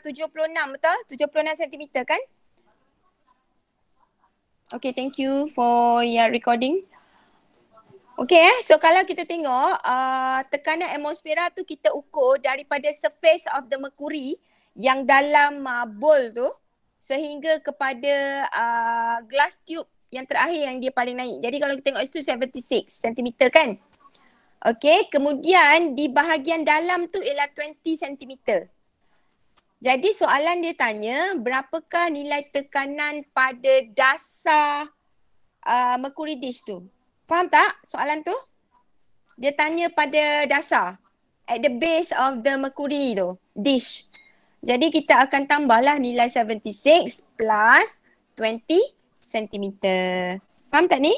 76 betul? 76 cm kan? Okay, thank you for your recording. Okay, eh? so kalau kita tengok uh, tekanan atmosfera tu kita ukur daripada surface of the mercury yang dalam uh, bowl tu sehingga kepada uh, glass tube yang terakhir yang dia paling naik. Jadi kalau kita tengok itu 76 cm kan? Okay, kemudian di bahagian dalam tu ialah 20 cm. Jadi soalan dia tanya berapakah nilai tekanan pada dasar uh, mercury dish tu? Faham tak soalan tu? Dia tanya pada dasar at the base of the mercury tu dish. Jadi kita akan tambahlah nilai 76 plus 20 cm. Faham tak ni?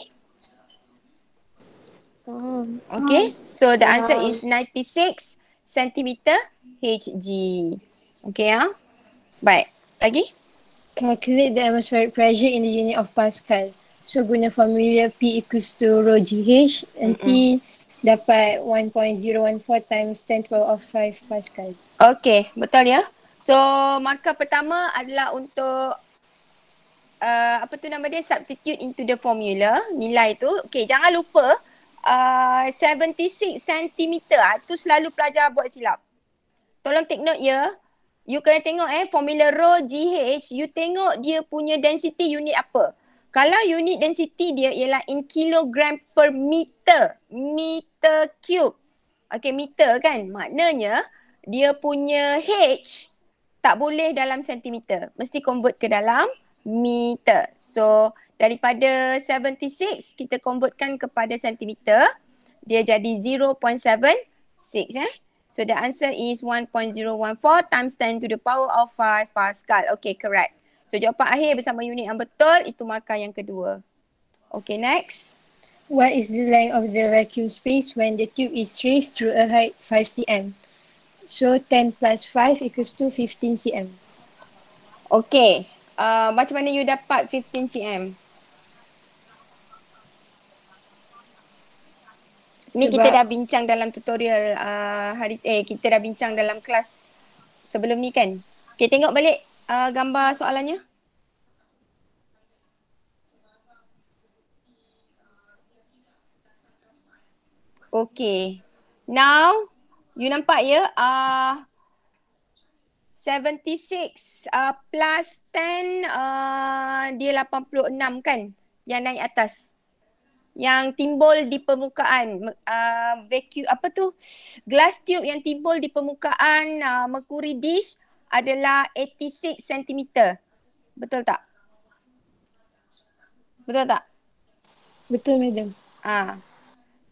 Okay, so the answer is 96 centimeter Hg. Okay, ya. Huh? Baik. Lagi? Calculate the atmospheric pressure in the unit of Pascal. So, guna formula P equals to rho GH, nanti dapat 1.014 times 10 to of 5 Pascal. Okay, betul ya. So, markah pertama adalah untuk uh, apa tu nama dia? Substitute into the formula, nilai tu. Okay, jangan lupa uh, 76 cm. Itu selalu pelajar buat silap. Tolong take note ya you kena tengok eh formula rho GH you tengok dia punya density unit apa. Kalau unit density dia ialah in kilogram per meter, meter cube. Okay meter kan maknanya dia punya H tak boleh dalam sentimeter. Mesti convert ke dalam meter. So daripada 76 kita convertkan kepada sentimeter dia jadi 0.76 eh. So the answer is 1.014 times 10 to the power of 5 pascal. Okay, correct. So jawapan akhir bersama unit yang betul itu markah yang kedua. Okay, next. What is the length of the vacuum space when the tube is traced through a height 5 cm? So 10 plus 5 equals to 15 cm. Okay. Uh, macam mana you dapat 15 cm? Ni kita dah bincang dalam tutorial uh, hari eh kita dah bincang dalam kelas sebelum ni kan. Okay tengok balik uh, gambar soalannya. Okay. Now you nampak ya ah uh, 76 uh, plus 10 uh, dia 86 kan yang naik atas yang timbul di permukaan uh, vacuum apa tu glass tube yang timbul di permukaan uh, mercury dish adalah 86 cm. Betul tak? Betul tak? Betul madam. Ah. Ha.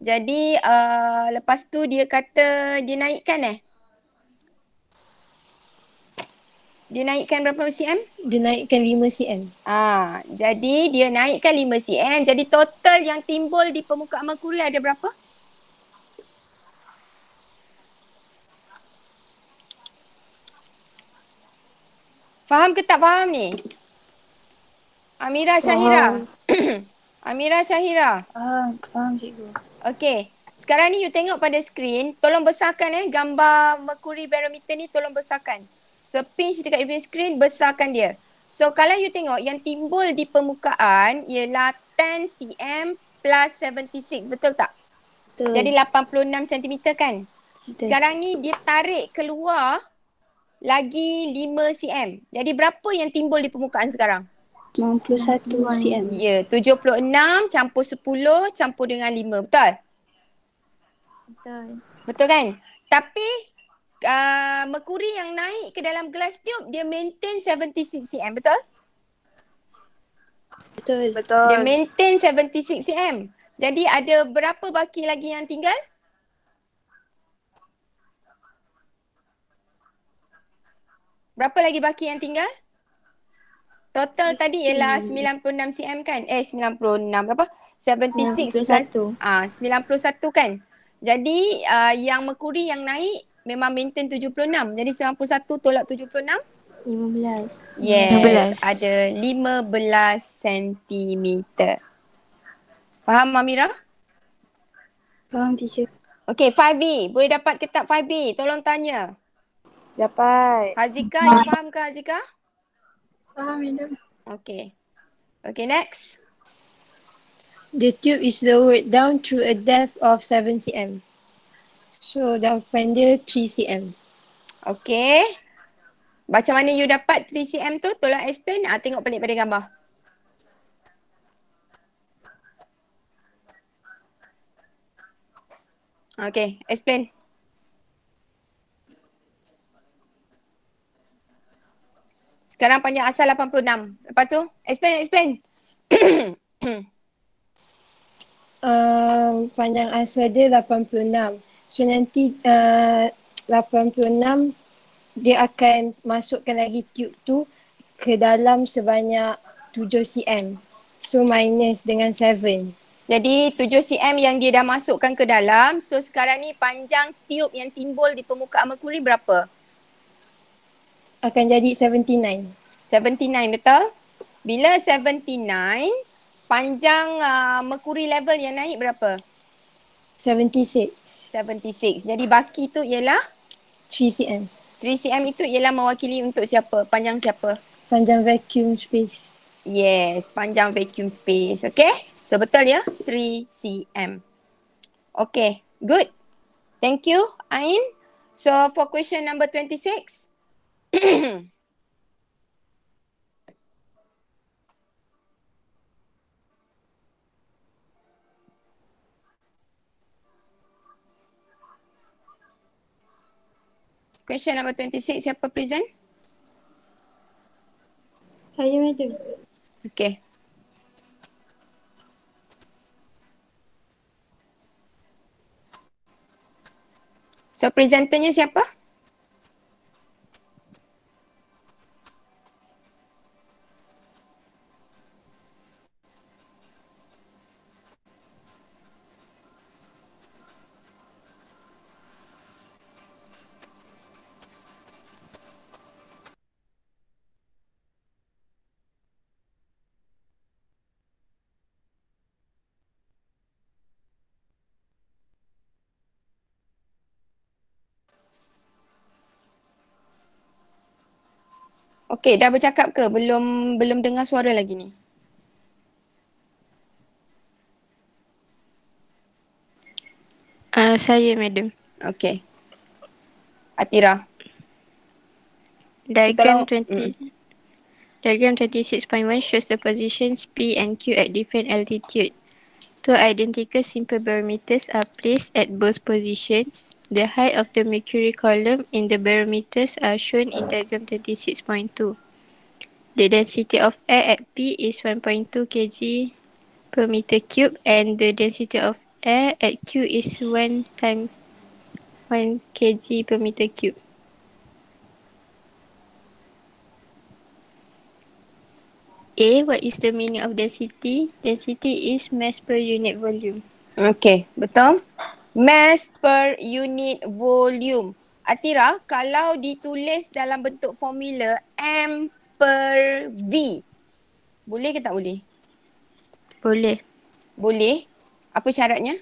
Jadi uh, lepas tu dia kata dia naikkan eh Dia naikkan berapa cm? Dia naikkan 5 cm. Ah, jadi dia naikkan 5 cm. Jadi total yang timbul di permukaan Merkuri ada berapa? Faham ke tak faham ni? Amira Shahira. Amira Shahira. Ah, faham cikgu. Okey. Sekarang ni you tengok pada skrin, tolong besarkan eh gambar Merkuri barometer ni tolong besarkan. So pinch dekat event screen, besarkan dia. So kalau you tengok yang timbul di permukaan ialah 10 cm plus 76, betul tak? Betul. Jadi 86 cm kan? Betul. Sekarang ni dia tarik keluar lagi 5 cm. Jadi berapa yang timbul di permukaan sekarang? 91 cm. Ya, yeah, 76 campur 10 campur dengan 5, betul? Betul. Betul kan? Tapi uh, merkuri yang naik ke dalam gelas tube dia maintain 76 cm betul? Betul. Betul. Dia maintain 76 cm. Jadi ada berapa baki lagi yang tinggal? Berapa lagi baki yang tinggal? Total hmm. tadi ialah 96 hmm. cm kan? Eh 96 berapa? 76 plus ah 91 kan. Jadi uh, yang merkuri yang naik memang maintain 76. Jadi 91 tolak 76. 15. Yes. 15. Ada 15 cm. Faham Amira? Faham teacher. Okay 5B. Boleh dapat ketap 5B. Tolong tanya. Dapat. Hazika, Ma- you faham ke Hazika? Faham, Ina. Okay. Okay, next. The tube is lowered down through a depth of 7 cm. So jawapan dia 3CM. Okay. Macam mana you dapat 3CM tu? Tolong explain. Ah, tengok balik pada gambar. Okay, explain. Sekarang panjang asal 86. Lepas tu, explain, explain. uh, panjang asal dia 86. So nanti uh, 86 dia akan masukkan lagi tube tu ke dalam sebanyak 7 cm. So minus dengan 7. Jadi 7 cm yang dia dah masukkan ke dalam. So sekarang ni panjang tiub yang timbul di permukaan merkuri berapa? Akan jadi 79. 79 betul? Bila 79, panjang uh, merkuri level yang naik berapa? 76. 76. Jadi baki tu ialah 3cm. 3cm itu ialah mewakili untuk siapa? Panjang siapa? Panjang vacuum space. Yes, panjang vacuum space. Okay? So betul ya? 3cm. Okay, good. Thank you, Ain. So for question number 26. Question number 26, siapa present? Saya, Madam. Okay. So, presenternya siapa? Siapa? Okey, dah bercakap ke? Belum belum dengar suara lagi ni. Uh, saya madam. Okey. Atira. Diagram Kalau, 20. Mm. Diagram 26.1 shows the positions P and Q at different altitude. Two identical simple barometers are placed at both positions. Mm. The height of the mercury column in the barometers are shown in diagram 26.2. The density of air at P is 1.2 kg per meter cube and the density of air at Q is 1 times 1 kg per meter cube. A. What is the meaning of density? Density is mass per unit volume. Okay, betul? mass per unit volume. Atira, kalau ditulis dalam bentuk formula M per V, boleh ke tak boleh? Boleh. Boleh? Apa syaratnya?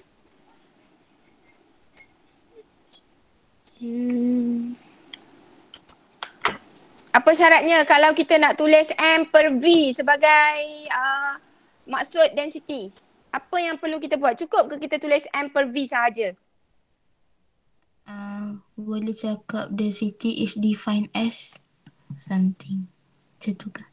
Hmm. Apa syaratnya kalau kita nak tulis M per V sebagai uh, maksud density? apa yang perlu kita buat? Cukup ke kita tulis M per V sahaja? Uh, boleh cakap density is defined as something. Macam tu kan?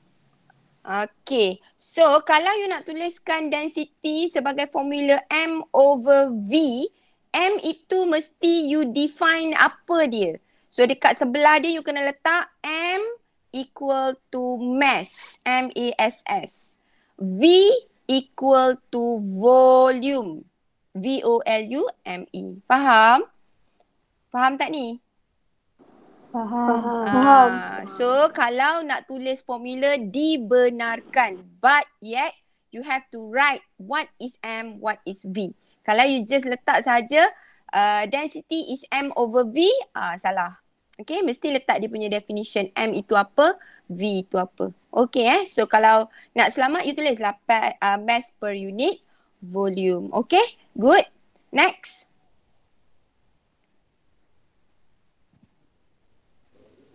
Okay. So, kalau you nak tuliskan density sebagai formula M over V, M itu mesti you define apa dia. So, dekat sebelah dia you kena letak M equal to mass. M-A-S-S. V equal to volume. V-O-L-U-M-E. Faham? Faham tak ni? Faham. Ah, Faham. so kalau nak tulis formula dibenarkan. But yet you have to write what is M, what is V. Kalau you just letak saja uh, density is M over V, ah, salah. Okay, mesti letak dia punya definition M itu apa, V itu apa. Okay eh. So kalau nak selamat you tulis lah pa- uh, mass per unit volume. Okay. Good. Next.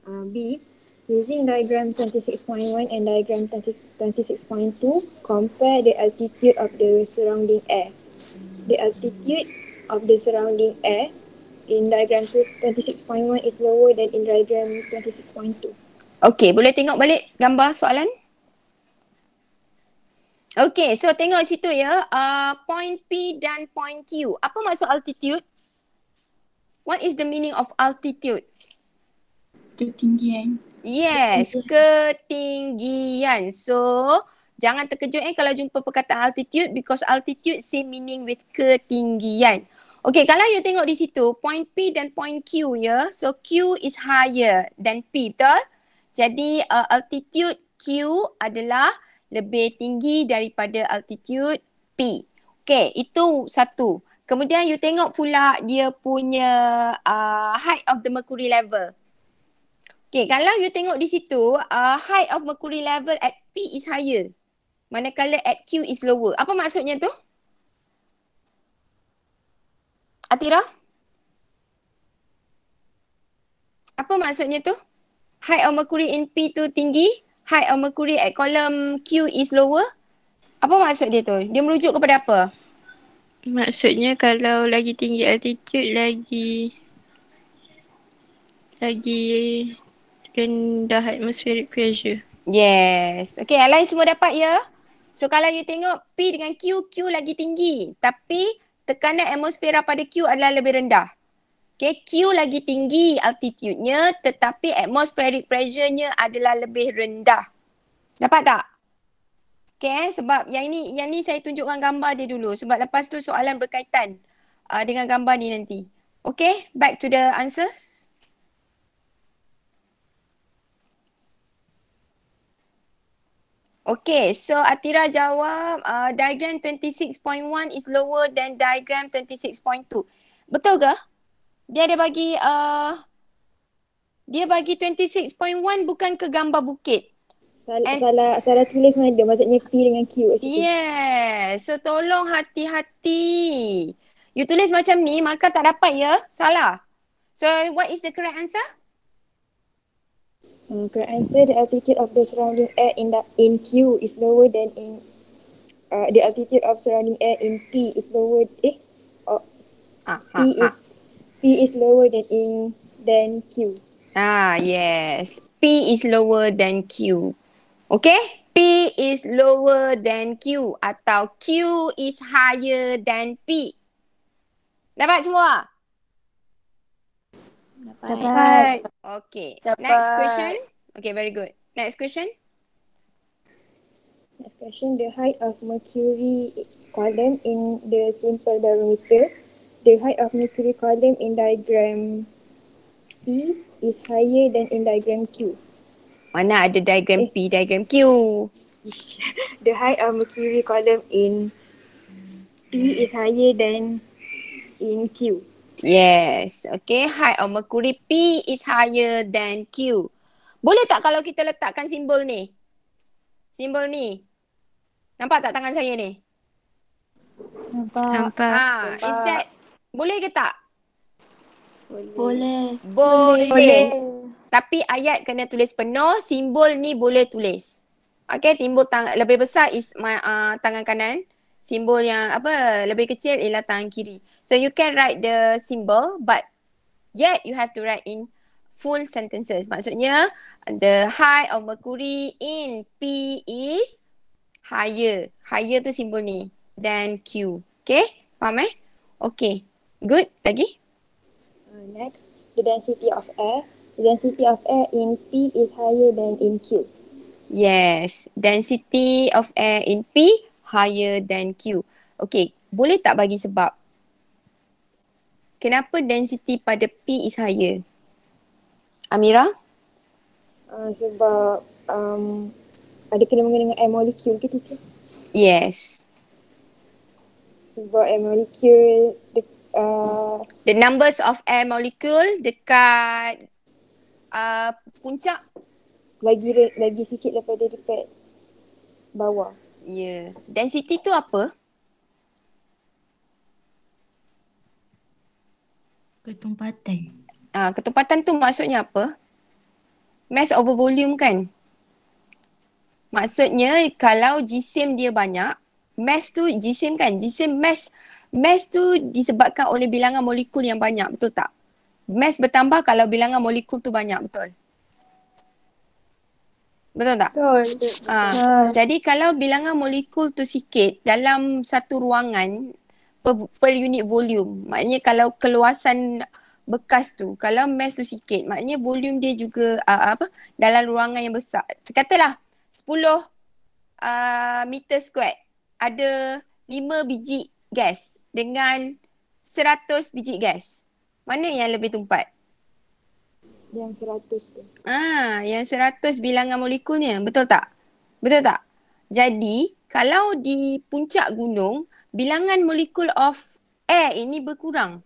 Uh, B, using diagram 26.1 and diagram 26, 26.2, compare the altitude of the surrounding air. The altitude of the surrounding air in diagram 26.1 is lower than in diagram 26.2. Okay, boleh tengok balik gambar soalan? Okay, so tengok situ ya. Uh, point P dan point Q. Apa maksud altitude? What is the meaning of altitude? Ketinggian. Yes, ketinggian. So, jangan terkejut eh kalau jumpa perkataan altitude because altitude same meaning with ketinggian. Okay, kalau you tengok di situ, point P dan point Q ya. Yeah? So, Q is higher than P, betul? Jadi uh, altitude Q adalah lebih tinggi daripada altitude P. Okey, itu satu. Kemudian you tengok pula dia punya uh, height of the mercury level. Okey, kalau you tengok di situ, uh, height of mercury level at P is higher. Manakala at Q is lower. Apa maksudnya tu? Atira? Apa maksudnya tu? height of mercury in P tu tinggi, height of mercury at column Q is lower. Apa maksud dia tu? Dia merujuk kepada apa? Maksudnya kalau lagi tinggi altitude lagi lagi rendah atmospheric pressure. Yes. Okay, lain semua dapat ya. So kalau you tengok P dengan Q, Q lagi tinggi. Tapi tekanan atmosfera pada Q adalah lebih rendah. KQ lagi tinggi altitude tetapi atmospheric pressurenya adalah lebih rendah. Dapat tak? Okay, eh, sebab yang ni yang ni saya tunjukkan gambar dia dulu sebab lepas tu soalan berkaitan uh, dengan gambar ni nanti. Okay, back to the answers. Okay, so Atira jawab uh, diagram 26.1 is lower than diagram 26.2. Betul ke? dia ada bagi uh, dia bagi 26.1 bukan ke gambar bukit. Salah, salah, salah tulis mana dia maksudnya P dengan Q. Yes. Yeah. So tolong hati-hati. You tulis macam ni markah tak dapat ya. Salah. So what is the correct answer? Um, correct answer the altitude of the surrounding air in the, in Q is lower than in uh, the altitude of surrounding air in P is lower eh uh, P ah, ah. is ah is lower than in than Q. Ah yes, P is lower than Q. Okay, P is lower than Q atau Q is higher than P. Dapat semua? Dapat. Dapat. Okay. Dapat. Next question. Okay, very good. Next question. Next question, the height of mercury column in the simple barometer the height of mercury column in diagram P is higher than in diagram Q. Mana ada diagram eh. P, diagram Q? the height of mercury column in P is higher than in Q. Yes, okay. Height of mercury P is higher than Q. Boleh tak kalau kita letakkan simbol ni? Simbol ni. Nampak tak tangan saya ni? Nampak. Nampak. Ah, Nampak. Is that boleh ke tak? Boleh. Boleh. boleh. boleh. Tapi ayat kena tulis penuh, simbol ni boleh tulis. Okay, simbol tang- lebih besar is my, uh, tangan kanan. Simbol yang apa, lebih kecil ialah tangan kiri. So you can write the symbol but yet you have to write in full sentences. Maksudnya the high of mercury in P is higher. Higher tu simbol ni. Then Q. Okay, faham eh? Okay. Good. Lagi? Uh, next, the density of air. The density of air in P is higher than in Q. Yes. Density of air in P higher than Q. Okay. Boleh tak bagi sebab? Kenapa density pada P is higher? Amira? Uh, sebab um, ada kena-mengena dengan air molecule ke teacher? Yes. Sebab air molecule dekat the numbers of air molecule dekat uh, puncak lagi lagi sikit daripada dekat bawah. Ya. Yeah. Density tu apa? Ketumpatan. Ah, ketumpatan tu maksudnya apa? Mass over volume kan? Maksudnya kalau jisim dia banyak, mass tu jisim kan? Jisim mass mass tu disebabkan oleh bilangan molekul yang banyak betul tak mass bertambah kalau bilangan molekul tu banyak betul betul tak betul ha. uh. jadi kalau bilangan molekul tu sikit dalam satu ruangan per, per unit volume maknanya kalau keluasan bekas tu kalau mass tu sikit maknanya volume dia juga uh, apa dalam ruangan yang besar katalah 10 uh, ah, meter square ada 5 biji gas dengan 100 biji gas? Mana yang lebih tumpat? Yang 100 tu. Ah, yang 100 bilangan molekulnya, betul tak? Betul tak? Jadi, kalau di puncak gunung, bilangan molekul of air ini berkurang.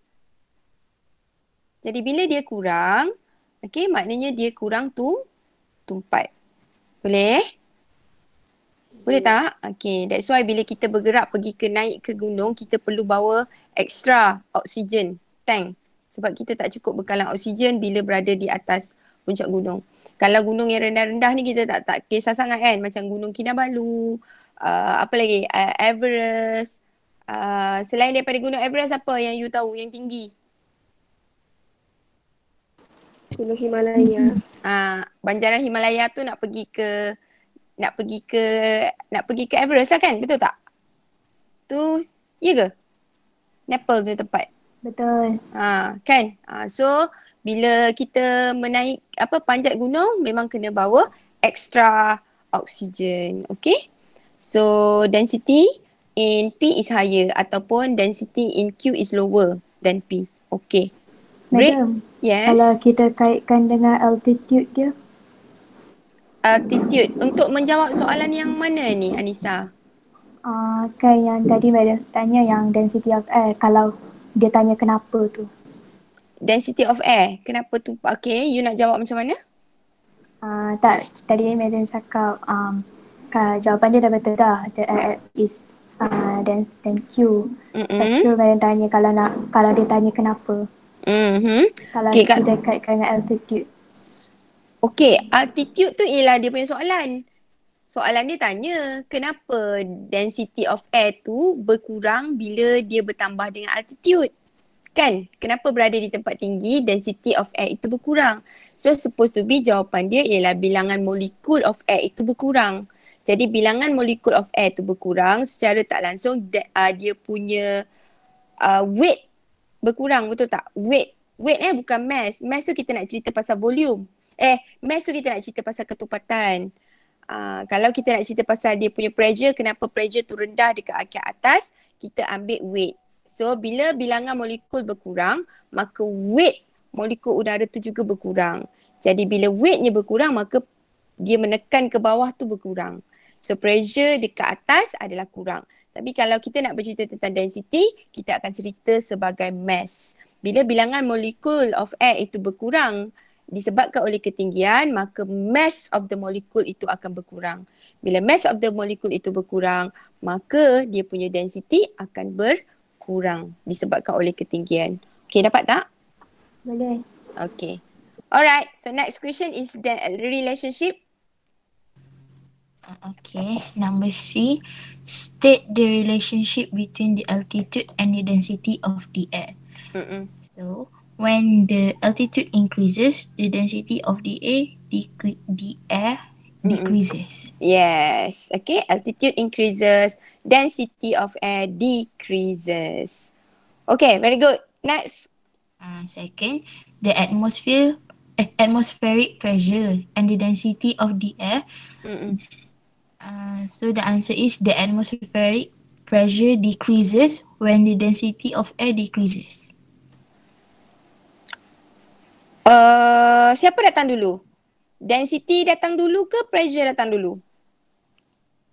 Jadi bila dia kurang, okey maknanya dia kurang tu tumpat. Boleh? Boleh tak? Okay, that's why bila kita bergerak pergi ke naik ke gunung, kita perlu bawa extra oksigen tank. Sebab kita tak cukup bekalan oksigen bila berada di atas puncak gunung. Kalau gunung yang rendah-rendah ni kita tak tak kisah sangat kan? Macam gunung Kinabalu, uh, apa lagi? Uh, Everest. Uh, selain daripada gunung Everest, apa yang you tahu yang tinggi? Gunung Himalaya. Ah, uh, Banjaran Himalaya tu nak pergi ke nak pergi ke nak pergi ke Everest lah kan betul tak? Tu ya ke? Nepal tu tempat. Betul. Ha, kan? Ha, so bila kita menaik apa panjat gunung memang kena bawa extra oksigen. Okay? So density in P is higher ataupun density in Q is lower than P. Okay. Madam, Great. Yes. Kalau kita kaitkan dengan altitude dia, attitude untuk menjawab soalan yang mana ni Anissa? Ah, uh, kan yang tadi madam tanya yang density of air kalau dia tanya kenapa tu. Density of air, kenapa tu? Okay, you nak jawab macam mana? Ah, uh, tak, tadi madam cakap um, ah, jawapan dia dah betul dah. The air is uh, dense, thank you. Mm-hmm. tanya kalau nak, kalau dia tanya kenapa. mm Kalau okay, dia dekatkan dengan altitude. Okay, attitude tu ialah dia punya soalan. Soalan dia tanya, kenapa density of air tu berkurang bila dia bertambah dengan altitude? Kan? Kenapa berada di tempat tinggi, density of air itu berkurang? So, supposed to be jawapan dia ialah bilangan molekul of air itu berkurang. Jadi, bilangan molekul of air itu berkurang secara tak langsung uh, dia punya uh, weight berkurang, betul tak? Weight. Weight eh, bukan mass. Mass tu kita nak cerita pasal volume. Eh, Max tu kita nak cerita pasal ketupatan. Uh, kalau kita nak cerita pasal dia punya pressure, kenapa pressure tu rendah dekat akhir atas, kita ambil weight. So, bila bilangan molekul berkurang, maka weight molekul udara tu juga berkurang. Jadi, bila weightnya berkurang, maka dia menekan ke bawah tu berkurang. So, pressure dekat atas adalah kurang. Tapi kalau kita nak bercerita tentang density, kita akan cerita sebagai mass. Bila bilangan molekul of air itu berkurang, disebabkan oleh ketinggian maka mass of the molecule itu akan berkurang bila mass of the molecule itu berkurang maka dia punya density akan berkurang disebabkan oleh ketinggian Okay, dapat tak boleh Okay. alright so next question is the relationship ah, Okay, number C, state the relationship between the altitude and the density of the air. Mm-mm. So, When the altitude increases, the density of the air, decre- the air decreases. Mm-hmm. Yes. Okay. Altitude increases, density of air decreases. Okay. Very good. Next. Uh, second, the atmosphere, uh, atmospheric pressure and the density of the air. Uh, so the answer is the atmospheric pressure decreases when the density of air decreases. Uh, siapa datang dulu? Density datang dulu ke pressure datang dulu?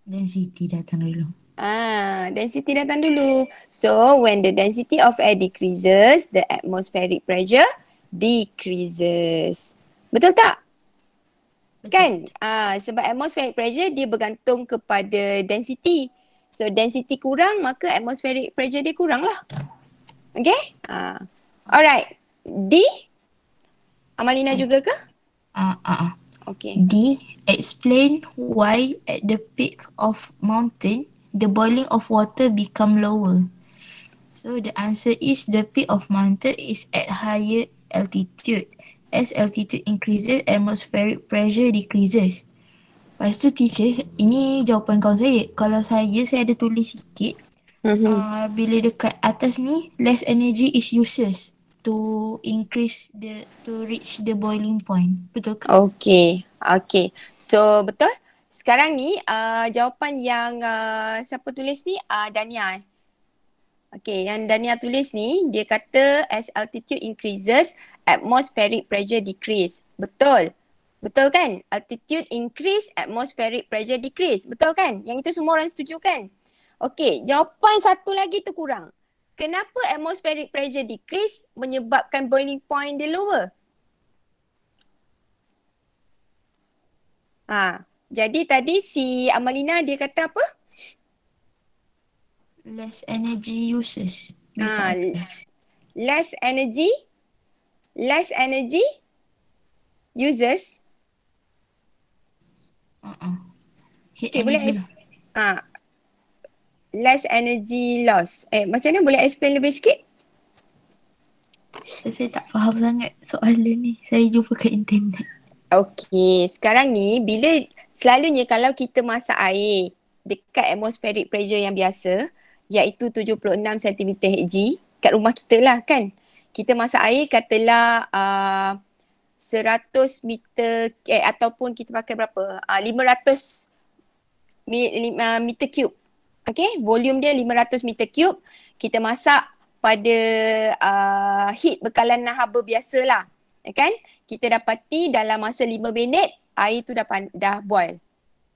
Density datang dulu. Ah, density datang dulu. So, when the density of air decreases, the atmospheric pressure decreases. Betul tak? Betul. Kan? Ah, sebab atmospheric pressure dia bergantung kepada density. So, density kurang maka atmospheric pressure dia kurang lah. Okay? Ah. Alright. D Amalina so, juga ke? Ah, uh, ah, uh, uh. Ah. okay. D. Explain why at the peak of mountain the boiling of water become lower. So the answer is the peak of mountain is at higher altitude. As altitude increases, atmospheric pressure decreases. Lepas tu teachers, ini jawapan kau saya. Kalau saya, saya ada tulis sikit. Mm-hmm. Uh, bila dekat atas ni, less energy is useless to increase the to reach the boiling point. Betul ke? Okay. Okay. So betul? Sekarang ni uh, jawapan yang uh, siapa tulis ni? Uh, Dania. Okay, yang Dania tulis ni, dia kata as altitude increases, atmospheric pressure decrease. Betul. Betul kan? Altitude increase, atmospheric pressure decrease. Betul kan? Yang itu semua orang setuju kan? Okay, jawapan satu lagi tu kurang kenapa atmospheric pressure decrease menyebabkan boiling point dia lower? Ha, jadi tadi si Amalina dia kata apa? Less energy uses. Ha, less energy less energy uses. Uh-uh. Okay, energy boleh. Ha, less energy loss. Eh, macam mana boleh explain lebih sikit? Saya, saya tak faham sangat soalan ni. Saya jumpa ke internet. Okay, sekarang ni bila selalunya kalau kita masak air dekat atmospheric pressure yang biasa iaitu 76 cm Hg kat rumah kita lah kan. Kita masak air katalah uh, 100 meter eh, ataupun kita pakai berapa? Uh, ah, 500 ah, meter cube okay volume dia 500 meter cube kita masak pada uh, heat bekalan nahaba biasa lah ya kan kita dapati dalam masa 5 minit air tu dah, pan- dah boil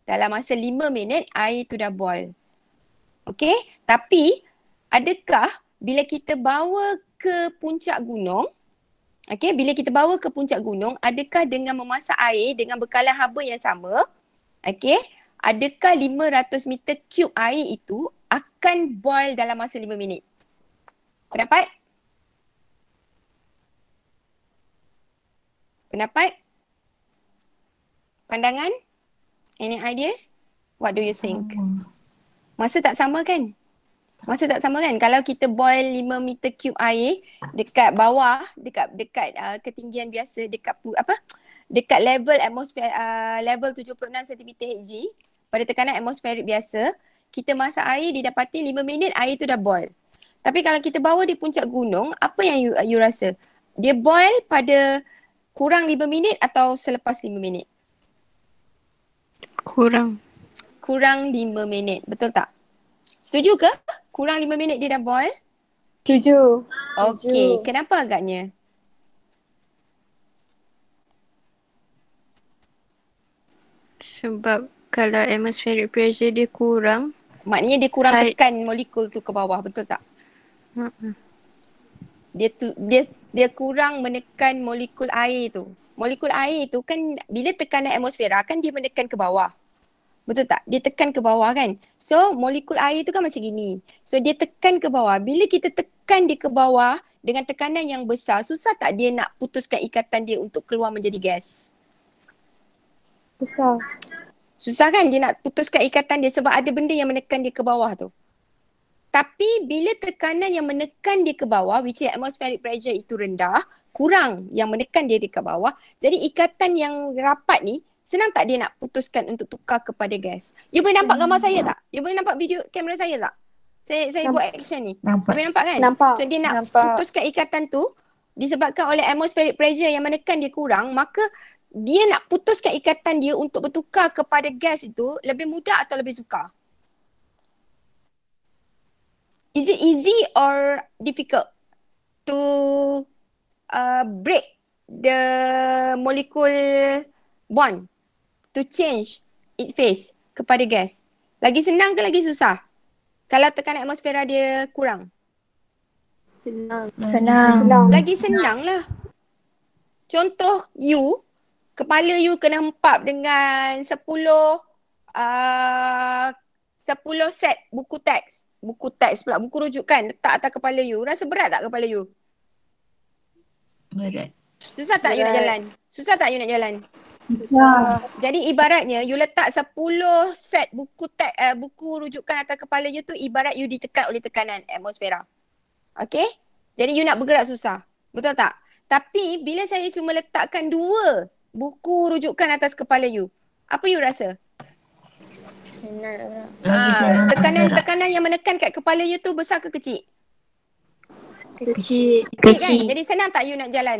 dalam masa 5 minit air tu dah boil okay tapi adakah bila kita bawa ke puncak gunung Okay, bila kita bawa ke puncak gunung, adakah dengan memasak air dengan bekalan haba yang sama, okay, adakah 500 meter cube air itu akan boil dalam masa 5 minit? Pendapat? Pendapat? Pandangan? Any ideas? What do you think? Masa tak sama kan? Masa tak sama kan? Kalau kita boil 5 meter cube air dekat bawah, dekat dekat uh, ketinggian biasa, dekat apa? Dekat level atmosfer uh, level 76 cm Hg, pada tekanan atmosferik biasa, kita masak air didapati 5 minit air tu dah boil. Tapi kalau kita bawa di puncak gunung, apa yang you, you rasa? Dia boil pada kurang 5 minit atau selepas 5 minit? Kurang. Kurang 5 minit, betul tak? Setuju ke? Kurang 5 minit dia dah boil? Setuju. Okey, kenapa agaknya? Sebab kalau atmospheric pressure dia kurang maknanya dia kurang tight. tekan molekul tu ke bawah betul tak mm-hmm. dia tu dia dia kurang menekan molekul air tu molekul air tu kan bila tekanan atmosfera ah, kan dia menekan ke bawah betul tak dia tekan ke bawah kan so molekul air tu kan macam gini so dia tekan ke bawah bila kita tekan dia ke bawah dengan tekanan yang besar susah tak dia nak putuskan ikatan dia untuk keluar menjadi gas susah Susah kan dia nak putuskan ikatan dia sebab ada benda yang menekan dia ke bawah tu. Tapi bila tekanan yang menekan dia ke bawah, which is atmospheric pressure itu rendah, kurang yang menekan dia ke bawah, jadi ikatan yang rapat ni, senang tak dia nak putuskan untuk tukar kepada gas? You boleh nampak gambar saya tak? You boleh nampak video kamera saya tak? Saya saya buat action ni. Nampak. boleh nampak kan? Nampak. So dia nak nampak. putuskan ikatan tu, disebabkan oleh atmospheric pressure yang menekan dia kurang, maka dia nak putuskan ikatan dia untuk bertukar kepada gas itu lebih mudah atau lebih sukar? Is it easy or difficult to uh, break the molecule bond to change its phase kepada gas? Lagi senang ke lagi susah? Kalau tekanan atmosfera dia kurang? Senang. Senang. senang. Lagi senang lah. Contoh you kepala you kena empap dengan sepuluh uh, sepuluh set buku teks buku teks pula buku rujukan letak atas kepala you rasa berat tak kepala you berat susah tak berat. you nak jalan susah tak you nak jalan susah ya. jadi ibaratnya you letak sepuluh set buku teks uh, buku rujukan atas kepala you tu ibarat you ditekan oleh tekanan atmosfera Okay jadi you nak bergerak susah betul tak tapi bila saya cuma letakkan dua buku rujukan atas kepala you. Apa you rasa? Senang ah, tekanan tekanan yang menekan kat kepala you tu besar ke kecil? Kecil. Kecil. Kan? kecil, Kan? Jadi senang tak you nak jalan?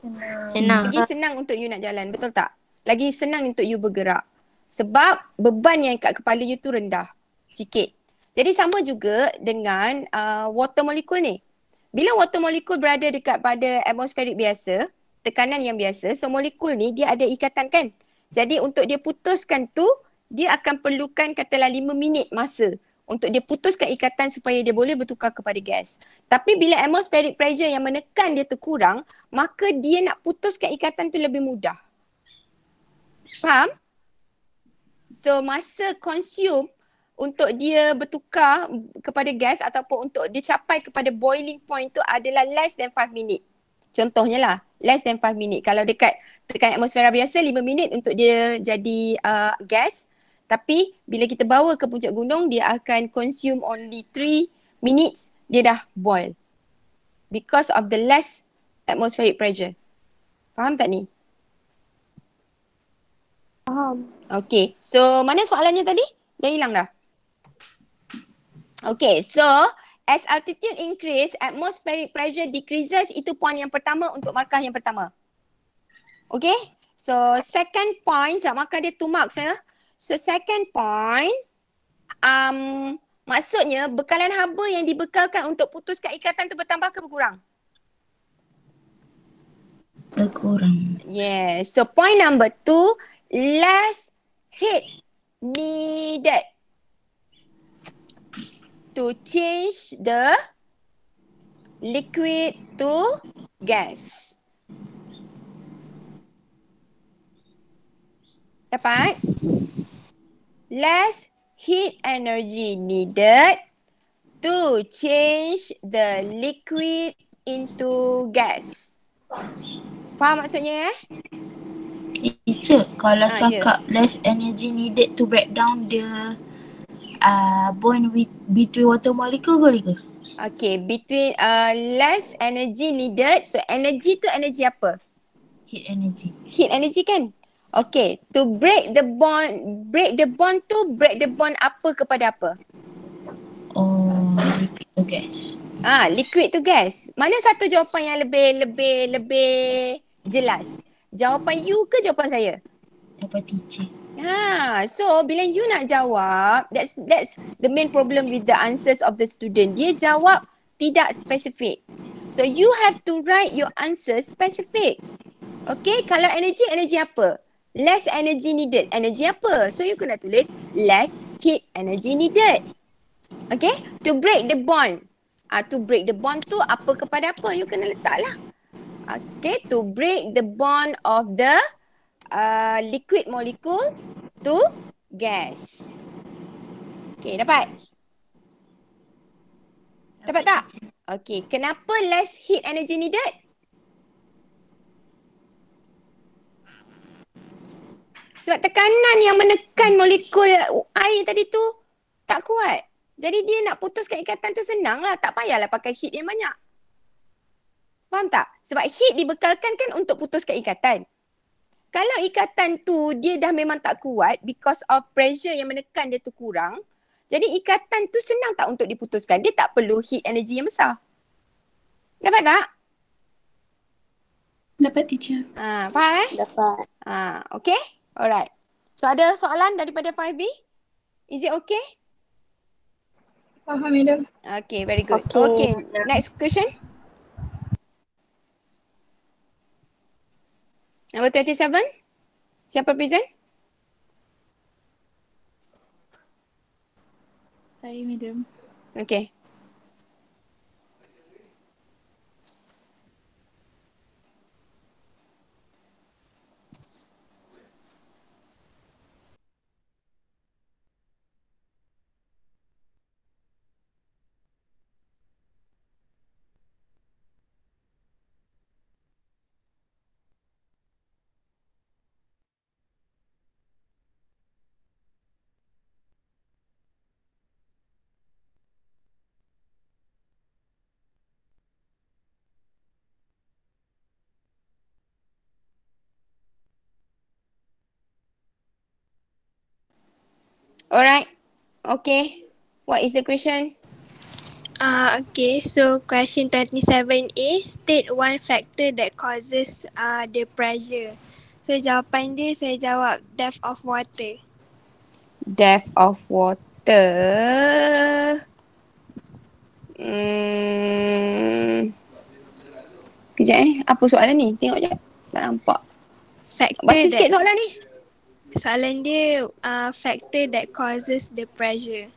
Senang. Senang. Lagi senang untuk you nak jalan, betul tak? Lagi senang untuk you bergerak. Sebab beban yang kat kepala you tu rendah sikit. Jadi sama juga dengan uh, water molekul ni. Bila water molekul berada dekat pada atmosferik biasa, tekanan yang biasa so molekul ni dia ada ikatan kan jadi untuk dia putuskan tu dia akan perlukan katalah lima minit masa untuk dia putuskan ikatan supaya dia boleh bertukar kepada gas. Tapi bila atmospheric pressure yang menekan dia terkurang, maka dia nak putuskan ikatan tu lebih mudah. Faham? So masa consume untuk dia bertukar kepada gas ataupun untuk dia capai kepada boiling point tu adalah less than 5 minit. Contohnya lah, less than 5 minit. Kalau dekat tekan atmosfera biasa, 5 minit untuk dia jadi uh, gas. Tapi bila kita bawa ke puncak gunung, dia akan consume only 3 minutes, dia dah boil. Because of the less atmospheric pressure. Faham tak ni? Faham. Okay, so mana soalannya tadi? Dah hilang dah? Okay, so uh, as altitude increase, atmospheric pressure decreases. Itu poin yang pertama untuk markah yang pertama. Okay. So second point, sekejap markah dia two marks ya. Eh? So second point, um, maksudnya bekalan haba yang dibekalkan untuk putuskan ikatan itu bertambah ke berkurang? Berkurang. Yes. So point number two, less heat needed to change the liquid to gas. Dapat? Less heat energy needed to change the liquid into gas. Faham maksudnya eh? Teacher, kalau ah, cakap yeah. less energy needed to break down the Uh, bond with between water molecule boleh ke? Okay, between uh, less energy needed. So energy tu energy apa? Heat energy. Heat energy kan? Okay, to break the bond, break the bond tu break the bond apa kepada apa? Oh, liquid to gas. Ah, liquid to gas. Mana satu jawapan yang lebih lebih lebih jelas? Jawapan you ke jawapan saya? daripada teacher. Yeah, so bila you nak jawab, that's that's the main problem with the answers of the student. Dia jawab tidak spesifik. So you have to write your answer specific. Okay, kalau energy, energy apa? Less energy needed. Energy apa? So you kena tulis less heat energy needed. Okay, to break the bond. Ah, uh, to break the bond tu apa kepada apa? You kena letak lah. Okay, to break the bond of the uh, liquid molecule to gas. Okay, dapat? Dapat tak? Okay, kenapa less heat energy needed? Sebab tekanan yang menekan molekul air tadi tu tak kuat. Jadi dia nak putuskan ikatan tu senang lah. Tak payahlah pakai heat yang banyak. Faham tak? Sebab heat dibekalkan kan untuk putuskan ikatan kalau ikatan tu dia dah memang tak kuat because of pressure yang menekan dia tu kurang jadi ikatan tu senang tak untuk diputuskan dia tak perlu heat energy yang besar dapat tak dapat teacher ah ha, faham eh dapat ah okay. alright so ada soalan daripada 5B is it okay faham madam okay very good okay, okay. next question Number 27. Siapa present? Saya medium. Okay. Alright. Okay. What is the question? Uh, okay, so question 27A, state one factor that causes uh, the pressure. So jawapan dia saya jawab depth of water. Depth of water. Hmm. Kejap eh, apa soalan ni? Tengok je. Tak nampak. Factor Baca sikit soalan ni. Soalan dia uh, factor that causes the pressure.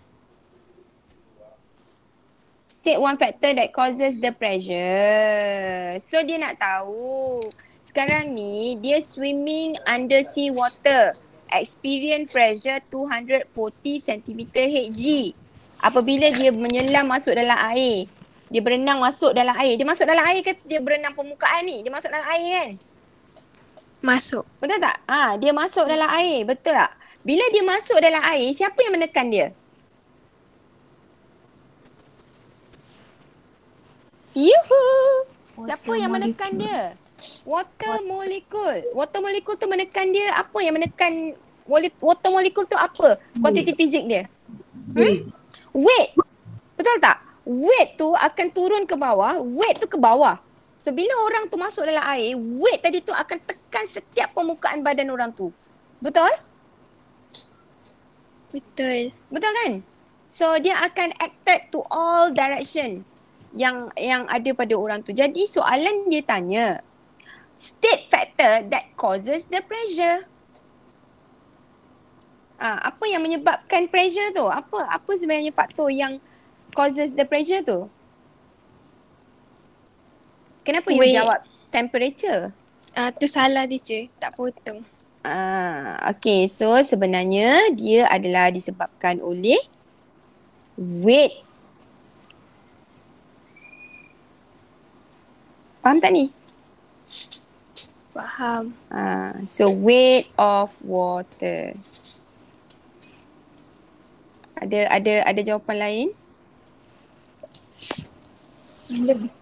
State one factor that causes the pressure. So dia nak tahu sekarang ni dia swimming under sea water. Experience pressure 240 cm Hg. Apabila dia menyelam masuk dalam air. Dia berenang masuk dalam air. Dia masuk dalam air ke dia berenang permukaan ni? Dia masuk dalam air kan? Masuk. Betul tak? Ha, dia masuk dalam air. Betul tak? Bila dia masuk dalam air, siapa yang menekan dia? Yuhu! Siapa yang menekan dia? Water molecule Water molecule tu menekan dia. Apa yang menekan water molecule tu apa? Kuantiti fizik dia. Hmm? Weight. Betul tak? Weight tu akan turun ke bawah. Weight tu ke bawah. So bila orang tu masuk dalam air, weight tadi tu akan tekan menyenangkan setiap permukaan badan orang tu. Betul? Betul. Betul kan? So dia akan acted to all direction yang yang ada pada orang tu. Jadi soalan dia tanya, state factor that causes the pressure. Ha, apa yang menyebabkan pressure tu? Apa apa sebenarnya faktor yang causes the pressure tu? Kenapa Wait. you jawab temperature? Ah, uh, tu salah dia je. Tak potong. Ah, okay. So sebenarnya dia adalah disebabkan oleh weight. Faham tak ni? Faham. Ah, so weight of water. Ada ada ada jawapan lain? Lebih.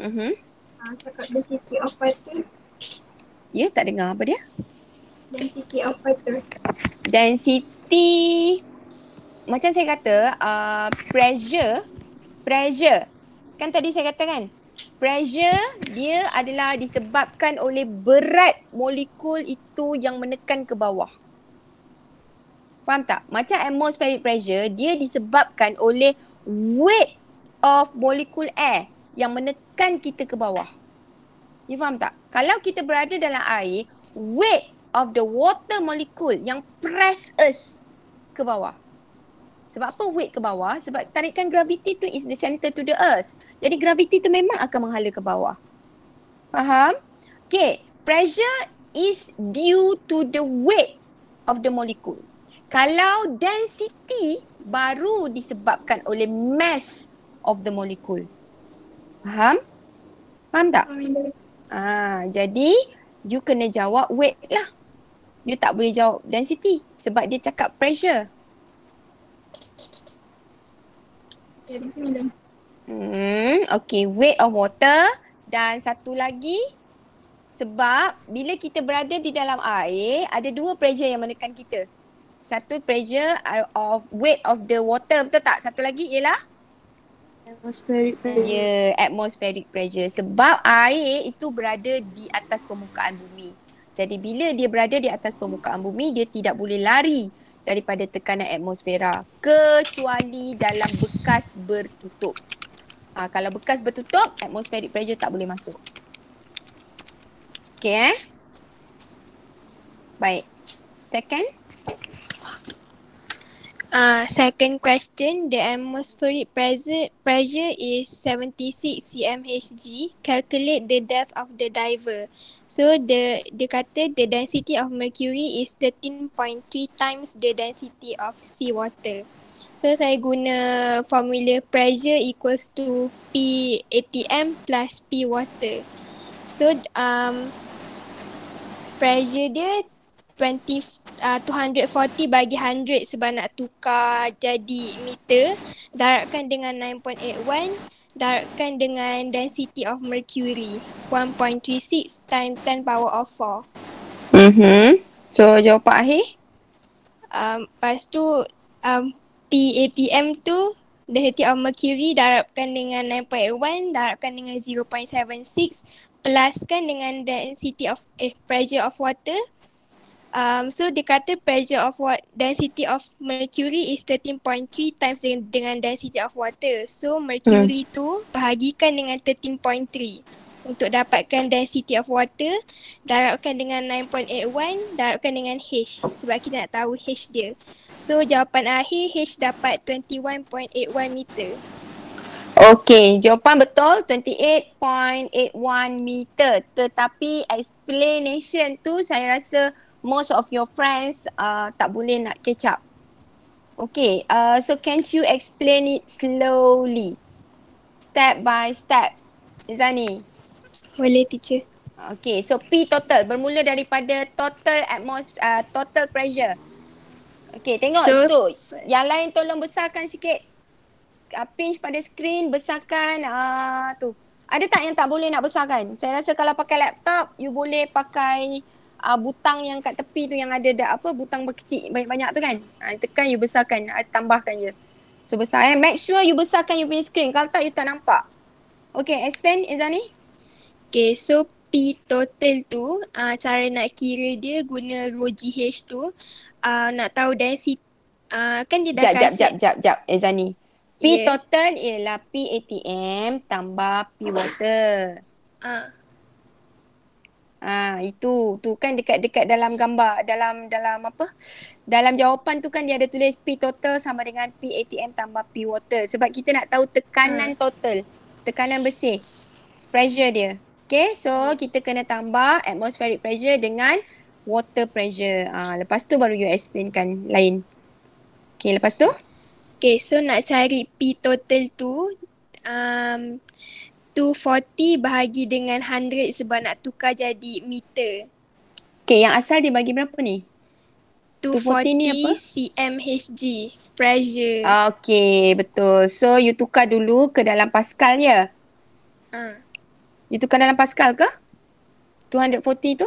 Mhm. Ah, cakap dia sikit apa tu? Ya, tak dengar apa dia? Density apa tu? Density macam saya kata, uh, pressure pressure. Kan tadi saya kata kan? Pressure dia adalah disebabkan oleh berat molekul itu yang menekan ke bawah. Faham tak? Macam atmospheric pressure, dia disebabkan oleh weight of molekul air yang menekan kita ke bawah. You faham tak? Kalau kita berada dalam air, weight of the water molecule yang press us ke bawah. Sebab apa weight ke bawah? Sebab tarikan graviti tu is the center to the earth. Jadi graviti tu memang akan menghala ke bawah. Faham? Okay, pressure is due to the weight of the molecule. Kalau density baru disebabkan oleh mass of the molecule. Faham? Faham tak? Ah, jadi you kena jawab weight lah. You tak boleh jawab density sebab dia cakap pressure. Hmm, okay, weight of water dan satu lagi sebab bila kita berada di dalam air ada dua pressure yang menekan kita. Satu pressure of weight of the water betul tak? Satu lagi ialah Atmospheric pressure. Ya, atmospheric pressure. Sebab air itu berada di atas permukaan bumi. Jadi bila dia berada di atas permukaan bumi, dia tidak boleh lari daripada tekanan atmosfera. Kecuali dalam bekas bertutup. Ha, kalau bekas bertutup, atmospheric pressure tak boleh masuk. Okay eh. Baik. Second. Uh, second question, the atmospheric pressure is 76 cmHg. Calculate the depth of the diver. So the dia kata the density of mercury is 13.3 times the density of seawater. So saya guna formula pressure equals to P ATM plus P water. So um, pressure dia uh, 240 bagi 100 sebab nak tukar jadi meter daratkan dengan 9.81 daratkan dengan density of mercury 1.36 times 10 power of 4 mm-hmm. So jawapan akhir? Um, lepas tu um, PATM tu density of mercury daratkan dengan 9.81 daratkan dengan 0.76 pluskan dengan density of eh pressure of water Um, so dia kata pressure of what density of mercury is 13.3 times dengan, dengan density of water. So mercury hmm. tu bahagikan dengan 13.3 untuk dapatkan density of water darabkan dengan 9.81 darabkan dengan H sebab kita nak tahu H dia. So jawapan akhir H dapat 21.81 meter. Okay, jawapan betul 28.81 meter. Tetapi explanation tu saya rasa most of your friends uh, tak boleh nak catch up. Okay, uh, so can you explain it slowly? Step by step. Zani? Boleh teacher. Okay, so P total bermula daripada total atmos uh, total pressure. Okay, tengok so, situ. Yang lain tolong besarkan sikit. Uh, pinch pada screen, besarkan uh, tu. Ada tak yang tak boleh nak besarkan? Saya rasa kalau pakai laptop, you boleh pakai uh, butang yang kat tepi tu yang ada dah apa butang berkecil banyak-banyak tu kan. Ha, ah, tekan you besarkan, ah, tambahkan je. So besar eh. Make sure you besarkan you punya screen. Kalau tak you tak nampak. Okay explain Izani. Okay so P total tu uh, cara nak kira dia guna rho GH tu uh, nak tahu density uh, kan dia dah kasi. Jap, jap, jap, jap, Ezani. P yeah. total ialah P ATM tambah P water. Uh. Ha, itu tu kan dekat dekat dalam gambar dalam dalam apa dalam jawapan tu kan dia ada tulis P total sama dengan P ATM tambah P water sebab kita nak tahu tekanan hmm. total tekanan bersih pressure dia okay so kita kena tambah atmospheric pressure dengan water pressure ha, lepas tu baru you explainkan lain okay lepas tu okay so nak cari P total tu um, 240 bahagi dengan 100 sebab nak tukar jadi meter. Okay, yang asal dia bagi berapa ni? 240, 240 ni apa? CMHG. Pressure. Ah, okay, betul. So, you tukar dulu ke dalam pascal ya? Ha. You tukar dalam pascal ke? 240 tu?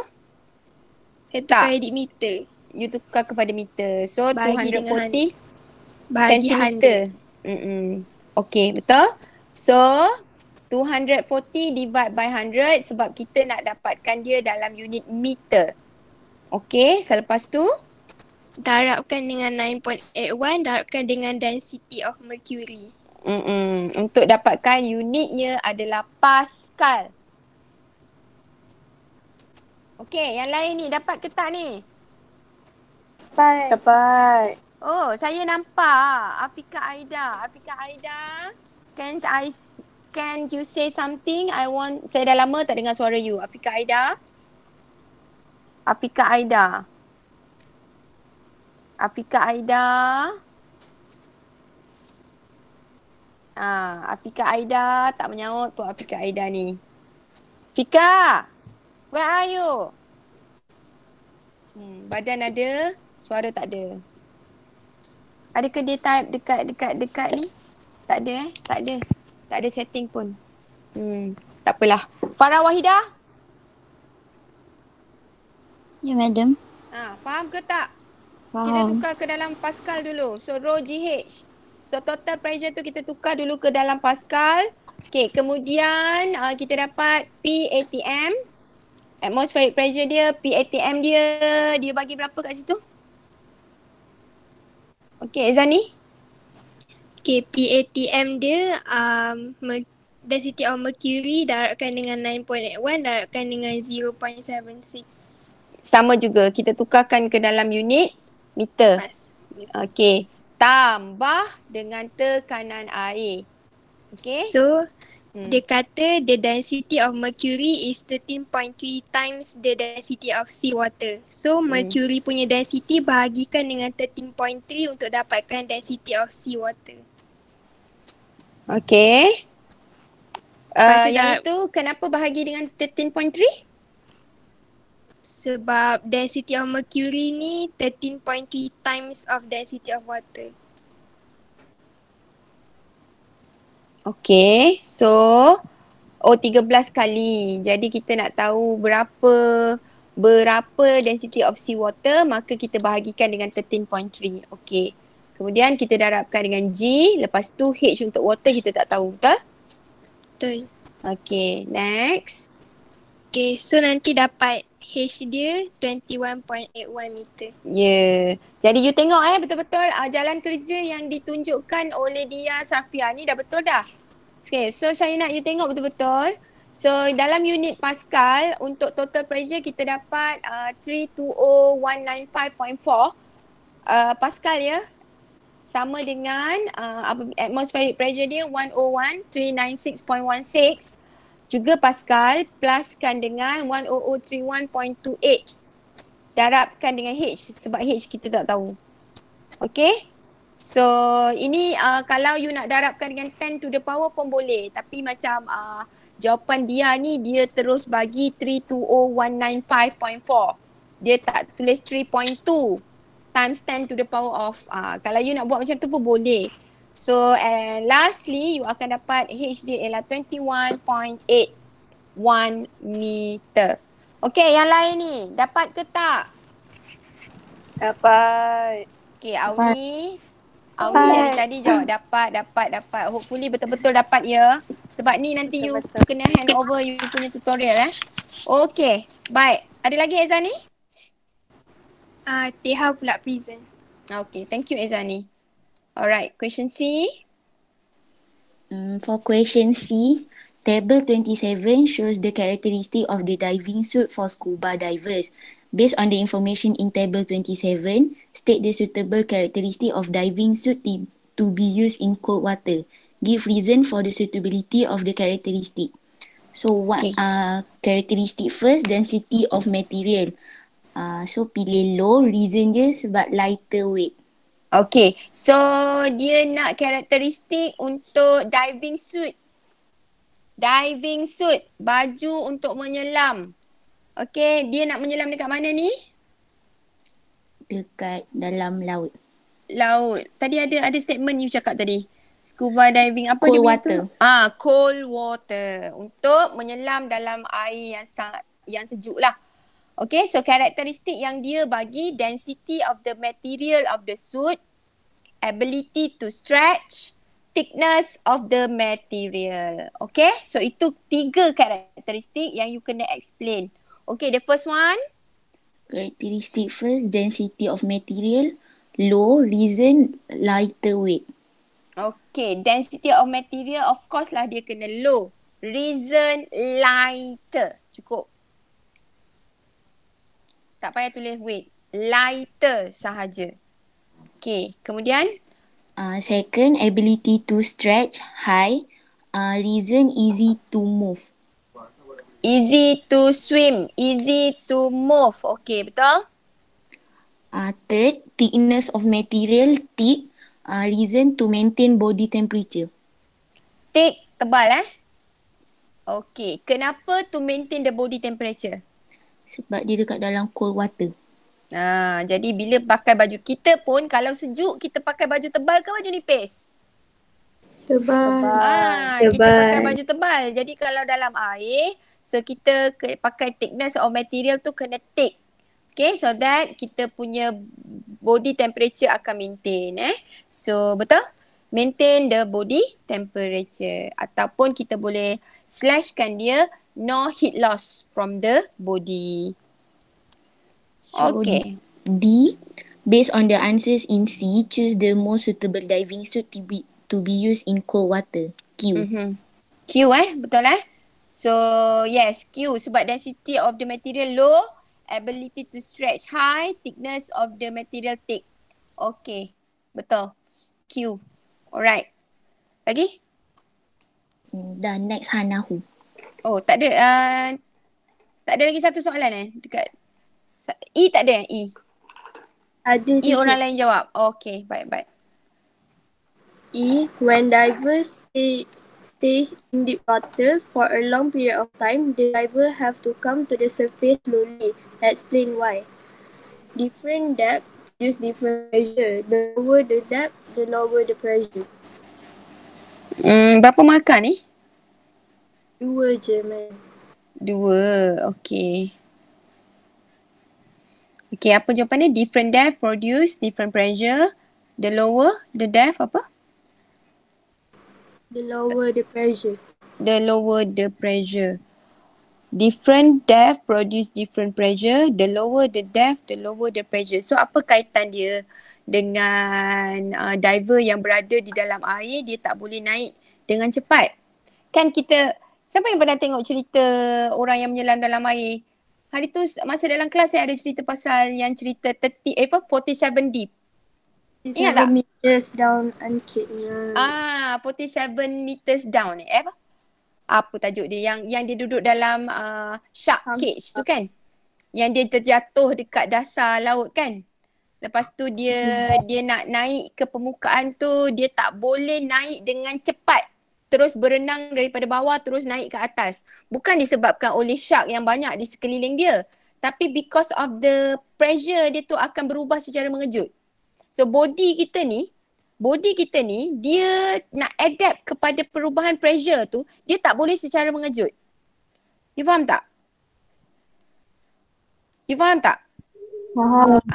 Saya tukar tak. jadi meter. You tukar kepada meter. So, bahagi 240 bahagi centimeter. 100. Mm-mm. Okay, betul? So, 240 divide by 100 sebab kita nak dapatkan dia dalam unit meter. okay. selepas tu darabkan dengan 9.81 darabkan dengan density of mercury. Mm-mm. Untuk dapatkan unitnya adalah pascal. okay, yang lain ni dapat ke tak ni? Dapat. Dapat. Oh, saya nampak Afika Aida. Afika Aida, can I can you say something? I want saya dah lama tak dengar suara you. Afika Aida. Afika Aida. Afika Aida. Ah, Afika Aida tak menyaut pun Afika Aida ni. Fika, where are you? Hmm, badan ada, suara tak ada. Adakah dia type dekat dekat dekat ni? Tak ada eh? Tak ada. Eh? Tak ada chatting pun. Hmm, tak apalah. Farah Wahida? Ya, madam. Ha, faham ke tak? Faham. Kita tukar ke dalam Pascal dulu. So, rho GH. So, total pressure tu kita tukar dulu ke dalam Pascal. Okay, kemudian uh, kita dapat PATM. Atmospheric pressure dia, PATM dia, dia bagi berapa kat situ? Okay, Zani? Okay, PATM dia um, density of mercury daratkan dengan 9.81 daratkan dengan 0.76. Sama juga. Kita tukarkan ke dalam unit meter. Okey. Tambah dengan tekanan air. Okey. So, hmm. dia kata the density of mercury is 13.3 times the density of seawater. So, hmm. mercury punya density bahagikan dengan 13.3 untuk dapatkan density of seawater. Okay. Uh, yang itu kenapa bahagi dengan 13.3? Sebab density of mercury ni 13.3 times of density of water. Okay, so oh 13 kali. Jadi kita nak tahu berapa berapa density of seawater maka kita bahagikan dengan 13.3. Okay. Kemudian kita darabkan dengan G, lepas tu H untuk water kita tak tahu betul? Betul. Okay, next. Okay, so nanti dapat H dia 21.81 meter. Ya. Yeah. Jadi you tengok eh betul-betul uh, jalan kerja yang ditunjukkan oleh dia Safia ni dah betul dah. Okay, so saya nak you tengok betul-betul. So dalam unit Pascal untuk total pressure kita dapat uh, 320195.4 uh, Pascal ya. Yeah? sama dengan uh, atmospheric pressure dia 101396.16 juga pascal pluskan dengan 10031.28 darabkan dengan h sebab h kita tak tahu okay so ini uh, kalau you nak darabkan dengan 10 to the power pun boleh tapi macam uh, jawapan dia ni dia terus bagi 320195.4 dia tak tulis 3.2 times 10 to the power of uh, kalau you nak buat macam tu pun boleh so and lastly you akan dapat HD ialah 21.81 meter okay yang lain ni dapat ke tak dapat okay Awi Awi yang tadi jawab dapat dapat dapat hopefully betul-betul dapat ya sebab ni nanti betul-betul. you kena hand over you punya tutorial eh okay baik ada lagi Ezan ni? Ah, uh, Teha pula present. Ah, okay, thank you Ezani. Alright, question C. Mm, for question C, table 27 shows the characteristic of the diving suit for scuba divers. Based on the information in table 27, state the suitable characteristic of diving suit to be used in cold water. Give reason for the suitability of the characteristic. So what okay. are characteristic first, density of material. Ah, so pilih low reason dia sebab lighter weight. Okay, so dia nak karakteristik untuk diving suit. Diving suit, baju untuk menyelam. Okay, dia nak menyelam dekat mana ni? Dekat dalam laut. Laut. Tadi ada ada statement you cakap tadi. Scuba diving apa dia water. tu? Ah, cold water. Untuk menyelam dalam air yang sangat yang sejuk lah. Okay, so karakteristik yang dia bagi density of the material of the suit, ability to stretch, thickness of the material. Okay, so itu tiga karakteristik yang you kena explain. Okay, the first one. Karakteristik first, density of material, low, reason, lighter weight. Okay, density of material, of course lah dia kena low. Reason, lighter. Cukup tak payah tulis weight lighter sahaja Okay, kemudian uh, second ability to stretch high uh, reason easy to move easy to swim easy to move Okay betul uh, third thickness of material thick uh, reason to maintain body temperature thick tebal eh Okay, kenapa to maintain the body temperature? sebab dia dekat dalam cold water. Ha, jadi bila pakai baju kita pun kalau sejuk kita pakai baju tebal ke baju nipis? Tebal. Ha, tebal. Kita pakai baju tebal. Jadi kalau dalam air, so kita ke, pakai thickness of material tu kena thick. Okay, so that kita punya body temperature akan maintain eh. So betul? Maintain the body temperature ataupun kita boleh slashkan dia No heat loss from the body. So okay. D, based on the answers in C, choose the most suitable diving suit to be, to be used in cold water. Q. Mm-hmm. Q eh, betul eh? So, yes, Q. Sebab density of the material low, ability to stretch high, thickness of the material thick. Okay, betul. Q. Alright. Lagi? Dan next, Hanahu. Oh, tak ada. Uh, tak ada lagi satu soalan eh? Dekat Sa- E tak ada eh, E? Ada. E orang cik. lain jawab. Okay, baik-baik. E, when divers stay, stays in deep water for a long period of time, the diver have to come to the surface slowly. Explain why. Different depth use different pressure. The lower the depth, the lower the pressure. Hmm, berapa markah ni? Eh? Dua je man. Dua, okay. Okay, apa jawapannya? Different depth produce different pressure. The lower, the depth apa? The lower the pressure. The lower the pressure. Different depth produce different pressure. The lower the depth, the lower the pressure. So apa kaitan dia dengan uh, diver yang berada di dalam air, dia tak boleh naik dengan cepat. Kan kita Siapa yang pernah tengok cerita orang yang menyelam dalam air? Hari tu masa dalam kelas saya ada cerita pasal yang cerita 30, eh apa? 47 deep. Ingat tak? 47 meters down uncaged. Ya. Ah, 47 meters down eh apa? Apa tajuk dia? Yang yang dia duduk dalam uh, shark cage tu kan? Yang dia terjatuh dekat dasar laut kan? Lepas tu dia hmm. dia nak naik ke permukaan tu dia tak boleh naik dengan cepat terus berenang daripada bawah terus naik ke atas bukan disebabkan oleh shark yang banyak di sekeliling dia tapi because of the pressure dia tu akan berubah secara mengejut so body kita ni body kita ni dia nak adapt kepada perubahan pressure tu dia tak boleh secara mengejut you faham tak you faham tak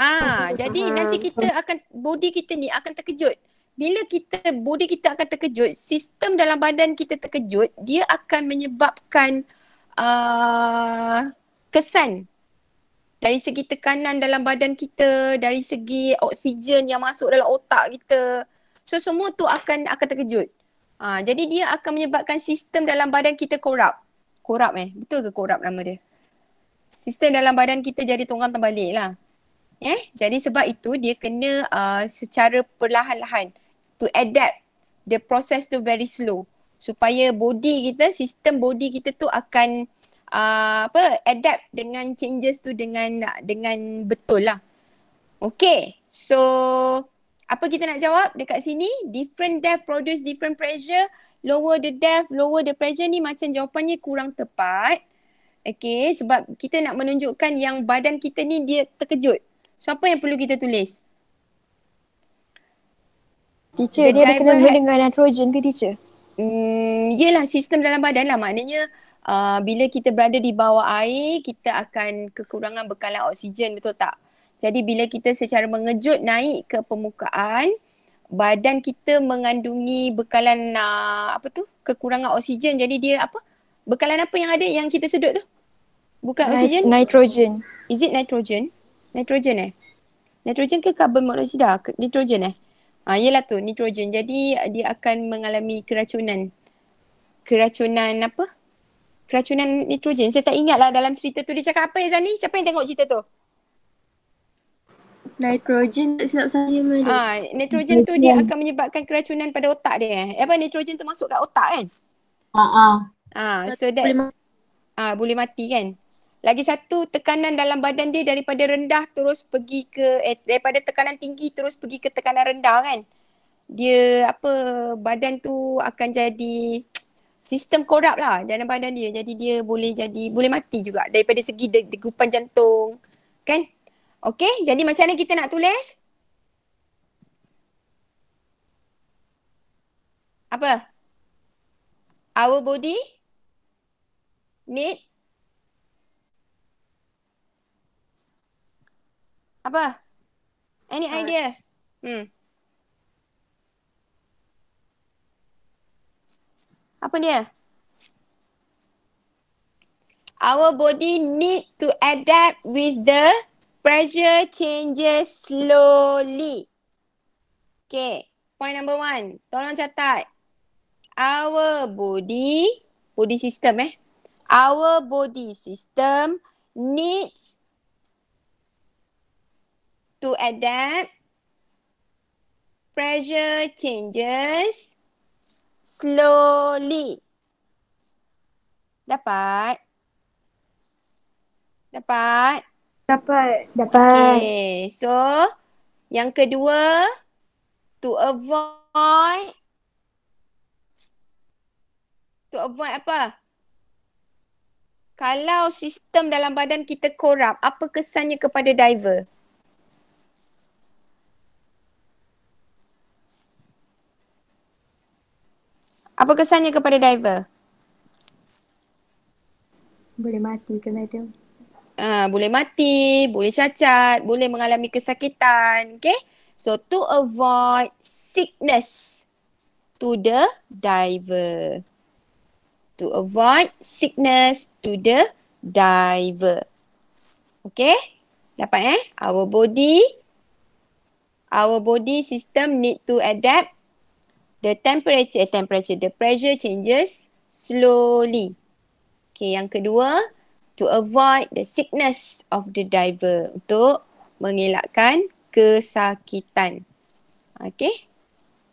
ah jadi nanti kita akan body kita ni akan terkejut bila kita body kita akan terkejut, sistem dalam badan kita terkejut, dia akan menyebabkan uh, kesan dari segi tekanan dalam badan kita, dari segi oksigen yang masuk dalam otak kita. So semua tu akan akan terkejut. Ha, jadi dia akan menyebabkan sistem dalam badan kita korup. Korup eh? Betul ke korup nama dia? Sistem dalam badan kita jadi tonggang terbalik lah. Eh? Jadi sebab itu dia kena uh, secara perlahan-lahan to adapt the process tu very slow supaya body kita sistem body kita tu akan uh, apa adapt dengan changes tu dengan dengan betul lah okay so apa kita nak jawab dekat sini different depth produce different pressure lower the depth lower the pressure ni macam jawapannya kurang tepat okay sebab kita nak menunjukkan yang badan kita ni dia terkejut so apa yang perlu kita tulis Teacher, The dia diamond... ada kena dengan nitrogen ke teacher? Hmm, yelah sistem dalam badan lah maknanya uh, bila kita berada di bawah air kita akan kekurangan bekalan oksigen betul tak? Jadi bila kita secara mengejut naik ke permukaan badan kita mengandungi bekalan uh, apa tu kekurangan oksigen jadi dia apa bekalan apa yang ada yang kita sedut tu bukan Nit- oksigen nitrogen is it nitrogen nitrogen eh nitrogen ke karbon monoksida nitrogen eh Ah, yelah tu nitrogen. Jadi dia akan mengalami keracunan. Keracunan apa? Keracunan nitrogen. Saya tak ingatlah dalam cerita tu dia cakap apa ya Zani? Siapa yang tengok cerita tu? Nitrogen tak silap saya mana. Ha, ah, nitrogen tu dia akan menyebabkan keracunan pada otak dia. Eh, eh apa nitrogen tu masuk kat otak kan? Ha ah. Ah, ha, so that ah boleh mati kan? Lagi satu tekanan dalam badan dia daripada rendah terus pergi ke eh, daripada tekanan tinggi terus pergi ke tekanan rendah kan. Dia apa badan tu akan jadi sistem korap lah dalam badan dia. Jadi dia boleh jadi boleh mati juga daripada segi degupan jantung kan. Okay jadi macam mana kita nak tulis? Apa? Our body need Apa? Any Sorry. idea? Hmm. Apa dia? Our body need to adapt with the pressure changes slowly. Okay, point number one. Tolong catat. Our body, body system eh. Our body system needs to adapt pressure changes slowly. Dapat? Dapat? Dapat. Dapat. Okay. So, yang kedua, to avoid to avoid apa? Kalau sistem dalam badan kita korup, apa kesannya kepada diver? Apa kesannya kepada diver? Boleh mati ke madam? Uh, ah, boleh mati, boleh cacat, boleh mengalami kesakitan. Okay? So to avoid sickness to the diver. To avoid sickness to the diver. Okay? Dapat eh? Our body, our body system need to adapt the temperature eh, temperature the pressure changes slowly. Okay, yang kedua to avoid the sickness of the diver untuk mengelakkan kesakitan. Okay,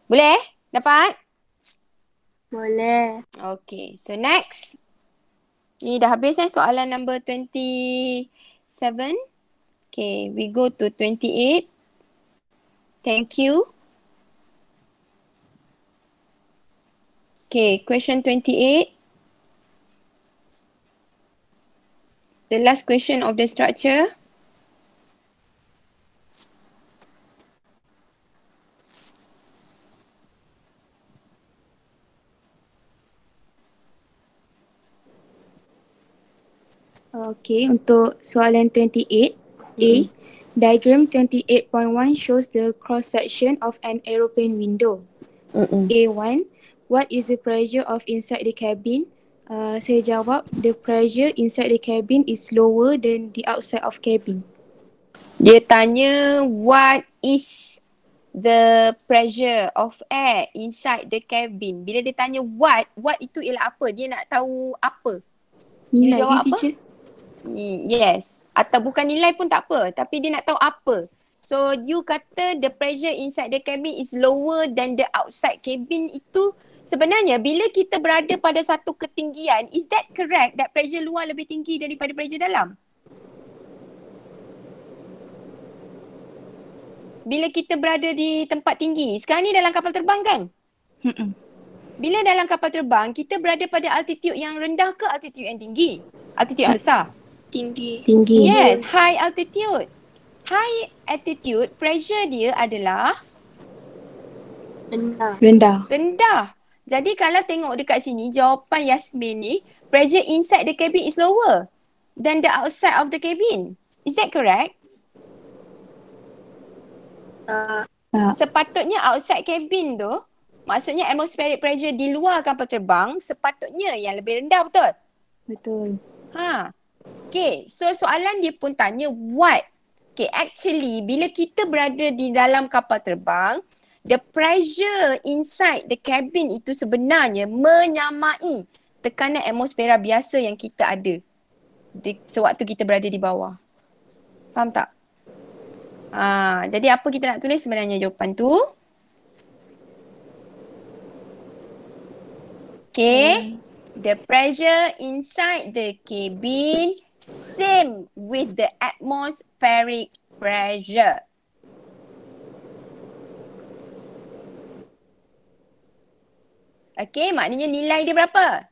boleh? Eh? Dapat? Boleh. Okay, so next. Ni dah habis eh soalan number 27. Okay, we go to 28. Thank you. Okay, question 28. The last question of the structure. Okay, untuk soalan 28A, mm. Mm-hmm. diagram 28.1 shows the cross-section of an aeroplane window. Mm -mm. A1, What is the pressure of inside the cabin? Uh, saya jawab, the pressure inside the cabin is lower than the outside of cabin. Dia tanya, what is the pressure of air inside the cabin? Bila dia tanya what, what itu ialah apa? Dia nak tahu apa? Nilai dia jawab teacher. apa? Yes. Atau bukan nilai pun tak apa. Tapi dia nak tahu apa. So you kata the pressure inside the cabin is lower than the outside cabin itu sebenarnya bila kita berada pada satu ketinggian is that correct that pressure luar lebih tinggi daripada pressure dalam bila kita berada di tempat tinggi sekarang ni dalam kapal terbang kan bila dalam kapal terbang kita berada pada altitude yang rendah ke altitude yang tinggi altitude yang besar tinggi tinggi yes high altitude high altitude pressure dia adalah rendah rendah rendah jadi kalau tengok dekat sini jawapan Yasmin ni pressure inside the cabin is lower than the outside of the cabin. Is that correct? Uh, sepatutnya outside cabin tu maksudnya atmospheric pressure di luar kapal terbang sepatutnya yang lebih rendah betul? Betul. Ha. Okay, so soalan dia pun tanya what? Okay, actually bila kita berada di dalam kapal terbang, the pressure inside the cabin itu sebenarnya menyamai tekanan atmosfera biasa yang kita ada di, sewaktu kita berada di bawah. Faham tak? Ha, jadi apa kita nak tulis sebenarnya jawapan tu? Okay. Hmm. The pressure inside the cabin same with the atmospheric pressure. Okay, maknanya nilai dia berapa?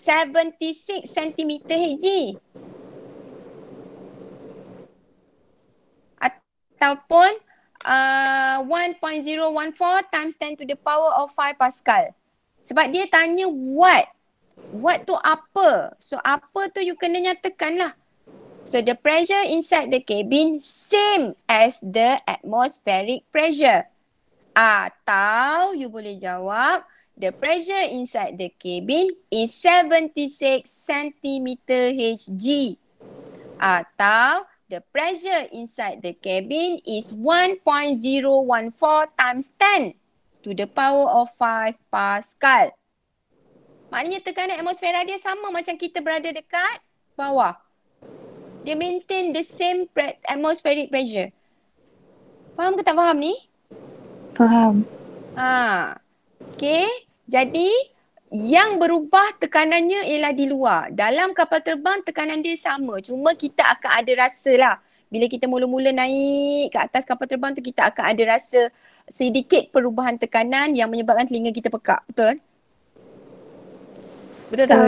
76 cm HG. Ataupun uh, 1.014 times 10 to the power of 5 pascal. Sebab dia tanya what? What tu apa? So apa tu you kena nyatakan lah. So the pressure inside the cabin same as the atmospheric pressure. Atau you boleh jawab 1.014 The pressure inside the cabin is 76 cm Hg. Atau the pressure inside the cabin is 1.014 times 10 to the power of 5 pascal. Maknanya tekanan atmosfera dia sama macam kita berada dekat bawah. Dia maintain the same pre- atmospheric pressure. Faham ke tak faham ni? Faham. Ah. Okay. Jadi yang berubah tekanannya ialah di luar. Dalam kapal terbang tekanan dia sama. Cuma kita akan ada rasa lah. Bila kita mula-mula naik ke atas kapal terbang tu kita akan ada rasa sedikit perubahan tekanan yang menyebabkan telinga kita pekak. Betul? Betul tak?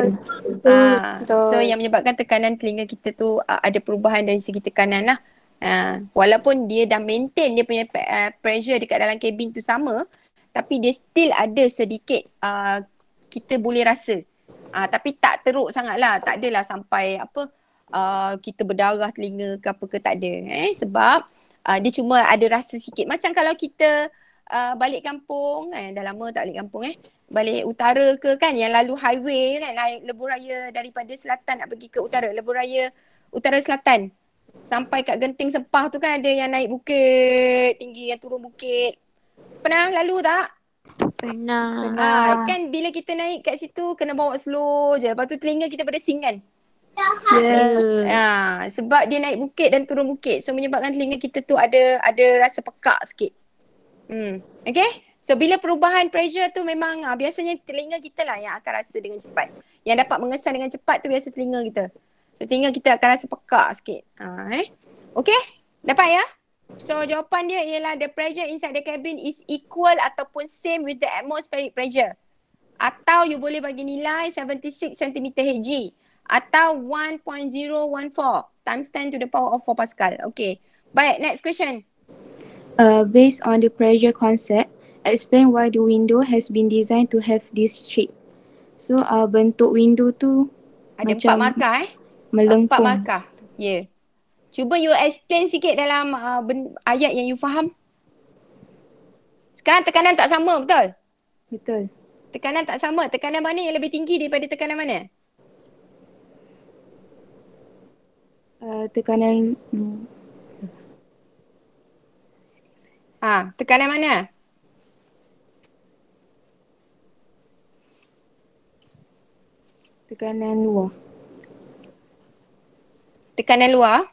Betul. Ha. So yang menyebabkan tekanan telinga kita tu ada perubahan dari segi tekanan lah. Uh, walaupun dia dah maintain dia punya eh, pressure dekat dalam kabin tu sama tapi dia still ada sedikit uh, kita boleh rasa. Uh, tapi tak teruk sangatlah. Tak adalah sampai apa uh, kita berdarah telinga ke apa ke tak ada. Eh? Sebab uh, dia cuma ada rasa sikit. Macam kalau kita uh, balik kampung, eh, dah lama tak balik kampung eh. Balik utara ke kan yang lalu highway kan naik lebuh raya daripada selatan nak pergi ke utara. Lebuh raya utara selatan. Sampai kat genting sempah tu kan ada yang naik bukit tinggi yang turun bukit Pernah lalu tak? Pernah. Pernah. Ah, kan bila kita naik kat situ kena bawa slow je. Lepas tu telinga kita pada sing kan? Yeah. Ah, sebab dia naik bukit dan turun bukit. So menyebabkan telinga kita tu ada ada rasa pekak sikit. Hmm. Okay? So bila perubahan pressure tu memang ah, biasanya telinga kita lah yang akan rasa dengan cepat. Yang dapat mengesan dengan cepat tu biasa telinga kita. So telinga kita akan rasa pekak sikit. Ah, eh? Okay? Dapat ya? So jawapan dia ialah the pressure inside the cabin is equal ataupun same with the atmospheric pressure. Atau you boleh bagi nilai 76 cm Hg atau 1.014 times 10 to the power of 4 pascal. Okay. Baik, next question. Uh, based on the pressure concept, explain why the window has been designed to have this shape. So uh, bentuk window tu Ada macam empat markah eh? Melengkung. Empat markah. Yeah. Cuba you explain sikit dalam uh, ben- ayat yang you faham. Sekarang tekanan tak sama betul? Betul. Tekanan tak sama. Tekanan mana yang lebih tinggi daripada tekanan mana? Uh, tekanan... Ah, ha, tekanan mana? Tekanan luar. Tekanan luar?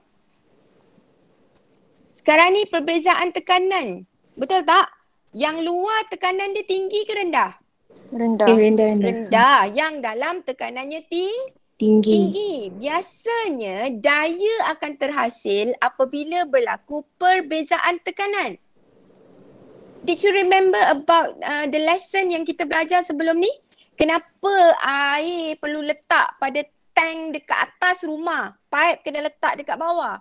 Sekarang ni perbezaan tekanan. Betul tak? Yang luar tekanan dia tinggi ke rendah? Rendah. Eh, rendah, rendah. rendah. Yang dalam tekanannya ting- tinggi. tinggi. Biasanya daya akan terhasil apabila berlaku perbezaan tekanan. Did you remember about uh, the lesson yang kita belajar sebelum ni? Kenapa air perlu letak pada tank dekat atas rumah? Pipe kena letak dekat bawah.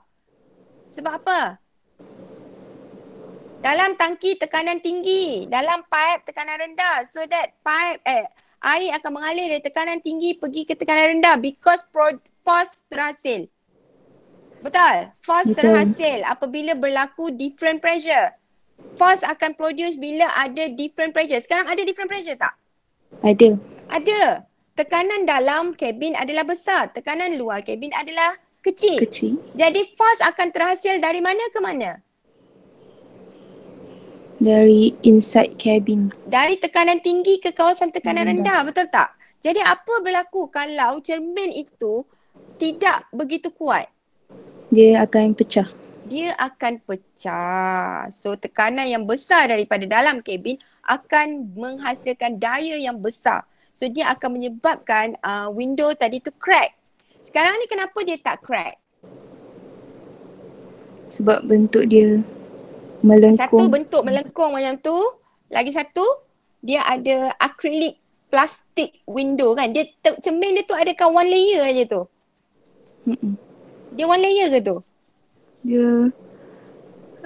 Sebab apa? dalam tangki tekanan tinggi dalam pipe tekanan rendah so that pipe eh air akan mengalir dari tekanan tinggi pergi ke tekanan rendah because pro, force terhasil betul force betul. terhasil apabila berlaku different pressure force akan produce bila ada different pressure sekarang ada different pressure tak ada ada tekanan dalam kabin adalah besar tekanan luar kabin adalah kecil kecil jadi force akan terhasil dari mana ke mana dari inside cabin. Dari tekanan tinggi ke kawasan tekanan rendah. Hmm. rendah, betul tak? Jadi apa berlaku kalau cermin itu tidak begitu kuat? Dia akan pecah. Dia akan pecah. So tekanan yang besar daripada dalam kabin akan menghasilkan daya yang besar. So dia akan menyebabkan uh, window tadi tu crack. Sekarang ni kenapa dia tak crack? Sebab bentuk dia melengkung. Satu bentuk melengkung macam tu. Lagi satu, dia ada akrilik plastik window kan. Dia te- cermin dia tu adakan one layer aja tu. Dia one layer ke tu? Dia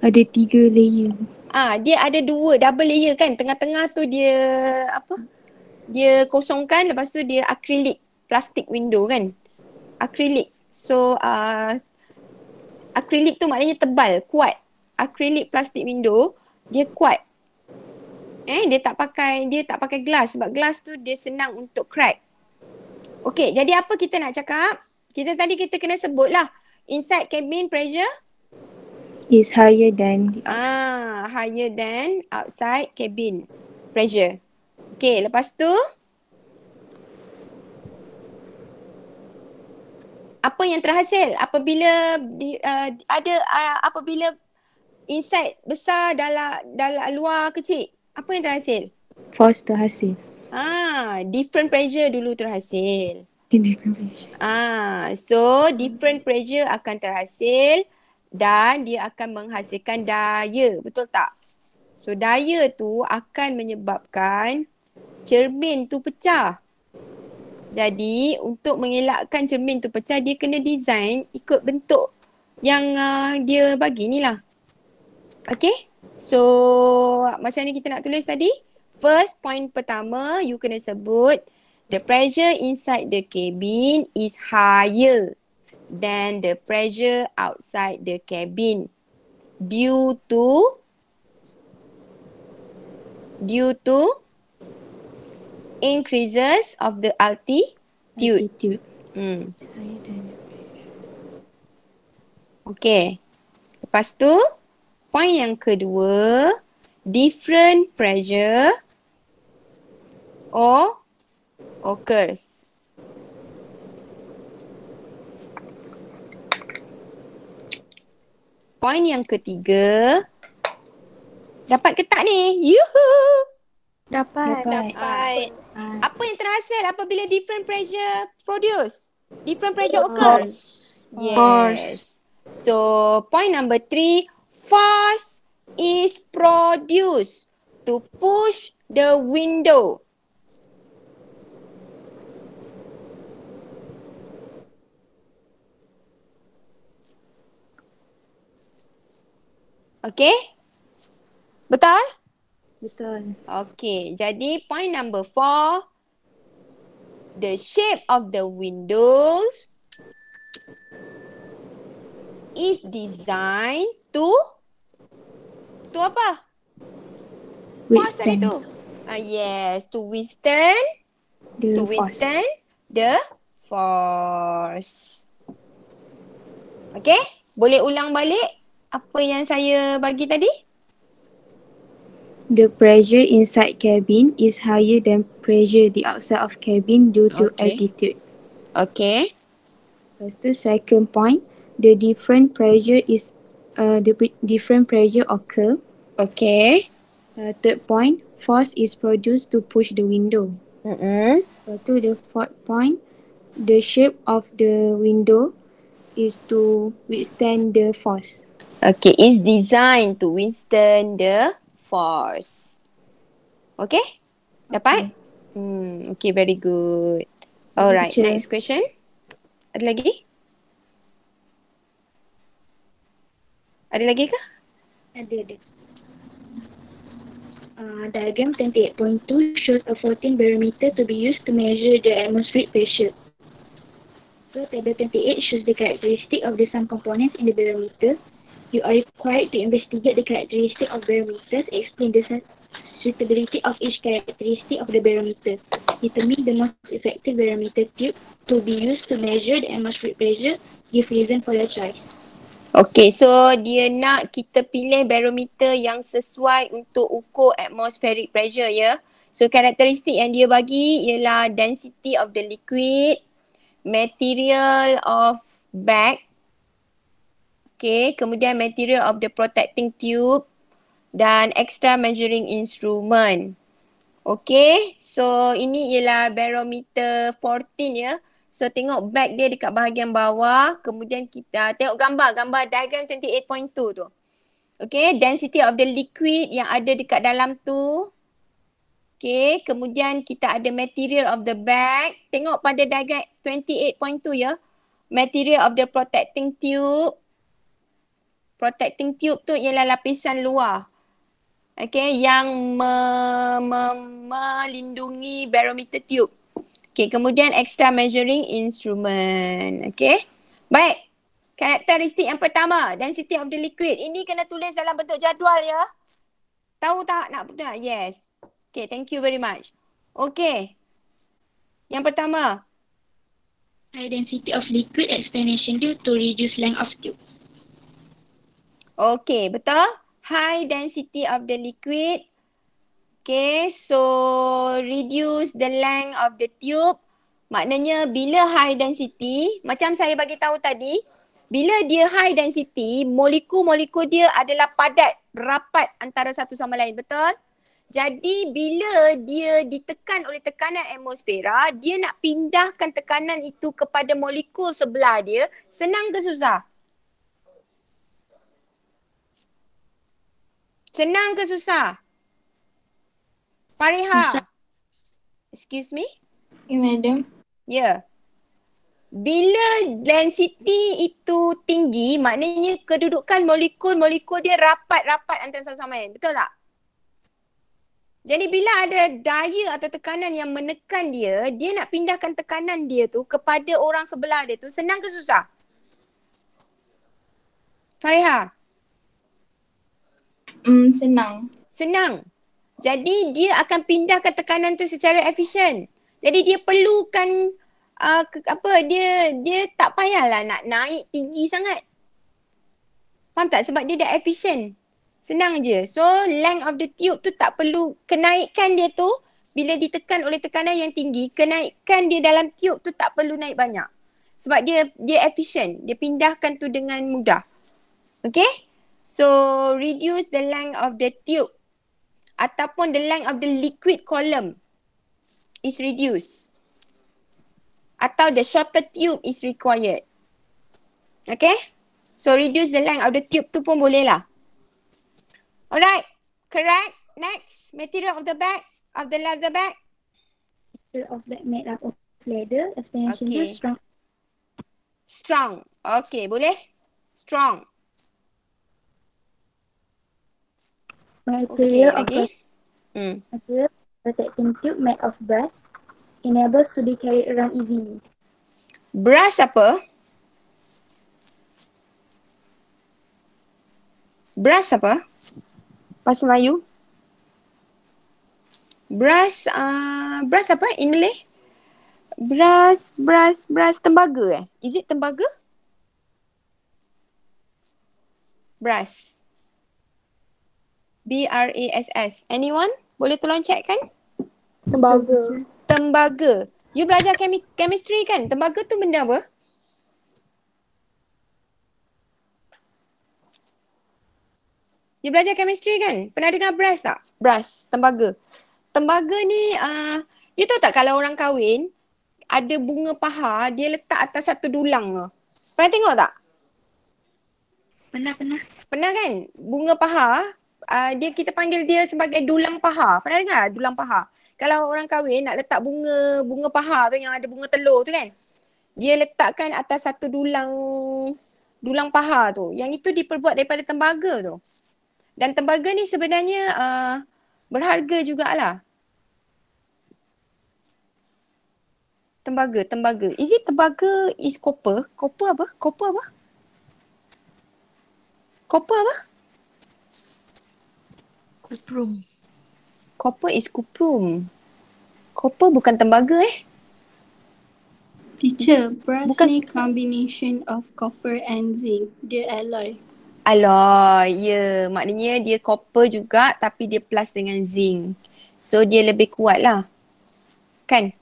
ada tiga layer. Ah, dia ada dua double layer kan. Tengah-tengah tu dia apa? Dia kosongkan lepas tu dia akrilik plastik window kan. Akrilik. So uh, akrilik tu maknanya tebal, kuat acrylic plastic window dia kuat eh dia tak pakai dia tak pakai glass sebab glass tu dia senang untuk crack okey jadi apa kita nak cakap kita tadi kita kena sebutlah inside cabin pressure is higher than the ah higher than outside cabin pressure okey lepas tu apa yang terhasil apabila di, uh, ada uh, apabila inside besar dalam dalam luar kecil apa yang terhasil force terhasil ah different pressure dulu terhasil Different pressure. Ah, so different pressure akan terhasil dan dia akan menghasilkan daya, betul tak? So daya tu akan menyebabkan cermin tu pecah. Jadi untuk mengelakkan cermin tu pecah, dia kena design ikut bentuk yang uh, dia bagi ni lah. Okay. So macam ni kita nak tulis tadi. First point pertama you kena sebut the pressure inside the cabin is higher than the pressure outside the cabin due to due to increases of the altitude. altitude. Hmm. Okay. Lepas tu, Point yang kedua, different pressure or occurs. Point yang ketiga, dapat ke tak ni? Yuhu! Dapat. dapat. dapat. Ah. Apa yang terhasil apabila different pressure produce? Different pressure occurs? Yes. So, point number three, force is produced to push the window. Okay? Betul? Betul. Okay, jadi point number four. The shape of the windows is designed to Tu apa? Force Winston. Ah yes, to withstand, The to force. Winston the force. Okay, boleh ulang balik apa yang saya bagi tadi? The pressure inside cabin is higher than pressure the outside of cabin due to okay. altitude. Okay. Lepas tu second point, the different pressure is Uh, the different pressure occur. Okay. Uh, third point, force is produced to push the window. Mm-hmm. Lepas tu the fourth point, the shape of the window is to withstand the force. Okay, is designed to withstand the force. Okay? Dapat? Okay. Hmm, okay, very good. Alright, next question. Ada lagi? Ada lagi ke? Ada, ada. Uh, diagram 28.2 shows a 14 barometer to be used to measure the atmospheric pressure. So, table 28 shows the characteristic of the sun components in the barometer. You are required to investigate the characteristic of barometers, explain the suitability of each characteristic of the barometer. Determine the most effective barometer tube to be used to measure the atmospheric pressure, give reason for your choice. Okay, so dia nak kita pilih barometer yang sesuai untuk ukur atmospheric pressure ya. So karakteristik yang dia bagi ialah density of the liquid, material of bag, okay, kemudian material of the protecting tube dan extra measuring instrument. Okay, so ini ialah barometer 14 ya. So tengok back dia dekat bahagian bawah. Kemudian kita tengok gambar. Gambar diagram 28.2 tu. Okay. Density of the liquid yang ada dekat dalam tu. Okay. Kemudian kita ada material of the bag. Tengok pada diagram 28.2 ya. Material of the protecting tube. Protecting tube tu ialah lapisan luar. Okay. Yang me me melindungi barometer tube. Okay, kemudian extra measuring instrument. Okay. Baik. Karakteristik yang pertama, density of the liquid. Ini kena tulis dalam bentuk jadual ya. Tahu tak nak betul tak? Yes. Okay, thank you very much. Okay. Yang pertama. High density of liquid explanation due to reduce length of tube. Okay, betul? High density of the liquid Okay, so reduce the length of the tube. Maknanya bila high density, macam saya bagi tahu tadi, bila dia high density, molekul-molekul dia adalah padat, rapat antara satu sama lain, betul? Jadi bila dia ditekan oleh tekanan atmosfera, dia nak pindahkan tekanan itu kepada molekul sebelah dia, senang ke susah? Senang ke susah? Pariha, Excuse me. Hey, madam. Ya. Yeah. Bila density itu tinggi, maknanya kedudukan molekul-molekul dia rapat-rapat antara satu sama lain. Betul tak? Jadi bila ada daya atau tekanan yang menekan dia, dia nak pindahkan tekanan dia tu kepada orang sebelah dia tu senang ke susah? Fariha? Hmm, senang. Senang? Jadi dia akan pindahkan tekanan tu secara efisien. Jadi dia perlukan uh, ke, apa dia dia tak payahlah nak naik tinggi sangat. Faham tak? Sebab dia dah efisien. Senang je. So length of the tube tu tak perlu kenaikan dia tu bila ditekan oleh tekanan yang tinggi, kenaikan dia dalam tube tu tak perlu naik banyak. Sebab dia dia efisien. Dia pindahkan tu dengan mudah. Okay? So reduce the length of the tube ataupun the length of the liquid column is reduced atau the shorter tube is required. Okay? So reduce the length of the tube tu pun boleh lah. Alright? Correct? Next, material of the bag, of the leather bag. Material of bag made up of leather, okay. strong. Strong. Okay, boleh? Strong. material okay, of okay. Mm. material protecting tube made of brass enables to be carried around easily. Brass apa? Brass apa? Bahasa Melayu? Brass, uh, brass apa in Malay? Brass, brass, brass tembaga eh? Is it tembaga? Brass. B-R-A-S-S. Anyone? Boleh tolong check kan? Tembaga. Tembaga. You belajar chemi- chemistry kan? Tembaga tu benda apa? You belajar chemistry kan? Pernah dengar brush tak? Brush, tembaga. Tembaga ni, uh, you tahu tak kalau orang kahwin, ada bunga paha, dia letak atas satu dulang Pernah tengok tak? Pernah, pernah. Pernah kan? Bunga paha, Ah, dia kita panggil dia sebagai dulang paha. Pernah dengar dulang paha? Kalau orang kahwin nak letak bunga bunga paha tu yang ada bunga telur tu kan. Dia letakkan atas satu dulang dulang paha tu. Yang itu diperbuat daripada tembaga tu. Dan tembaga ni sebenarnya uh, berharga jugalah. Tembaga, tembaga. Is it tembaga is copper? Copper apa? Copper apa? Copper apa? Kuprum. Copper is kuprum. Copper bukan tembaga eh. Teacher, brass bukan. ni combination of copper and zinc. Dia alloy. Alloy, ya. Yeah. Maknanya dia copper juga tapi dia plus dengan zinc. So dia lebih kuat lah. Kan?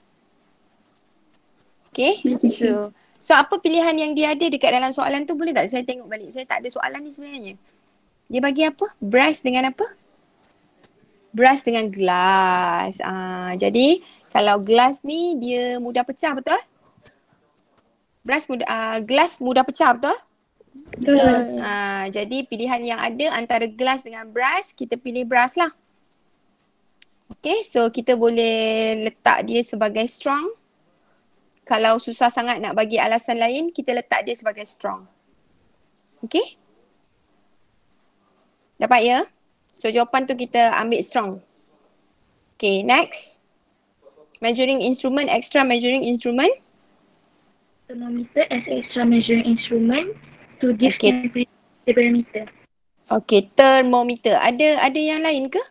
Okay, so. So apa pilihan yang dia ada dekat dalam soalan tu boleh tak saya tengok balik? Saya tak ada soalan ni sebenarnya. Dia bagi apa? Brass dengan apa? beras dengan glass, Uh, jadi kalau glass ni dia mudah pecah betul? Beras mudah, uh, ah, gelas mudah pecah betul? Betul. Uh, jadi pilihan yang ada antara glass dengan beras, kita pilih beras lah. Okay, so kita boleh letak dia sebagai strong. Kalau susah sangat nak bagi alasan lain, kita letak dia sebagai strong. Okay? Dapat ya? So jawapan tu kita ambil strong. Okay, next. Measuring instrument, extra measuring instrument. Thermometer as extra measuring instrument to give okay. temperature parameter. Okay, termometer. Ada ada yang lain ke?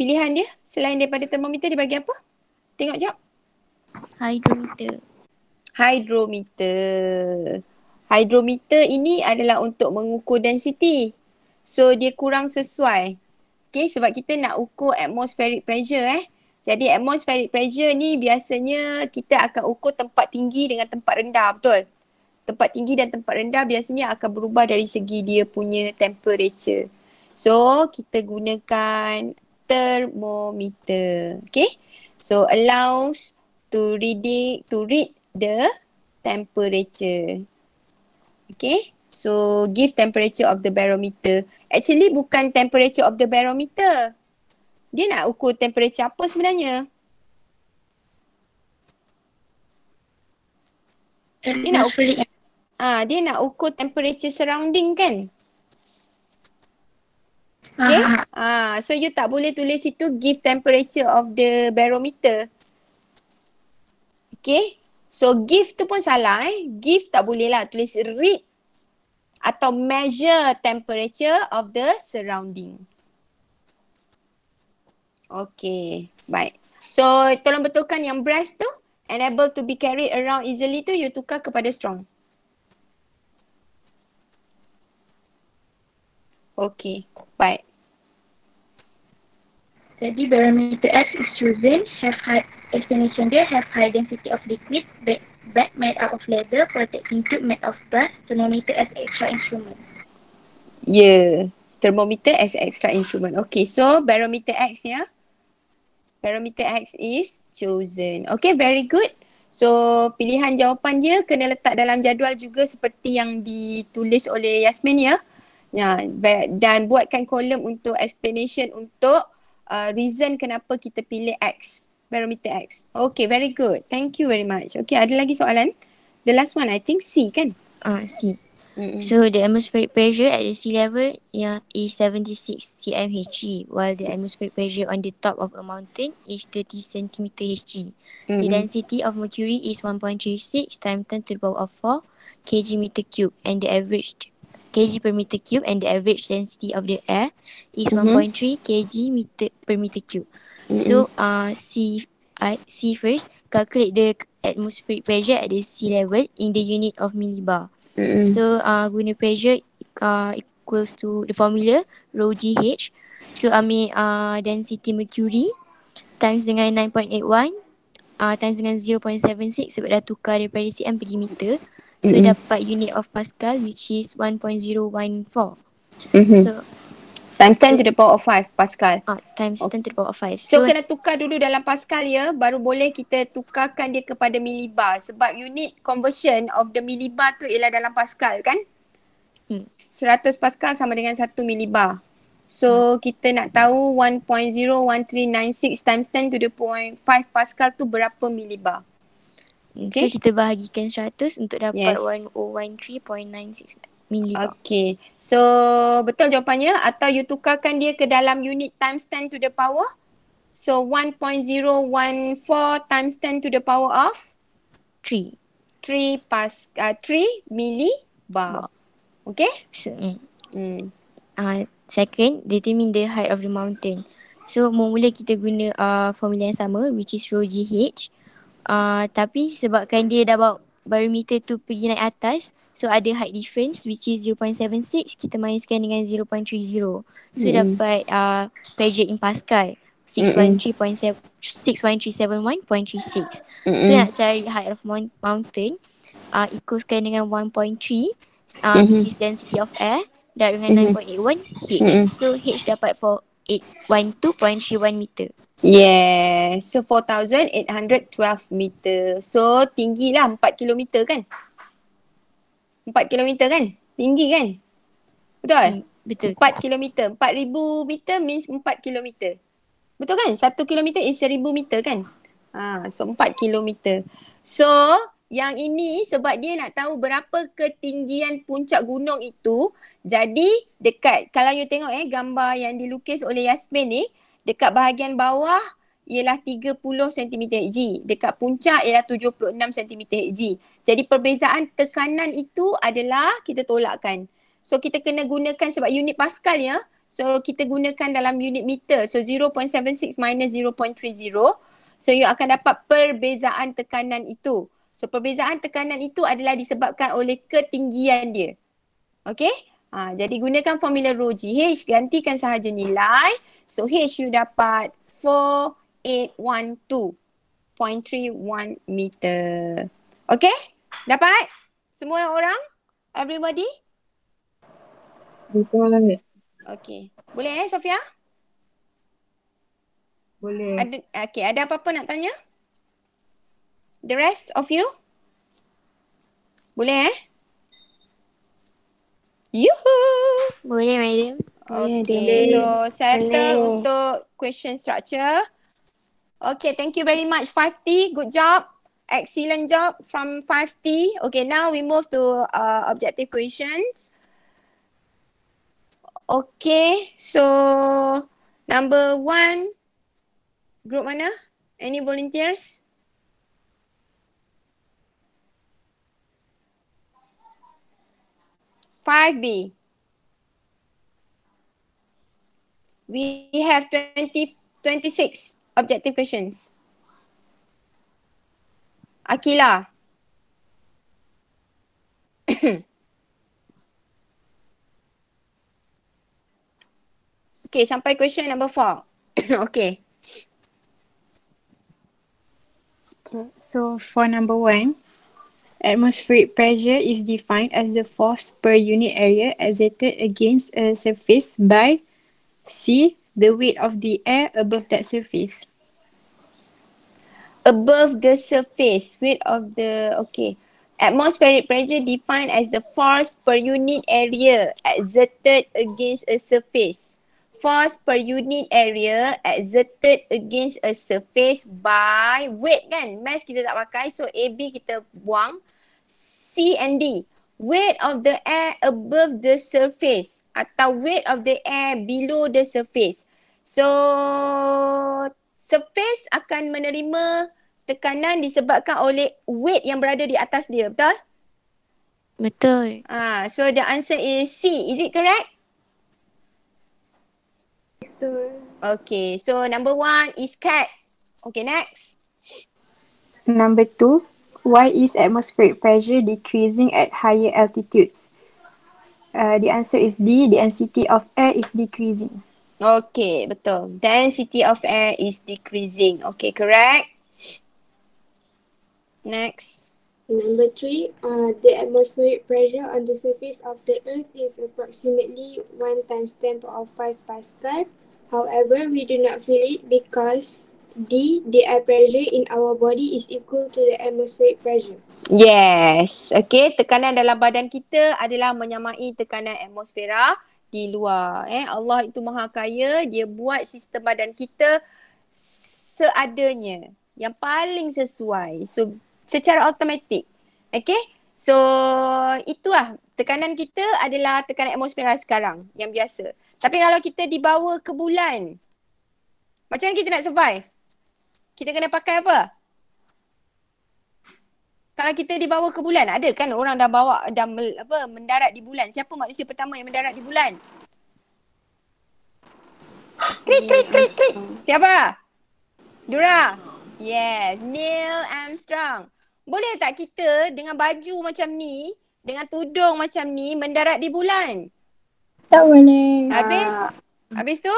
Pilihan dia selain daripada termometer dia bagi apa? Tengok jap. Hydrometer. Hydrometer. Hydrometer ini adalah untuk mengukur density. So dia kurang sesuai. Okay sebab kita nak ukur atmospheric pressure eh. Jadi atmospheric pressure ni biasanya kita akan ukur tempat tinggi dengan tempat rendah betul? Tempat tinggi dan tempat rendah biasanya akan berubah dari segi dia punya temperature. So kita gunakan thermometer. Okay. So allows to reading to read the temperature. Okay. So give temperature of the barometer actually bukan temperature of the barometer. Dia nak ukur temperature apa sebenarnya? Dia nak ukur, ah, ha, dia nak ukur temperature surrounding kan? Okay? Ah, ha, so you tak boleh tulis itu give temperature of the barometer. Okay? So give tu pun salah eh. Give tak boleh lah tulis read atau measure temperature of the surrounding. Okay, baik. So, tolong betulkan yang breast tu and able to be carried around easily tu you tukar kepada strong. Okay, baik. Jadi barometer X is chosen, have high explanation dia, have high density of liquid, bag made out of leather, protecting tube made of brass, thermometer as extra instrument. Yeah, thermometer as extra instrument. Okay, so barometer X, yeah. Barometer X is chosen. Okay, very good. So, pilihan jawapan dia kena letak dalam jadual juga seperti yang ditulis oleh Yasmin ya. Ya, dan buatkan kolom untuk explanation untuk uh, reason kenapa kita pilih X barometer X. Okay, very good. Thank you very much. Okay, ada lagi soalan? The last one, I think C kan? Ah, uh, C. Mm-hmm. So, the atmospheric pressure at the sea level yeah, is 76 cmHg e, while the atmospheric pressure on the top of a mountain is 30 cmHg. Mm-hmm. The density of mercury is 1.36 times 10 to the power of 4 kg meter cube and the average kg per meter cube and the average density of the air is mm-hmm. 1.3 kg meter per meter cube. Mm-hmm. So uh, sea, uh, sea first, calculate the atmospheric pressure at the sea level in the unit of millibar. Mm-hmm. So uh, guna pressure uh, equals to the formula rho gh. So ambil uh, density mercury times dengan 9.81 Uh, times dengan 0.76 sebab dah tukar daripada cm pergi meter so mm-hmm. dapat unit of pascal which is 1.014 mm-hmm. so times 10 to the power of 5 pascal ah times okay. 10 to the power of 5 so, so kena tukar dulu dalam pascal ya baru boleh kita tukarkan dia kepada milibar sebab unit conversion of the milibar tu ialah dalam pascal kan hmm 100 pascal sama dengan 1 milibar so hmm. kita nak tahu 1.01396 times 10 to the point 5 pascal tu berapa milibar okay. Hmm, so kita bahagikan 100 untuk dapat yes. 1013.96 mili Okay. So betul jawapannya atau you tukarkan dia ke dalam unit times 10 to the power? So 1.014 times 10 to the power of? 3. 3 pas, uh, 3 mili bar. Okay? So, mm. Mm. Uh, second, determine the height of the mountain. So mula-mula kita guna uh, formula yang sama which is rho gh. Uh, ah, tapi sebabkan dia dah bawa barometer tu pergi naik atas, So ada height difference which is 0.76 kita minuskan dengan 0.30. So mm. dapat uh, pressure in Pascal 613.7 So nak cari height of mountain uh, equalskan dengan 1.3 uh, mm-hmm. which is density of air dan dengan mm-hmm. 9.81 H. Mm-hmm. So H dapat for 812.31 meter. Yeah, so 4,812 meter. So tinggilah 4 kilometer kan? Empat kilometer kan? Tinggi kan? Betul? Hmm, betul. kilometer empat ribu meter means empat kilometer Betul kan? satu kilometer is seribu meter kan? Ha, so empat kilometer So yang ini sebab dia nak tahu berapa ketinggian puncak gunung itu jadi dekat kalau you tengok eh gambar yang dilukis oleh Yasmin ni dekat bahagian bawah ialah 30 cm Hg. Dekat puncak ialah 76 cm Hg. Jadi perbezaan tekanan itu adalah kita tolakkan. So kita kena gunakan sebab unit pascal ya. So kita gunakan dalam unit meter. So 0.76 minus 0.30. So you akan dapat perbezaan tekanan itu. So perbezaan tekanan itu adalah disebabkan oleh ketinggian dia. Okay. Ha, jadi gunakan formula rho GH. Gantikan sahaja nilai. So H you dapat 4 0.812.31 meter. Okay? Dapat? Semua orang? Everybody? Dapat. Okay. Boleh eh, Sofia? Boleh. Ada, okay, ada apa-apa nak tanya? The rest of you? Boleh eh? Yuhu! Boleh, Madam. Okay, boleh. so settle boleh. untuk question structure. Okay, thank you very much, 5T. Good job. Excellent job from 5T. Okay, now we move to uh, objective questions. Okay, so number one, group mana? Any volunteers? Five B. We have twenty twenty six objective questions. Akila. okay, sampai question number four. okay. Okay, so for number one, atmospheric pressure is defined as the force per unit area exerted against a surface by sea the weight of the air above that surface. Above the surface, weight of the, okay. Atmospheric pressure defined as the force per unit area exerted against a surface. Force per unit area exerted against a surface by weight kan? Mass kita tak pakai. So B kita buang. C and D. Weight of the air above the surface. Atau weight of the air below the surface. So surface akan menerima tekanan disebabkan oleh weight yang berada di atas dia, betul? Betul. Ah, so the answer is C. Is it correct? Betul. Okay, so number one is cat. Okay, next. Number two, why is atmospheric pressure decreasing at higher altitudes? Uh, the answer is D. The density of air is decreasing. Okay, betul. Density of air is decreasing. Okay, correct. Next. Number three, uh, the atmospheric pressure on the surface of the Earth is approximately one times ten power of 5 Pascal. However, we do not feel it because D, the air pressure in our body is equal to the atmospheric pressure. Yes, okay. Tekanan dalam badan kita adalah menyamai tekanan atmosfera di luar eh Allah itu maha kaya dia buat sistem badan kita seadanya yang paling sesuai so secara automatik okay so itulah tekanan kita adalah tekanan atmosfera lah sekarang yang biasa tapi kalau kita dibawa ke bulan macam mana kita nak survive kita kena pakai apa kalau kita dibawa ke bulan ada kan orang dah bawa dah mel, apa mendarat di bulan siapa manusia pertama yang mendarat di bulan krik krik krik krik siapa dura yes neil armstrong boleh tak kita dengan baju macam ni dengan tudung macam ni mendarat di bulan tak boleh habis habis tu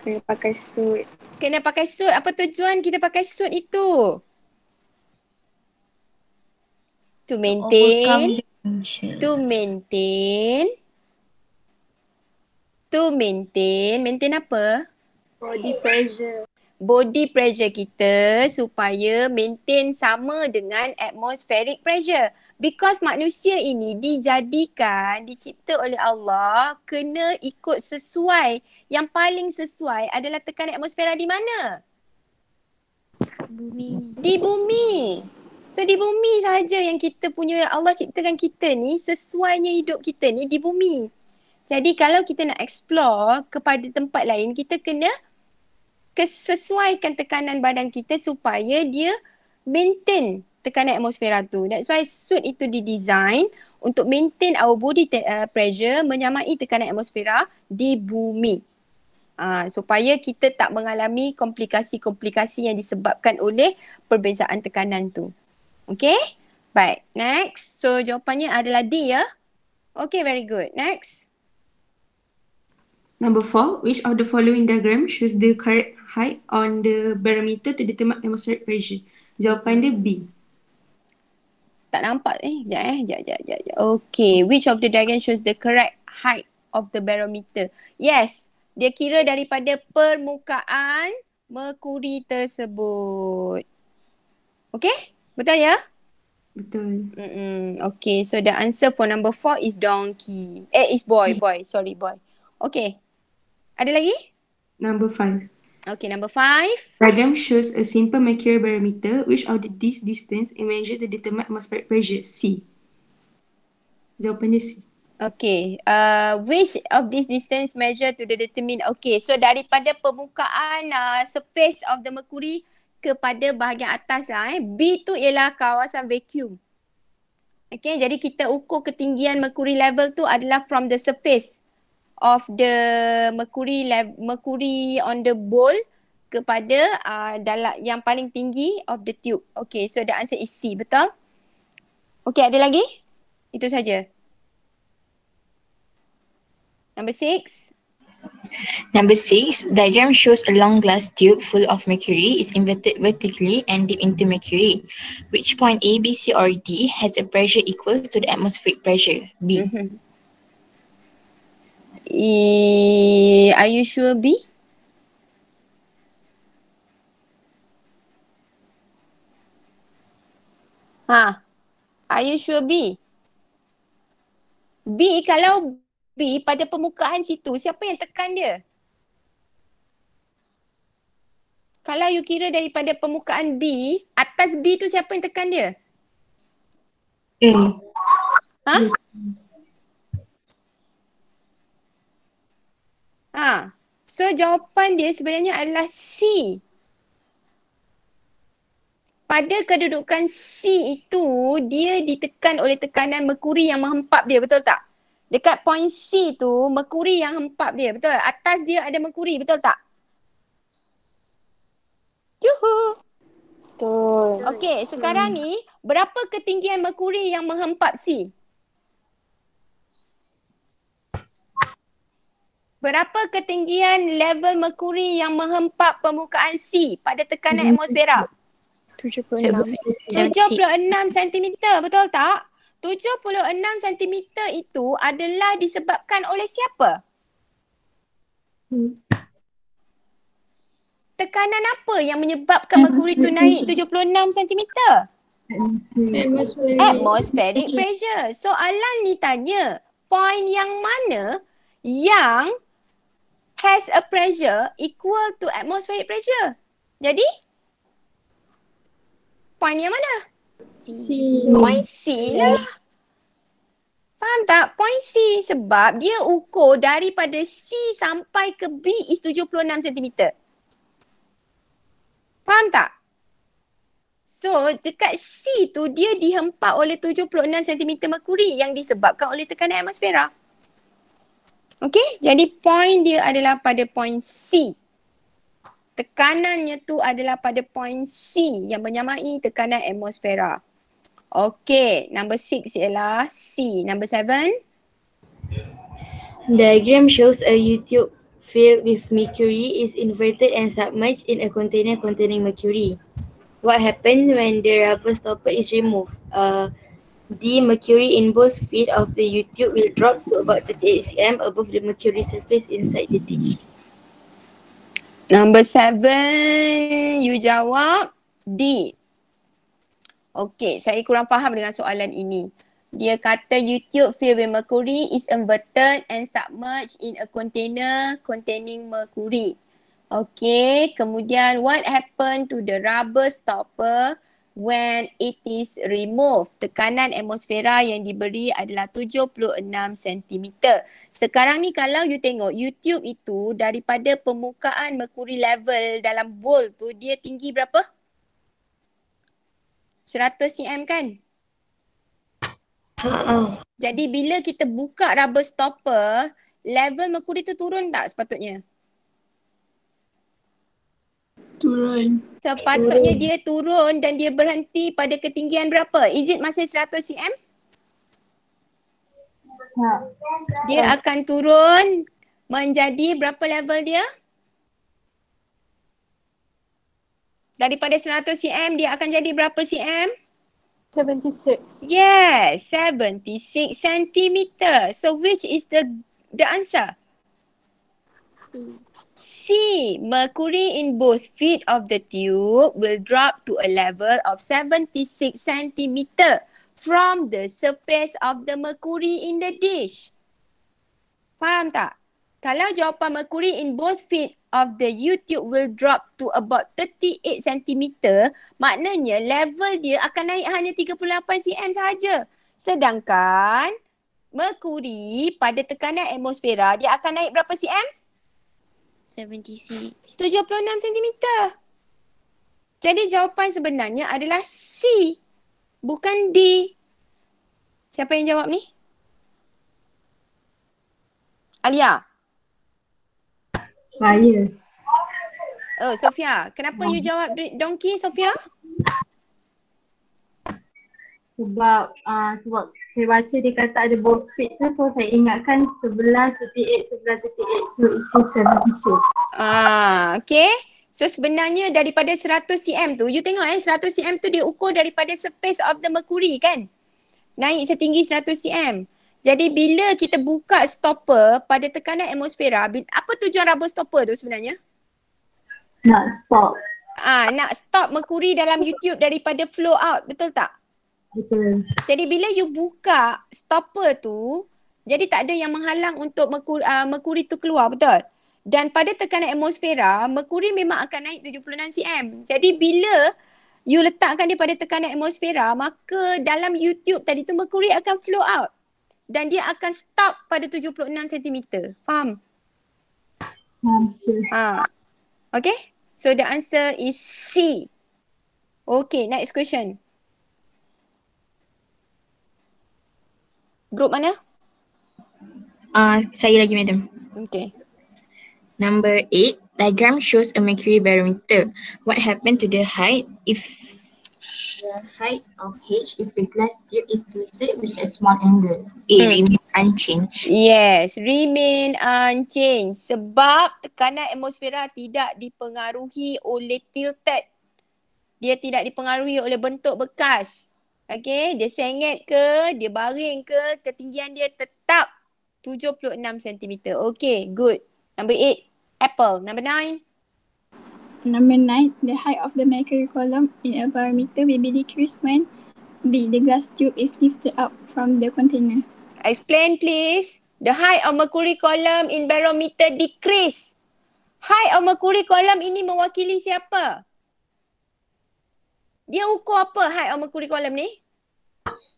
kena pakai suit kena pakai suit apa tujuan kita pakai suit itu to maintain to maintain to maintain maintain apa body pressure body pressure kita supaya maintain sama dengan atmospheric pressure because manusia ini dijadikan dicipta oleh Allah kena ikut sesuai yang paling sesuai adalah tekanan atmosfera di mana bumi di bumi So di bumi saja yang kita punya yang Allah ciptakan kita ni sesuainya hidup kita ni di bumi. Jadi kalau kita nak explore kepada tempat lain kita kena kesesuaikan tekanan badan kita supaya dia maintain tekanan atmosfera tu. That's why suit itu didesign untuk maintain our body uh, pressure menyamai tekanan atmosfera di bumi. Uh, supaya kita tak mengalami komplikasi-komplikasi yang disebabkan oleh perbezaan tekanan tu. Okay. Baik. Next. So jawapannya adalah D ya. Okay. Very good. Next. Number four. Which of the following diagram shows the correct height on the barometer to determine atmospheric pressure? Jawapan dia B. Tak nampak eh. Sekejap eh. Sekejap, sekejap, sekejap, sekejap. Okay. Which of the diagram shows the correct height of the barometer? Yes. Dia kira daripada permukaan Merkuri tersebut. Okay? Betul ya? Betul. Mm-mm. Okay, so the answer for number four is donkey. Eh, is boy, boy. Sorry, boy. Okay. Ada lagi? Number five. Okay, number five. Radam shows a simple mercury barometer which of the, this distance and measure the determined atmospheric pressure, C. Jawapan dia C. Okay, uh, which of this distance measure to the determine? Okay, so daripada permukaan uh, surface of the mercury, kepada bahagian atas lah eh. B tu ialah kawasan vacuum. Okay, jadi kita ukur ketinggian mercury level tu adalah from the surface of the mercury level mercury on the bowl kepada uh, dalam yang paling tinggi of the tube. Okay, so the answer is C, betul? Okay, ada lagi? Itu saja. Number six. Number six, diagram shows a long glass tube full of mercury is inverted vertically and deep into mercury, which point A, B, C, or D has a pressure equal to the atmospheric pressure, B. Mm -hmm. e are you sure B? Ha, are you sure B? B kalau tapi pada permukaan situ siapa yang tekan dia kalau you kira daripada permukaan B atas B tu siapa yang tekan dia A ha ha so jawapan dia sebenarnya adalah C pada kedudukan C itu dia ditekan oleh tekanan merkuri yang menghempap dia betul tak Dekat point C tu, Merkuri yang hempap dia, betul? Atas dia ada Merkuri, betul tak? Yuhu! Betul. okey sekarang ni, berapa ketinggian Merkuri yang menghempap C? Berapa ketinggian level Merkuri yang menghempap permukaan C pada tekanan atmosfera? 76. 76 cm, betul tak? 76 cm itu adalah disebabkan oleh siapa? Tekanan apa yang menyebabkan merkuri itu naik 76 cm? Atmospheric pressure. Soalan ni tanya, point yang mana yang has a pressure equal to atmospheric pressure? Jadi, poin yang mana? Point C lah. Ya. Faham tak? Point C sebab dia ukur daripada C sampai ke B is 76 cm. Faham tak? So dekat C tu dia dihempak oleh 76 cm merkuri yang disebabkan oleh tekanan atmosfera. Okay? Jadi point dia adalah pada point C. Tekanannya tu adalah pada point C yang menyamai tekanan atmosfera. Okay, number six ialah C. Number seven. Diagram shows a YouTube filled with mercury is inverted and submerged in a container containing mercury. What happens when the rubber stopper is removed? Uh, the mercury in both feet of the YouTube will drop to about 38 cm above the mercury surface inside the dish. Number seven, you jawab D. Okay, saya kurang faham dengan soalan ini. Dia kata YouTube filled with mercury is inverted and submerged in a container containing mercury. Okay, kemudian what happened to the rubber stopper when it is removed? Tekanan atmosfera yang diberi adalah 76 cm. Sekarang ni kalau you tengok YouTube itu daripada permukaan mercury level dalam bowl tu dia tinggi berapa? 100 cm kan? Uh-uh. Jadi bila kita buka rubber stopper, level merkuri tu turun tak sepatutnya? Turun. Sepatutnya turun. dia turun dan dia berhenti pada ketinggian berapa? Is it masih 100 cm? Ha. Dia akan turun menjadi berapa level dia? daripada 100 cm dia akan jadi berapa cm? 76. Yes, 76 cm. So which is the the answer? C. C. Mercury in both feet of the tube will drop to a level of 76 cm from the surface of the mercury in the dish. Faham tak? Kalau jawapan mercury in both feet of the YouTube will drop to about 38 cm maknanya level dia akan naik hanya 38 cm saja sedangkan Merkuri pada tekanan atmosfera dia akan naik berapa cm? 76 76 cm Jadi jawapan sebenarnya adalah C bukan D Siapa yang jawab ni? Alia? Uh, saya. Oh, Sofia. Kenapa oh. you ya. jawab donkey, Sofia? Sebab uh, sebab saya baca dia kata ada both fit tu so saya ingatkan sebelah titik sebelah titik 8 so itu seratus Ah, okay. So sebenarnya daripada 100 cm tu, you tengok eh 100 cm tu diukur daripada space of the mercury kan? Naik setinggi 100 cm. Jadi bila kita buka stopper pada tekanan atmosfera, apa tujuan rubber stopper tu sebenarnya? Nak stop. Ah, ha, nak stop merkuri dalam YouTube daripada flow out, betul tak? Betul. Jadi bila you buka stopper tu, jadi tak ada yang menghalang untuk merkuri, uh, ah, merkuri tu keluar, betul? Dan pada tekanan atmosfera, merkuri memang akan naik 76 cm. Jadi bila you letakkan dia pada tekanan atmosfera, maka dalam YouTube tadi tu merkuri akan flow out dan dia akan stop pada 76 cm. Faham? Okay. Ha. Okay. So the answer is C. Okay, next question. Group mana? Uh, saya lagi madam. Okay. Number eight, diagram shows a mercury barometer. What happened to the height if the height of H if the glass tube is tilted with a small angle. A mm. remain unchanged. Yes, remain unchanged. Sebab tekanan atmosfera tidak dipengaruhi oleh tilted. Dia tidak dipengaruhi oleh bentuk bekas. Okay, dia sengit ke, dia baring ke, ketinggian dia tetap 76 cm. Okay, good. Number 8, apple. Number 9, Number 9, the height of the mercury column in a barometer will be decreased when B, the glass tube is lifted up from the container. Explain please. The height of mercury column in barometer decrease. Height of mercury column ini mewakili siapa? Dia ukur apa height of mercury column ni?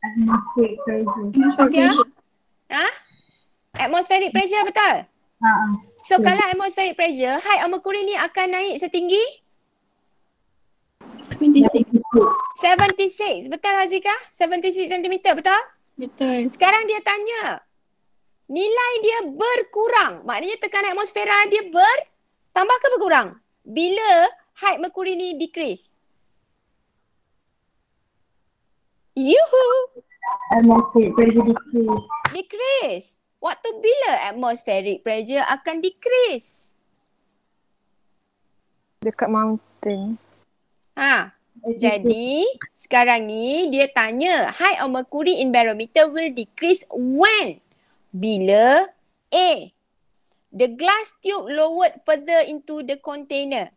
Atmospheric pressure. Sofia? Ha? Atmospheric pressure betul? uh So, so hmm. kalau atmospheric pressure, high of mercury ni akan naik setinggi? 76. 76. Betul Hazika? 76 cm betul? Betul. Sekarang dia tanya. Nilai dia berkurang. Maknanya tekanan atmosfera dia ber tambah ke berkurang? Bila height mercury ni decrease? Yuhu! Atmospheric pressure decrease. Decrease. Waktu bila atmospheric pressure akan decrease? Dekat mountain. Ha. Jadi sekarang ni dia tanya height of mercury in barometer will decrease when? Bila? A. The glass tube lowered further into the container.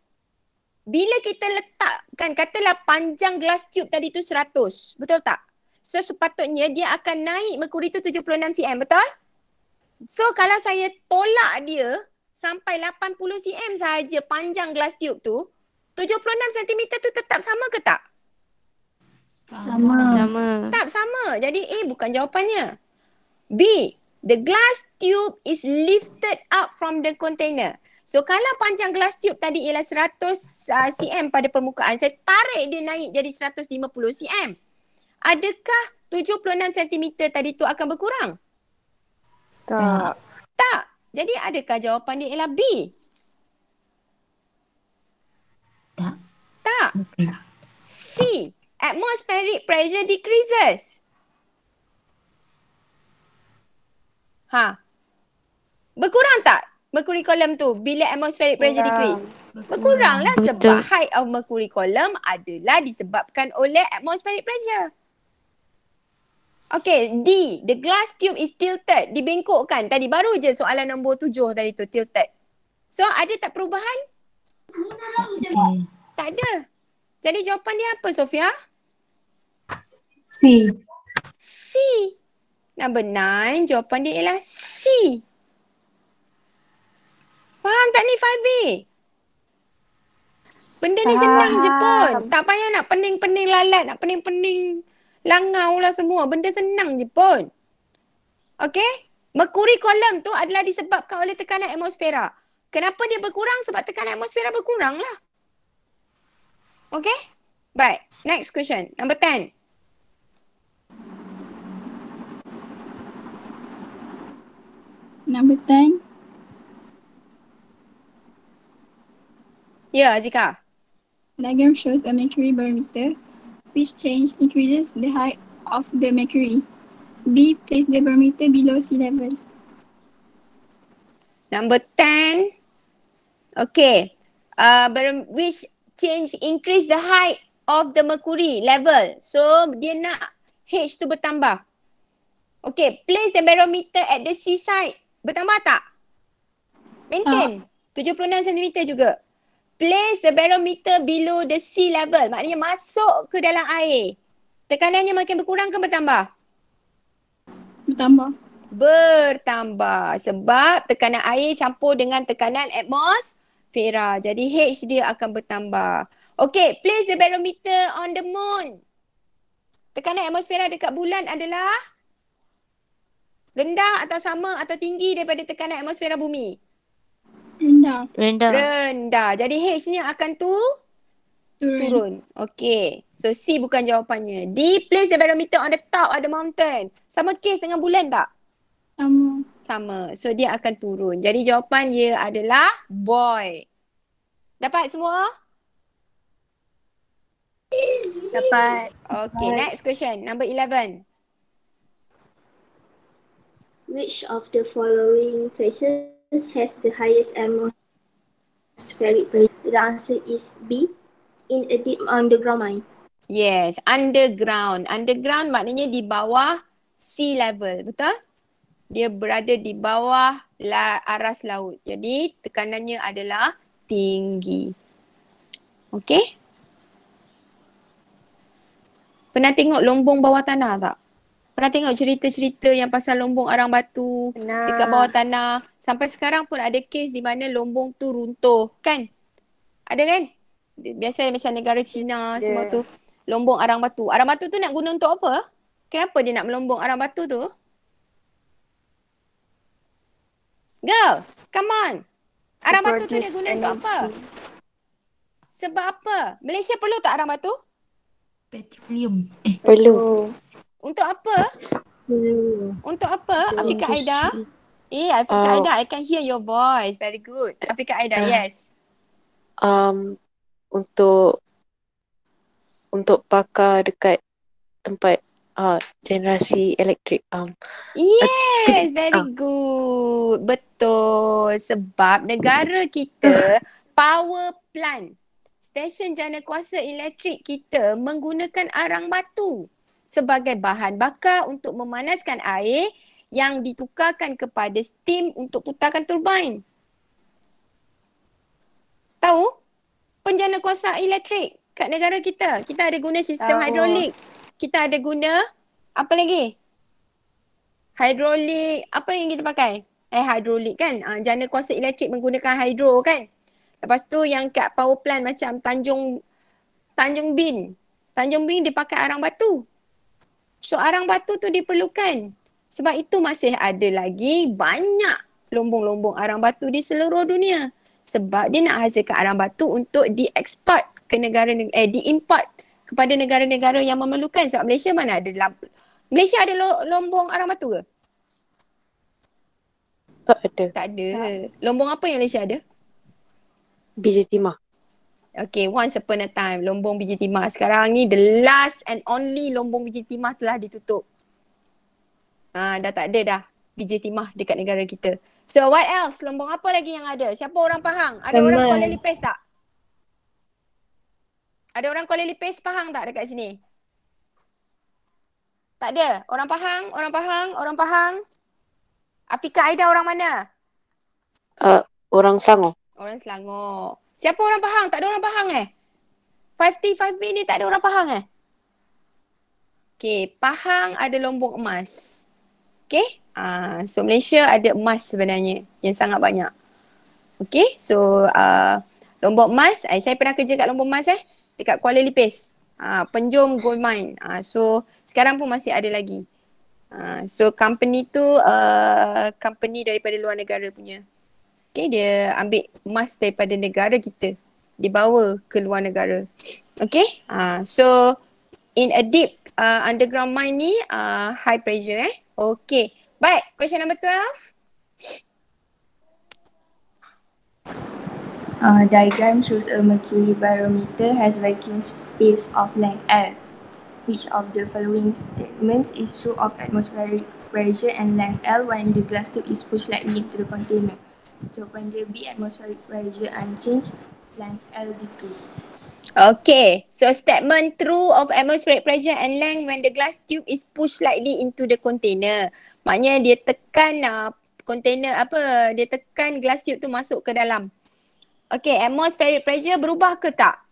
Bila kita letakkan, katalah panjang glass tube tadi tu 100. Betul tak? So sepatutnya dia akan naik mercury tu 76 cm. Betul? So kalau saya tolak dia sampai 80 cm saja panjang glass tube tu, 76 cm tu tetap sama ke tak? Sama. Sama. Tetap sama. Jadi A bukan jawapannya. B, the glass tube is lifted up from the container. So kalau panjang glass tube tadi ialah 100 uh, cm pada permukaan, saya tarik dia naik jadi 150 cm. Adakah 76 cm tadi tu akan berkurang? Tak. Ah, tak. Jadi adakah jawapan dia ialah B? Tak. Tak. C. Atmospheric pressure decreases. Ha. Berkurang tak? Mercury column tu bila atmospheric pressure Berang. decrease? Berkuranglah Berang. sebab height of mercury column adalah disebabkan oleh atmospheric pressure. Okay, D. The glass tube is tilted. Dibengkokkan. Tadi baru je soalan nombor tujuh tadi tu, tilted. So, ada tak perubahan? Okay. Tak ada. Jadi jawapan dia apa, Sofia? C. C. Number nine, jawapan dia ialah C. Faham tak ni, Fabi? Benda ni senang je pun. Tak payah nak pening-pening lalat, nak pening-pening Langau lah semua. Benda senang je pun. Okay? Mercury kolam tu adalah disebabkan oleh tekanan atmosfera. Kenapa dia berkurang? Sebab tekanan atmosfera berkurang lah. Okay? Baik. Next question. Number 10. Number 10. Ya, yeah, Azika. Nagam shows a mercury barometer which change increases the height of the mercury. B, place the barometer below sea level. Number 10. Okay. Uh, which change increase the height of the mercury level. So, dia nak H tu bertambah. Okay, place the barometer at the seaside. Bertambah tak? Maintain. Uh. 76 cm juga. Uh, place the barometer below the sea level. Maknanya masuk ke dalam air. Tekanannya makin berkurang ke bertambah? Bertambah. Bertambah. Sebab tekanan air campur dengan tekanan atmosfera. Jadi H dia akan bertambah. Okay, place the barometer on the moon. Tekanan atmosfera dekat bulan adalah rendah atau sama atau tinggi daripada tekanan atmosfera bumi? Rendah. Rendah. Rendah. Jadi H ni akan tu turun. turun. Okay. So C bukan jawapannya. D place the barometer on the top of the mountain. Sama case dengan bulan tak? Sama. Sama. So dia akan turun. Jadi jawapan dia adalah boy. Dapat semua? Dapat. Okay, Dapat. next question. Number 11. Which of the following fashion Jesus has the highest and most varied The answer is B, in a deep underground mine. Yes, underground. Underground maknanya di bawah sea level, betul? Dia berada di bawah la- aras laut. Jadi tekanannya adalah tinggi. Okay? Pernah tengok lombong bawah tanah tak? pernah tengok cerita-cerita yang pasal lombong arang batu pernah. dekat bawah tanah. Sampai sekarang pun ada kes di mana lombong tu runtuh, kan? Ada kan? Biasa macam negara China yeah. semua tu. Lombong arang batu. Arang batu tu nak guna untuk apa? Kenapa dia nak melombong arang batu tu? Girls, come on. Arang batu tu dia guna energy. untuk apa? Sebab apa? Malaysia perlu tak arang batu? Petroleum. Eh, perlu. Hmm. Untuk apa? Untuk apa? Afika Aida? Eh, Afika uh, oh. Aida, I can hear your voice. Very good. Afika Aida, uh, yes. Um, untuk untuk pakar dekat tempat uh, generasi elektrik. Um, yes, uh, very um. good. Betul. Sebab negara kita power plant. Stesen jana kuasa elektrik kita menggunakan arang batu sebagai bahan bakar untuk memanaskan air yang ditukarkan kepada steam untuk putarkan turbin. Tahu? Penjana kuasa elektrik kat negara kita. Kita ada guna sistem Tahu. hidrolik. Kita ada guna apa lagi? Hidrolik, apa yang kita pakai? Eh hidrolik kan? Ha, jana kuasa elektrik menggunakan hidro kan? Lepas tu yang kat power plant macam Tanjung Tanjung Bin. Tanjung Bin dia pakai arang batu. So arang batu tu diperlukan. Sebab itu masih ada lagi banyak lombong-lombong arang batu di seluruh dunia. Sebab dia nak hasilkan arang batu untuk diekspor ke negara eh diimport kepada negara-negara yang memerlukan. Sebab Malaysia mana ada lamp- Malaysia ada lo- lombong arang batu ke? Tak ada. Tak ada. Tak. Lombong apa yang Malaysia ada? Biji timah. Okay, once upon a time, lombong biji timah. Sekarang ni the last and only lombong biji timah telah ditutup. Uh, dah tak ada dah biji timah dekat negara kita. So what else? Lombong apa lagi yang ada? Siapa orang Pahang? Ada Amai. orang Kuala Lipis tak? Ada orang Kuala Lipis Pahang tak dekat sini? Tak ada. Orang Pahang, orang Pahang, orang Pahang. Apika Aida orang mana? Uh, orang Selangor. Orang Selangor. Siapa orang Pahang? Tak ada orang Pahang eh? 5T, 5B ni tak ada orang Pahang eh? Okay, Pahang ada lombok emas. Okay, uh, so Malaysia ada emas sebenarnya yang sangat banyak. Okay, so uh, lombok emas, eh, saya pernah kerja kat lombok emas eh, dekat Kuala Lipis. Uh, penjom gold mine. Uh, so sekarang pun masih ada lagi. Uh, so company tu uh, company daripada luar negara punya. Okay, dia ambil emas daripada negara kita. Dia bawa ke luar negara. Okay, uh, so in a deep uh, underground mine ni uh, high pressure eh. Okay, baik. Question number 12. A uh, diagram shows a mercury barometer has vacuum space of length L. Which of the following statements is true of atmospheric pressure and length L when the glass tube is pushed slightly to the container? Jawapan dia B, atmospheric pressure unchanged, length L decrease. Okay, so statement true of atmospheric pressure and length when the glass tube is pushed slightly into the container. Maknanya dia tekan uh, container apa, dia tekan glass tube tu masuk ke dalam. Okay, atmospheric pressure berubah ke tak?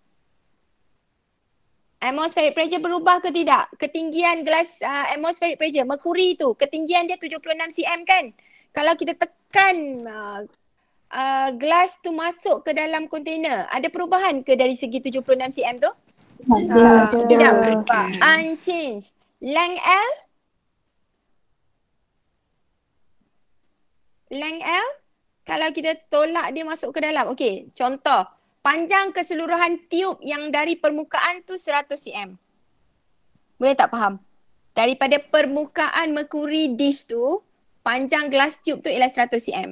Atmospheric pressure berubah ke tidak? Ketinggian glass uh, atmospheric pressure, mercury tu, ketinggian dia 76 cm kan? Kalau kita tekan uh, uh, glass tu masuk ke dalam kontena, ada perubahan ke dari segi 76 cm tu? Tidak. Tidak, ah, tidak. tidak. tidak berubah. Unchanged. Lang L? Lang L? Kalau kita tolak dia masuk ke dalam. Okey, contoh. Panjang keseluruhan tiub yang dari permukaan tu 100 cm. Boleh tak faham? Daripada permukaan mercury dish tu, panjang glass tube tu ialah 100 cm.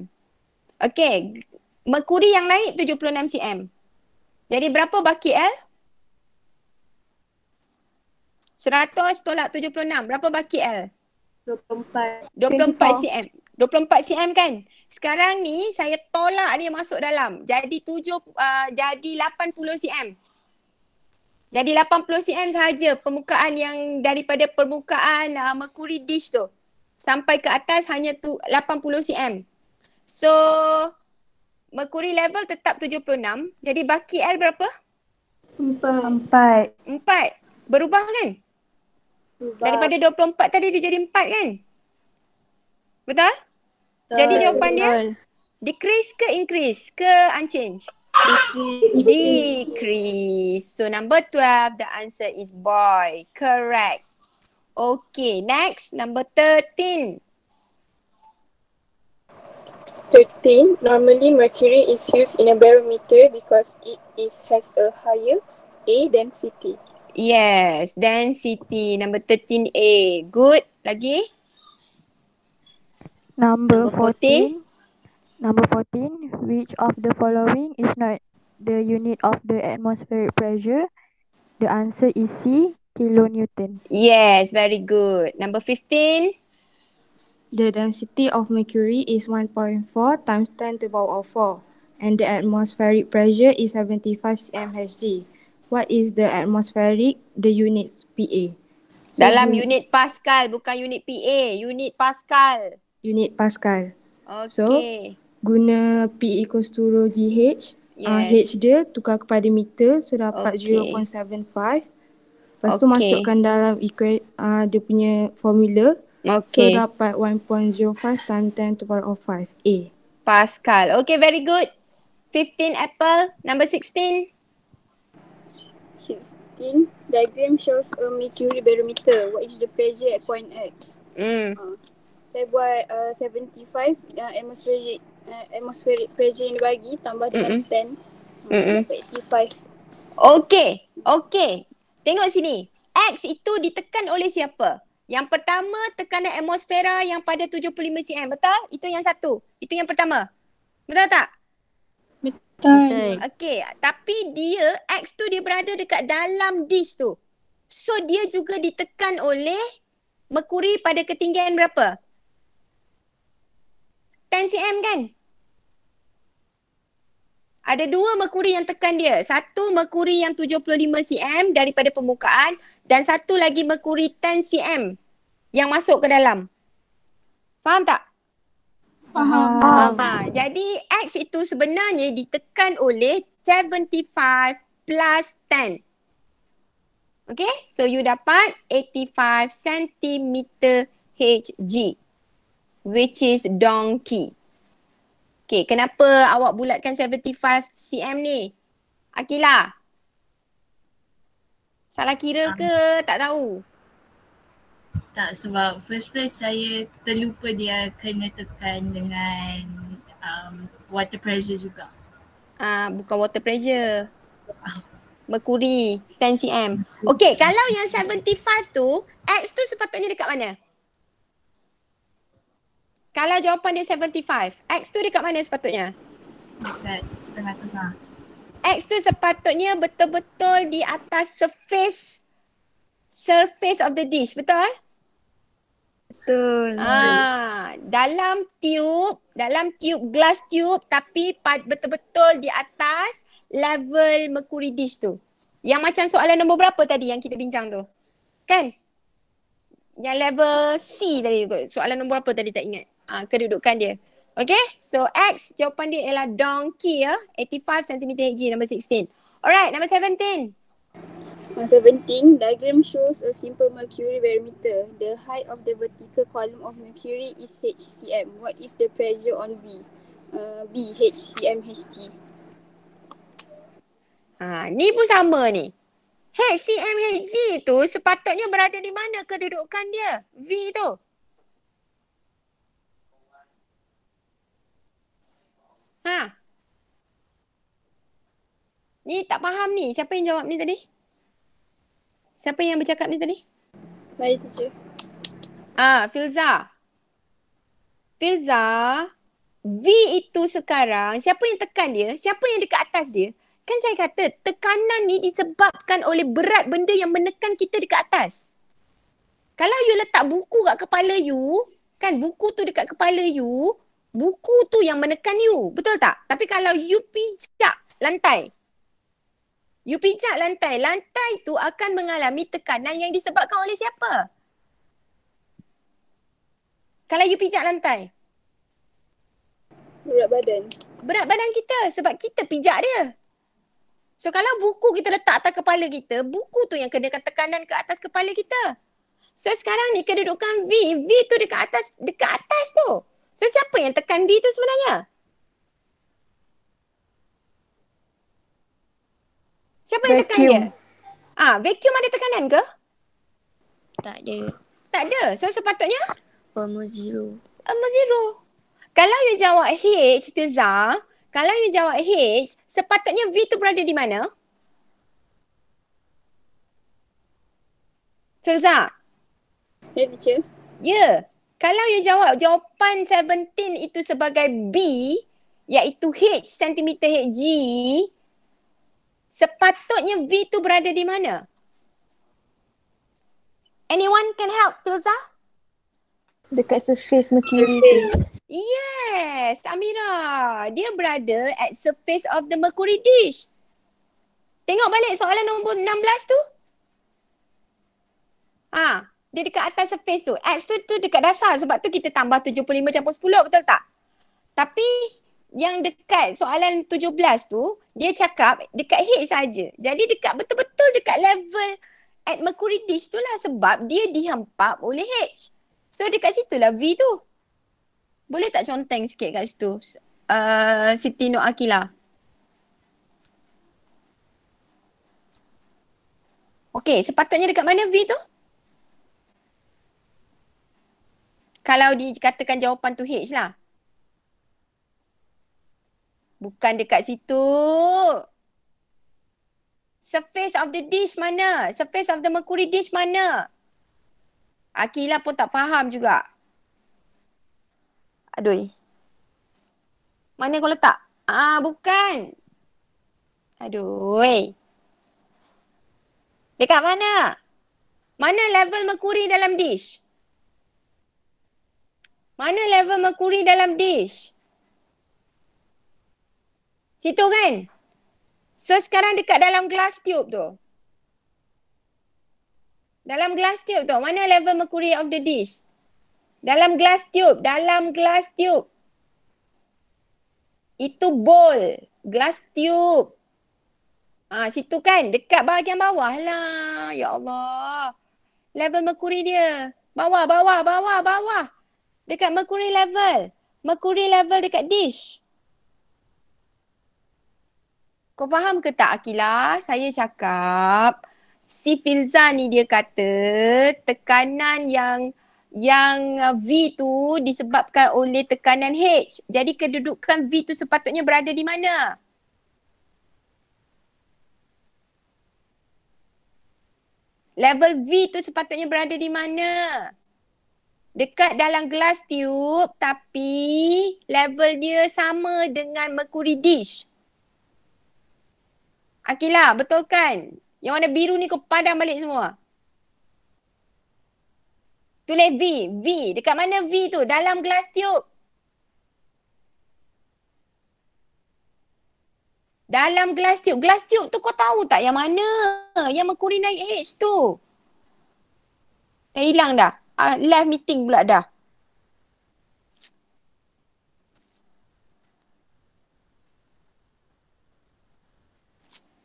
Okay. Merkuri yang naik 76 cm. Jadi berapa baki L? 100 tolak 76. Berapa baki L? 24. 24 cm. 24 cm kan? Sekarang ni saya tolak dia masuk dalam. Jadi 7, uh, jadi 80 cm. Jadi 80 cm sahaja permukaan yang daripada permukaan uh, Mercury dish tu. Sampai ke atas hanya tu 80 cm. So Mercury level tetap 76. Jadi baki L berapa? Empat. Empat. Empat. Berubah kan? Empat. Daripada 24 tadi dia jadi empat kan? Betul? Betul. Jadi jawapan dia? Decrease ke increase ke unchanged? Decrease. So number 12, the answer is boy. Correct. Okay, next number 13. 13, normally mercury is used in a barometer because it is has a higher A density. Yes, density number 13A. Good. Lagi? Number 14. Number 14, which of the following is not the unit of the atmospheric pressure? The answer is C, kilonewton. Yes, very good. Number 15. The density of mercury is 1.4 times 10 to the power of 4 and the atmospheric pressure is 75 cmHg. What is the atmospheric the units PA? So Dalam you, unit Pascal bukan unit PA, unit Pascal. Unit Pascal. Okay. So guna P equals to rho GH. Ah, yes. Uh, H dia tukar kepada meter so dapat okay. 0.75. Lepas okay. tu masukkan dalam equa- uh, dia punya formula. Okay. So dapat 1.05 times 10 to the power of 5. A. Pascal. Okay, very good. 15 apple. Number 16. 16. Diagram shows a mercury barometer. What is the pressure at point X? Hmm. Uh, saya buat uh, 75 uh, atmospheric uh, atmospheric pressure yang dibagi tambah dengan Mm-mm. 10. Uh, 85. Okay. Okay. Tengok sini. X itu ditekan oleh siapa? Yang pertama tekanan atmosfera yang pada 75 cm, betul? Itu yang satu. Itu yang pertama. Betul tak? Betul. Okey, tapi dia X tu dia berada dekat dalam dish tu. So dia juga ditekan oleh merkuri pada ketinggian berapa? 10 cm kan? Ada dua merkuri yang tekan dia. Satu merkuri yang 75 cm daripada permukaan, dan satu lagi Mercury 10 cm yang masuk ke dalam. Faham tak? Faham. Ha, jadi X itu sebenarnya ditekan oleh 75 plus 10. Okay, so you dapat 85 cm HG which is donkey. Okay, kenapa awak bulatkan 75 cm ni? Akilah. Salah kira ke ah. tak tahu? Tak sebab first place saya terlupa dia kena tekan dengan um, water pressure juga. Ah bukan water pressure. Ah. Merkuri 10 cm. Okey, kalau yang 75 tu, X tu sepatutnya dekat mana? Kalau jawapan dia 75, X tu dekat mana sepatutnya? Dekat tengah-tengah. X tu sepatutnya betul-betul di atas surface surface of the dish, betul? Betul. Ah, dalam tube, dalam tube glass tube tapi betul-betul di atas level mercury dish tu. Yang macam soalan nombor berapa tadi yang kita bincang tu? Kan? Yang level C tadi kot. Soalan nombor berapa tadi tak ingat. Ah, kedudukan dia. Okay, so X jawapan dia ialah donkey ya. 85 cm HG, number 16. Alright, number 17. Number 17, diagram shows a simple mercury barometer. The height of the vertical column of mercury is HCM. What is the pressure on V? Uh, v, HCM, HT. Ha, ni pun sama ni. HCM, HG tu sepatutnya berada di mana kedudukan dia? V tu. Ha? Ni tak faham ni. Siapa yang jawab ni tadi? Siapa yang bercakap ni tadi? Saya teacher. Ah, Filza. Filza, V itu sekarang, siapa yang tekan dia? Siapa yang dekat atas dia? Kan saya kata tekanan ni disebabkan oleh berat benda yang menekan kita dekat atas. Kalau you letak buku kat kepala you, kan buku tu dekat kepala you, buku tu yang menekan you. Betul tak? Tapi kalau you pijak lantai. You pijak lantai. Lantai tu akan mengalami tekanan yang disebabkan oleh siapa? Kalau you pijak lantai. Berat badan. Berat badan kita sebab kita pijak dia. So kalau buku kita letak atas kepala kita, buku tu yang kenakan tekanan ke atas kepala kita. So sekarang ni kedudukan V, V tu dekat atas, dekat atas tu. So siapa yang tekan D tu sebenarnya? Siapa vacuum. yang tekan dia? Ah, vacuum ada tekanan ke? Tak ada. Tak ada. So sepatutnya Permo zero. Permo zero. Kalau you jawab H, Filza, kalau you jawab H, sepatutnya V tu berada di mana? Filza. Hey, teacher. Ya. Yeah. Kalau yang jawab jawapan 17 itu sebagai B iaitu H cm HG sepatutnya V tu berada di mana? Anyone can help Filza? Dekat surface Mercury. Yes, Amira. Dia berada at surface of the Mercury dish. Tengok balik soalan nombor 16 tu. Ah, dia dekat atas surface tu. X tu tu dekat dasar sebab tu kita tambah 75 campur 10 betul tak? Tapi yang dekat soalan 17 tu dia cakap dekat heat saja. Jadi dekat betul-betul dekat level at mercury dish tu lah sebab dia dihempap oleh H. So dekat situ lah V tu. Boleh tak conteng sikit kat situ? Uh, Siti Nur Akila. Okay, sepatutnya dekat mana V tu? Uh, kalau dikatakan jawapan tu H lah. Bukan dekat situ. Surface of the dish mana? Surface of the mercury dish mana? Akila pun tak faham juga. Aduh. Mana kau letak? Ah, bukan. Aduh. Dekat mana? Mana level mercury dalam dish? Mana level merkuri dalam dish? Situ kan? So sekarang dekat dalam glass tube tu. Dalam glass tube tu, mana level merkuri of the dish? Dalam glass tube, dalam glass tube. Itu bowl, glass tube. Ah, situ kan dekat bahagian bawah lah. Ya Allah. Level merkuri dia. Bawah, bawah, bawah, bawah dekat mercury level. Mercury level dekat dish. Kau faham ke tak Akilah? Saya cakap si Filza ni dia kata tekanan yang yang V tu disebabkan oleh tekanan H. Jadi kedudukan V tu sepatutnya berada di mana? Level V tu sepatutnya berada di mana? dekat dalam glass tube tapi level dia sama dengan mercury dish. Akila, betul kan? Yang warna biru ni kau padam balik semua. Tulis V, V. Dekat mana V tu? Dalam glass tube. Dalam glass tube. Glass tube tu kau tahu tak yang mana? Yang mercury naik H tu. Dah hilang dah uh, live meeting pula dah.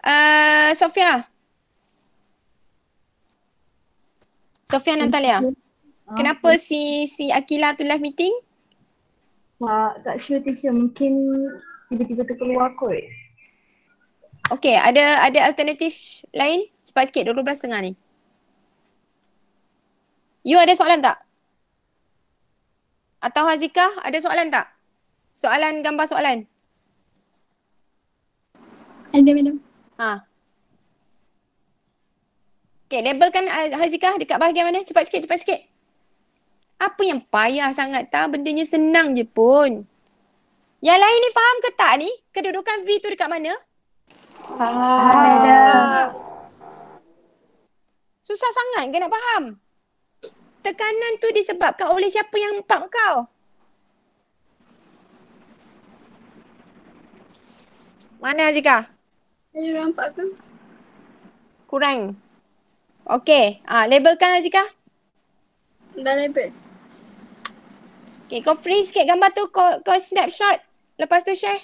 Uh, Sofia. Sofia Natalia. Ah, Kenapa okay. si si Akila tu live meeting? Tak, tak sure teacher. Mungkin tiba-tiba tu keluar kot. Okay, ada ada alternatif lain? Cepat sikit, 12.30 ni. You ada soalan tak? Atau Hazika ada soalan tak? Soalan gambar soalan. Ada minum. Ha. Okay, kan uh, Hazika dekat bahagian mana? Cepat sikit, cepat sikit. Apa yang payah sangat tak? Bendanya senang je pun. Yang lain ni faham ke tak ni? Kedudukan V tu dekat mana? Faham. Ah. Susah sangat ke nak faham? tekanan tu disebabkan oleh siapa yang empat kau? Mana Azika? Saya nampak tu. Kurang. Okey. Ah, labelkan Azika. Dah label. Okay, kau freeze sikit gambar tu. Kau, kau snapshot. Lepas tu share.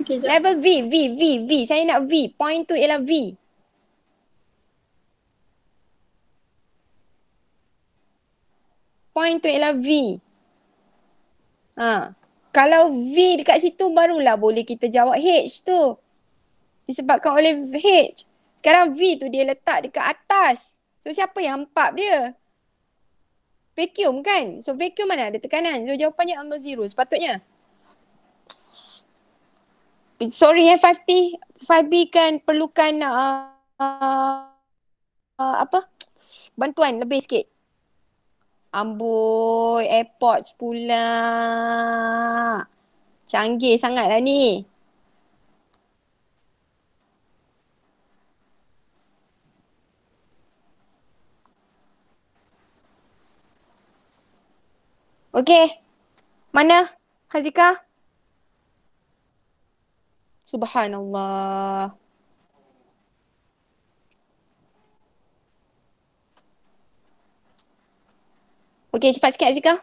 Okay, Level V, V, V, V. Saya nak V. Point tu ialah V. Okay. point tu ialah V. Ha. Kalau V dekat situ barulah boleh kita jawab H tu. Disebabkan oleh H. Sekarang V tu dia letak dekat atas. So siapa yang empat dia? Vacuum kan? So vacuum mana ada tekanan? So jawapannya under zero sepatutnya. Sorry eh 5T. 5B kan perlukan uh, uh, uh, apa? Bantuan lebih sikit. Amboi, airpods pula. Canggih sangatlah ni. Okey. Mana Hazika? Subhanallah. Okey, cepat sikit Azika.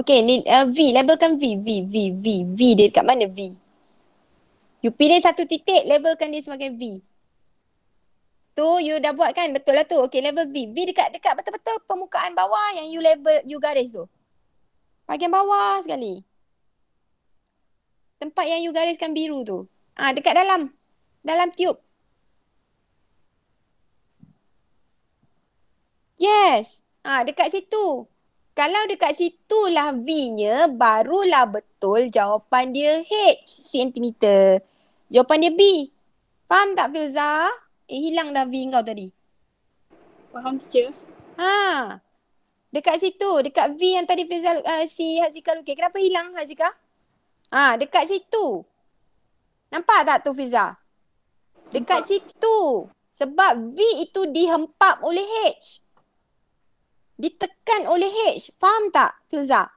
Okey, ni uh, V, labelkan V, V, V, V, V dia dekat mana V? You pilih satu titik, labelkan dia sebagai V. Tu you dah buat kan? Betul lah tu. Okey, level V. V dekat dekat betul-betul permukaan bawah yang you label, you garis tu. Bahagian bawah sekali. Tempat yang you gariskan biru tu. Ah, dekat dalam. Dalam tube. Yes. Ha, dekat situ. Kalau dekat situ lah V-nya, barulah betul jawapan dia H, sentimeter. Jawapan dia B. Faham tak Filza? Eh, hilang dah V kau tadi. Faham teacher. Ha. Dekat situ, dekat V yang tadi Filza, uh, si Hazika lukis. Kenapa hilang Hazika? Ha, dekat situ. Nampak tak tu Filza? Dekat Nampak. situ. Sebab V itu dihempap oleh H ditekan oleh H. Faham tak Filza?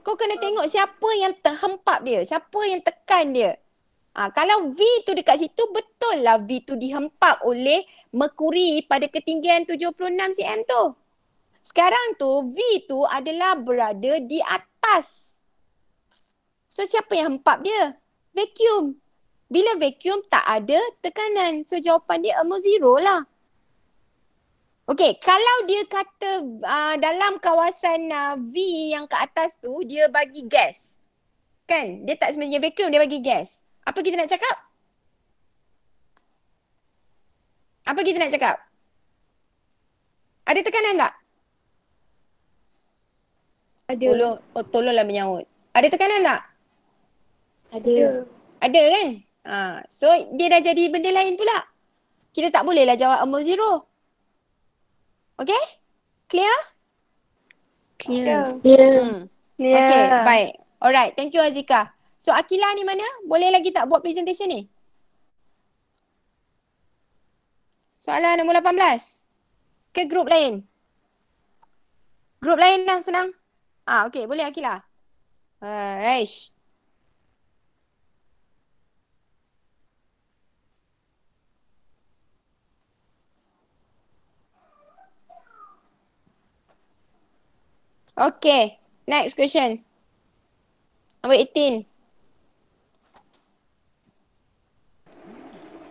Kau kena tengok siapa yang terhempap dia. Siapa yang tekan dia. Ha, kalau V tu dekat situ betul lah V tu dihempap oleh Mercury pada ketinggian 76 cm tu. Sekarang tu V tu adalah berada di atas. So siapa yang hempap dia? Vacuum. Bila vacuum tak ada tekanan. So jawapan dia almost zero lah. Okay, kalau dia kata uh, dalam kawasan uh, V yang ke atas tu, dia bagi gas. Kan? Dia tak sebenarnya vacuum, dia bagi gas. Apa kita nak cakap? Apa kita nak cakap? Ada tekanan tak? Ada. Tolong, oh, tolonglah menyahut. Ada tekanan tak? Ada. Ya. Ada kan? Ha, so dia dah jadi benda lain pula. Kita tak bolehlah jawab amount zero. Okay? Clear? Clear. Clear. Yeah. Hmm. Yeah. Okay, baik. Alright, thank you Azika. So Akila ni mana? Boleh lagi tak buat presentation ni? Soalan nombor 18. Ke grup lain? Grup lain lah senang. Ah, okay, boleh Akila. Uh, ah, eish. Okay. Next question. Number 18.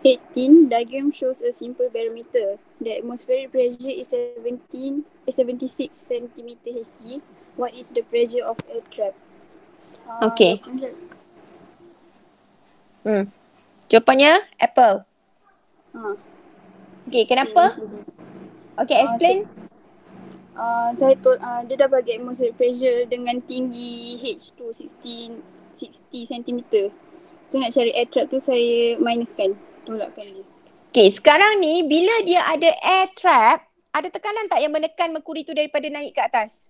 18. Diagram shows a simple barometer. The atmospheric pressure is 17, 76 eh, centimeter Hg. What is the pressure of air trap? Uh, okay. Hmm. Jawapannya, apple. Uh, okay, kenapa? Okay, explain. Uh, ah, so- Ah, saya tu uh, ah, dia dah bagi atmospheric pressure dengan tinggi H tu 16 60 cm. So nak cari air trap tu saya minuskan, tolakkan dia. Okay, sekarang ni bila dia ada air trap, ada tekanan tak yang menekan merkuri tu daripada naik ke atas?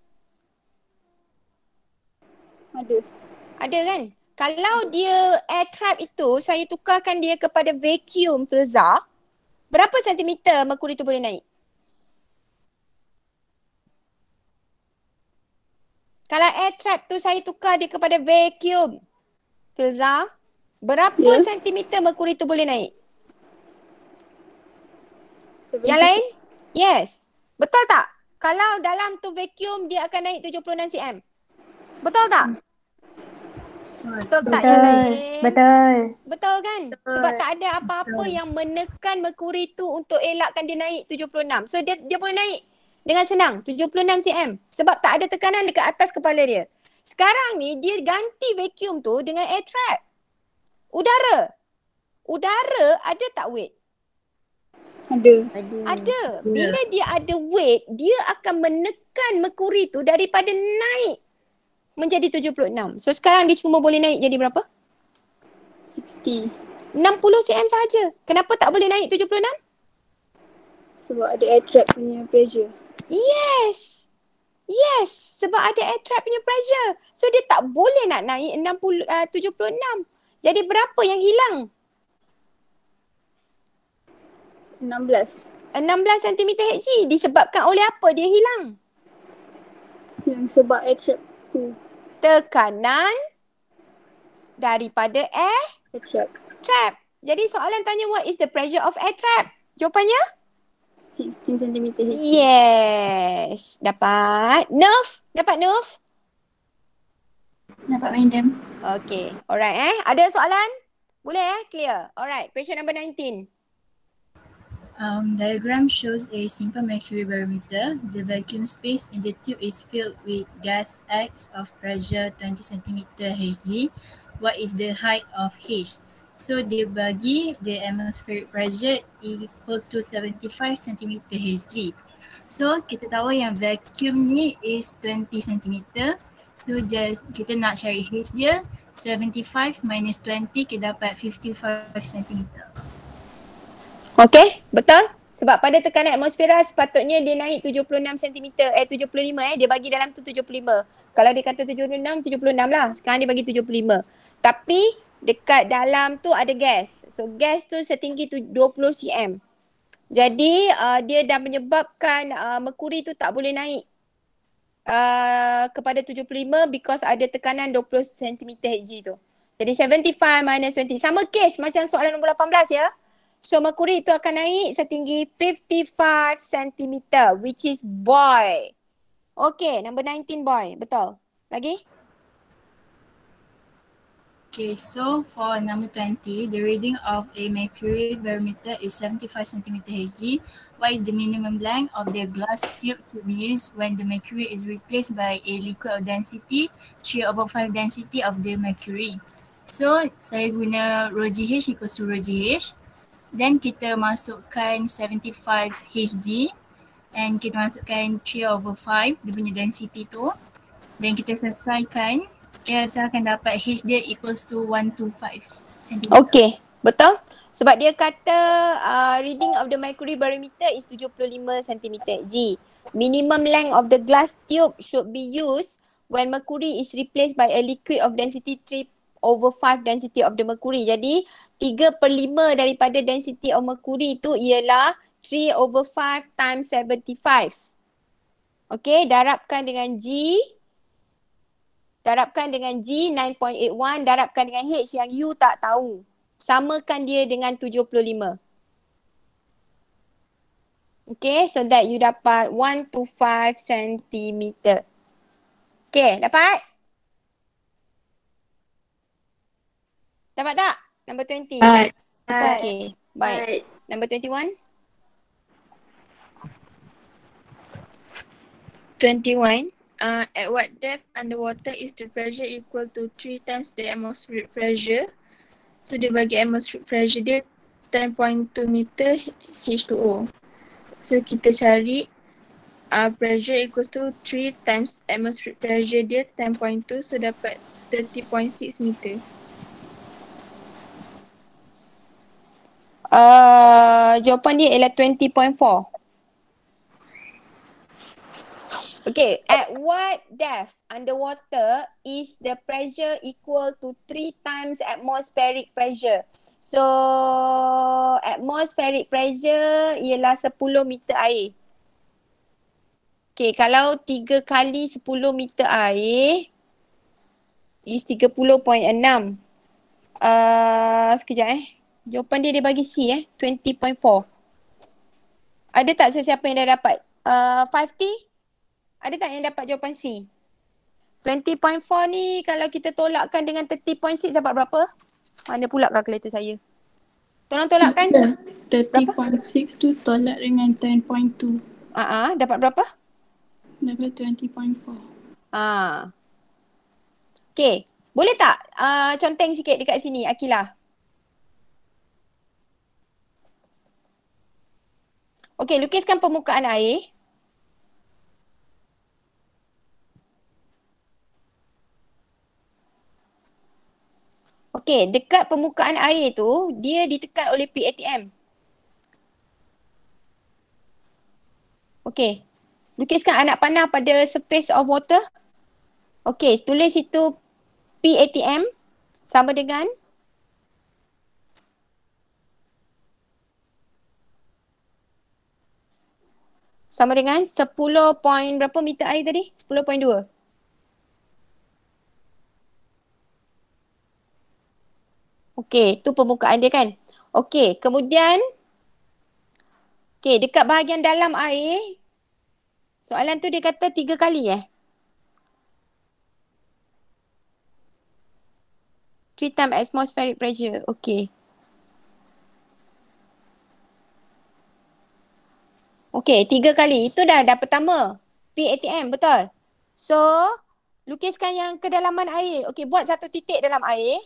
Ada. Ada kan? Kalau dia air trap itu, saya tukarkan dia kepada vacuum filzah, berapa sentimeter merkuri tu boleh naik? Kalau air trap tu saya tukar dia kepada vacuum. Filza, berapa yeah. sentimeter merkuri tu boleh naik? 70. Yang lain? Yes. Betul tak? Kalau dalam tu vacuum dia akan naik 76 cm. Betul tak? Betul, betul tak betul. yang lain? Betul. Betul kan? Betul. Sebab tak ada apa-apa yang menekan merkuri tu untuk elakkan dia naik 76. So dia dia boleh naik dengan senang 76 cm sebab tak ada tekanan dekat atas kepala dia. Sekarang ni dia ganti vacuum tu dengan air trap. Udara. Udara ada tak weight? Ada. Ada. ada. Bila yeah. dia ada weight, dia akan menekan mercury tu daripada naik menjadi 76. So sekarang dia cuma boleh naik jadi berapa? 60. 60 cm saja. Kenapa tak boleh naik 76? Sebab ada air trap punya pressure. Yes. Yes. Sebab ada air trap punya pressure. So dia tak boleh nak naik 60, uh, 76. Jadi berapa yang hilang? 16. 16 cm HG disebabkan oleh apa dia hilang? Yang sebab air trap tu. Tekanan daripada air, air trap. trap. Jadi soalan tanya what is the pressure of air trap? Jawapannya? 16 cm HP. Yes. Dapat. Nerf. Dapat Nerf. Dapat main random. Okay. Alright eh. Ada soalan? Boleh eh? Clear. Alright. Question number 19. Um, diagram shows a simple mercury barometer. The vacuum space in the tube is filled with gas X of pressure 20 cm Hg. What is the height of H? So dia bagi the atmospheric pressure equals to 75 cm Hg. So kita tahu yang vacuum ni is 20 cm. So just kita nak cari H dia 75 minus 20 kita dapat 55 cm. Okay betul? Sebab pada tekanan atmosfera sepatutnya dia naik 76 cm eh 75 eh dia bagi dalam tu 75. Kalau dia kata 76, 76 lah. Sekarang dia bagi 75. Tapi dekat dalam tu ada gas. So gas tu setinggi tu 20 cm. Jadi uh, dia dah menyebabkan uh, merkuri tu tak boleh naik uh, kepada 75 because ada tekanan 20 cm Hg tu. Jadi 75 minus 20. Sama case macam soalan nombor 18 ya. So merkuri tu akan naik setinggi 55 cm which is boy. Okay, number 19 boy. Betul. Lagi? Okay, so for number 20, the reading of a mercury barometer is 75 cm Hg. What is the minimum length of the glass tube to be used when the mercury is replaced by a liquid of density 3 over 5 density of the mercury? So, saya guna rho gh equals to rho gh. Then kita masukkan 75 Hg and kita masukkan 3 over 5, dia punya density tu. Then kita selesaikan kita akan dapat H dia equals to 125 cm. Okay betul sebab dia kata uh, reading of the mercury barometer is 75 cm G. Minimum length of the glass tube should be used when mercury is replaced by a liquid of density 3 over 5 density of the mercury. Jadi 3 per 5 daripada density of mercury itu ialah 3 over 5 times 75. Okay, darabkan dengan G darabkan dengan G 9.81 darabkan dengan H yang you tak tahu samakan dia dengan 75 Okay, so that you dapat 1 to 5 centimeter. Okay, dapat? Dapat tak? Number 20. Baik. Okay, baik. Number 21? 21 uh, at what depth underwater is the pressure equal to three times the atmospheric pressure? So dia bagi atmospheric pressure dia 10.2 meter H2O. So kita cari uh, pressure equal to three times atmospheric pressure dia 10.2 so dapat 30.6 meter. Uh, jawapan dia ialah 20.4. Okay, at what depth underwater is the pressure equal to three times atmospheric pressure? So, atmospheric pressure ialah 10 meter air. Okay, kalau 3 kali 10 meter air is 30.6. Uh, ah, sekejap eh. Jawapan dia dia bagi C eh. 20.4. Ada tak sesiapa yang dah dapat? Uh, ah, 5T? Ada tak yang dapat jawapan C? 20.4 ni kalau kita tolakkan dengan 30.6 dapat berapa? Mana pula kalkulator saya? Tolong tolakkan. 30.6 tu tolak dengan 10.2. Aa, uh-huh, dapat berapa? Dapat 20.4. Ah. Okay. Boleh tak uh, conteng sikit dekat sini Akilah? Okay, lukiskan permukaan air. Okey, dekat permukaan air tu dia ditekan oleh PATM. Okey. Lukiskan anak panah pada space of water. Okey, tulis itu PATM sama dengan sama dengan sepuluh point berapa meter air tadi? sepuluh dua. Okey, tu permukaan dia kan. Okey, kemudian Okey, dekat bahagian dalam air Soalan tu dia kata tiga kali eh. Three times atmospheric pressure. Okey. Okey, tiga kali. Itu dah dah pertama. PATM, betul? So, lukiskan yang kedalaman air. Okey, buat satu titik dalam air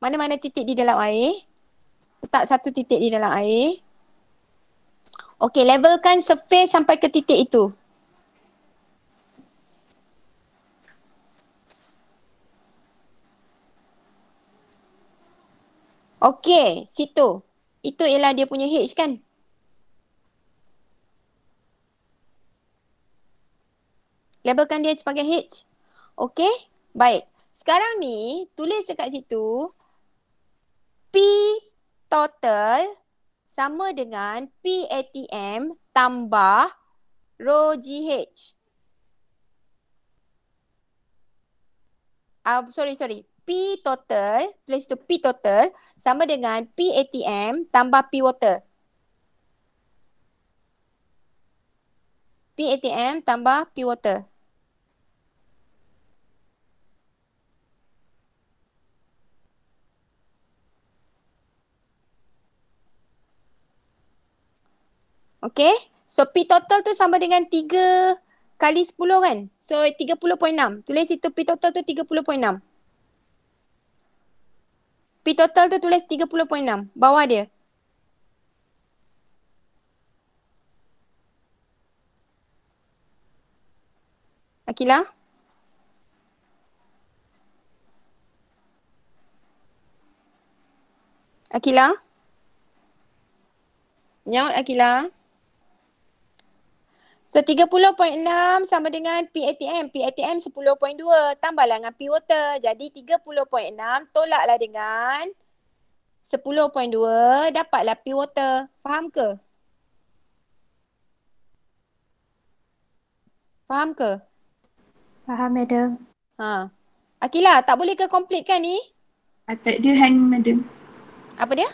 mana-mana titik di dalam air. Letak satu titik di dalam air. Okey, levelkan surface sampai ke titik itu. Okey, situ. Itu ialah dia punya H kan? Labelkan dia sebagai H. Okey, baik. Sekarang ni tulis dekat situ total sama dengan P ATM tambah rho GH. Uh, sorry, sorry. P total, tulis itu P total sama dengan P ATM ah, tambah P water. P ATM tambah P water. Okay. So P total tu sama dengan 3 kali 10 kan? So 30.6. Tulis situ P total tu 30.6. P total tu tulis 30.6. Bawah dia. Akilah. Akilah. Nyaut Akilah. So 30.6 sama dengan PATM. PATM 10.2 tambahlah dengan P water. Jadi 30.6 tolaklah dengan 10.2 dapatlah P water. Faham ke? Faham ke? Faham madam. Ha. Akila, tak boleh ke complete kan ni? iPad dia hang madam. Apa dia?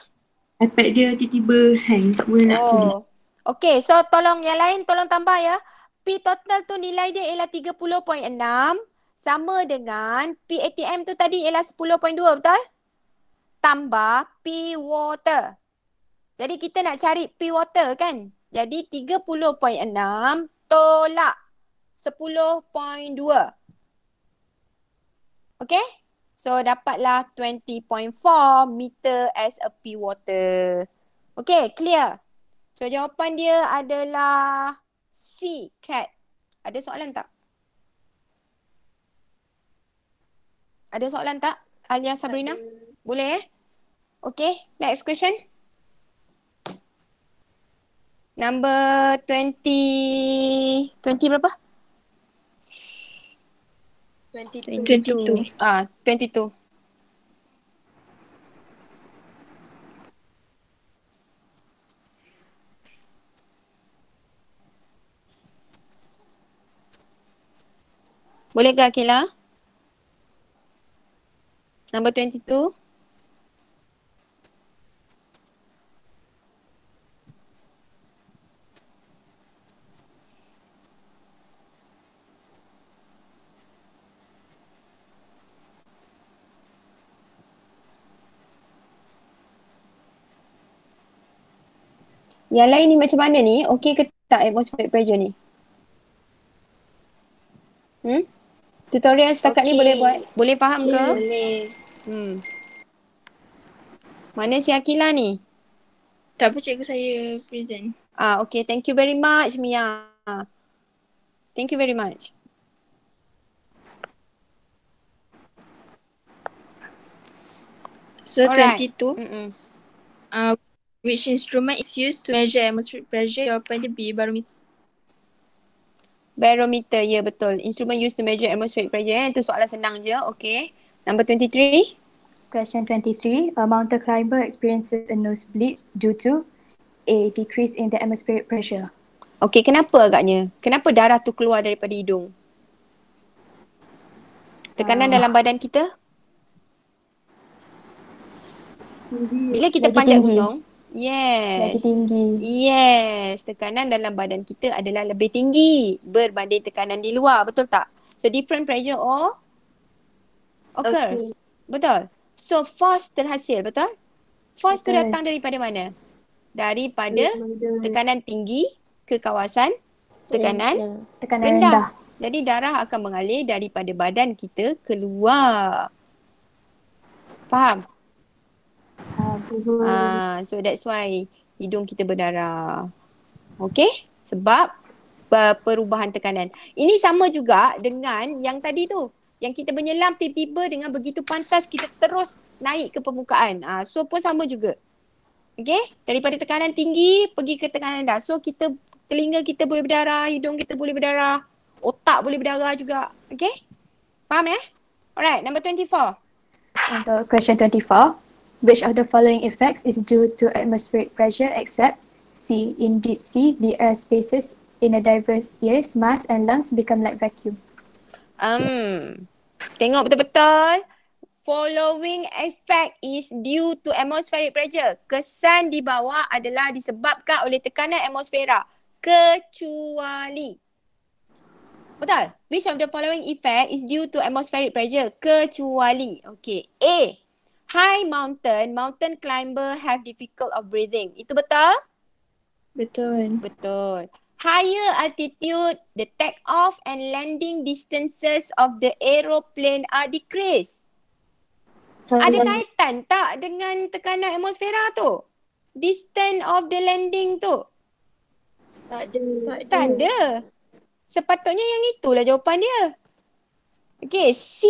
iPad dia tiba-tiba hang. oh. nak Okay, so tolong yang lain tolong tambah ya. P total tu nilai dia ialah 30.6 sama dengan P atm tu tadi ialah 10.2 betul? Tambah P water. Jadi kita nak cari P water kan? Jadi 30.6 tolak 10.2. Okay? So dapatlah 20.4 meter as a P water. Okay, clear? So jawapan dia adalah C, cat. Ada soalan tak? Ada soalan tak Alia Sabrina? Boleh eh? Okay, next question. Number 20, 20 berapa? 22. 22. Ah, 22. Boleh ke Akila? Number 22. Yang lain ni macam mana ni? Okey ke tak atmospheric pressure ni? Hmm? Tutorial setakat okay. ni boleh buat? Boleh faham okay, ke? Boleh. Hmm. Mana si Akila ni? Tak apa cikgu saya present. Ah okay thank you very much Mia. Thank you very much. So Alright. 22. Mm-mm. Uh, which instrument is used to measure atmospheric pressure your point B barometer? Barometer, ya betul. Instrument used to measure atmospheric pressure. Eh? Itu soalan senang je. Okay. Number 23. Question 23. A uh, mountain climber experiences a nosebleed due to a decrease in the atmospheric pressure. Okay, kenapa agaknya? Kenapa darah tu keluar daripada hidung? Tekanan uh, dalam badan kita? Bila kita panjat gunung, Yes. Lebih tinggi. Yes. Tekanan dalam badan kita adalah lebih tinggi berbanding tekanan di luar. Betul tak? So different pressure or occurs. Okay. Betul. So force terhasil. Betul? Force okay. tu datang daripada mana? Daripada tekanan tinggi ke kawasan tekanan, yeah. tekanan rendah. rendah. Jadi darah akan mengalir daripada badan kita keluar. Faham? Uh, so that's why hidung kita berdarah. Okay? Sebab perubahan tekanan. Ini sama juga dengan yang tadi tu. Yang kita menyelam tiba-tiba dengan begitu pantas kita terus naik ke permukaan. Uh, so pun sama juga. Okay? Daripada tekanan tinggi pergi ke tekanan rendah. So kita telinga kita boleh berdarah, hidung kita boleh berdarah, otak boleh berdarah juga. Okay? Faham ya? Eh? Alright, number 24. Untuk question 24. Which of the following effects is due to atmospheric pressure except C. In deep sea, the air spaces in a diverse ears, mask and lungs become like vacuum. Um, tengok betul-betul. Following effect is due to atmospheric pressure. Kesan di bawah adalah disebabkan oleh tekanan atmosfera. Kecuali. Betul? Which of the following effect is due to atmospheric pressure? Kecuali. Okay. A high mountain, mountain climber have difficult of breathing. Itu betul? Betul. Betul. Higher altitude, the takeoff and landing distances of the aeroplane are decreased. Sorry. Ada kaitan tak dengan tekanan atmosfera tu? Distance of the landing tu? Tak ada. Tak ada. Tak ada. Sepatutnya yang itulah jawapan dia. Okay, C.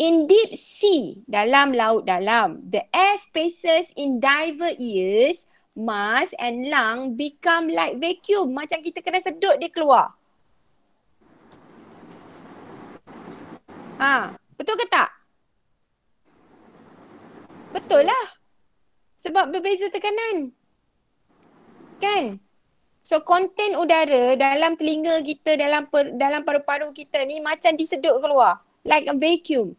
In deep sea, dalam laut dalam, the air spaces in diver ears, mask and lung become like vacuum. Macam kita kena sedut dia keluar. Ha, betul ke tak? Betul lah. Sebab berbeza tekanan. Kan? So konten udara dalam telinga kita, dalam per, dalam paru-paru kita ni macam disedut keluar. Like a vacuum.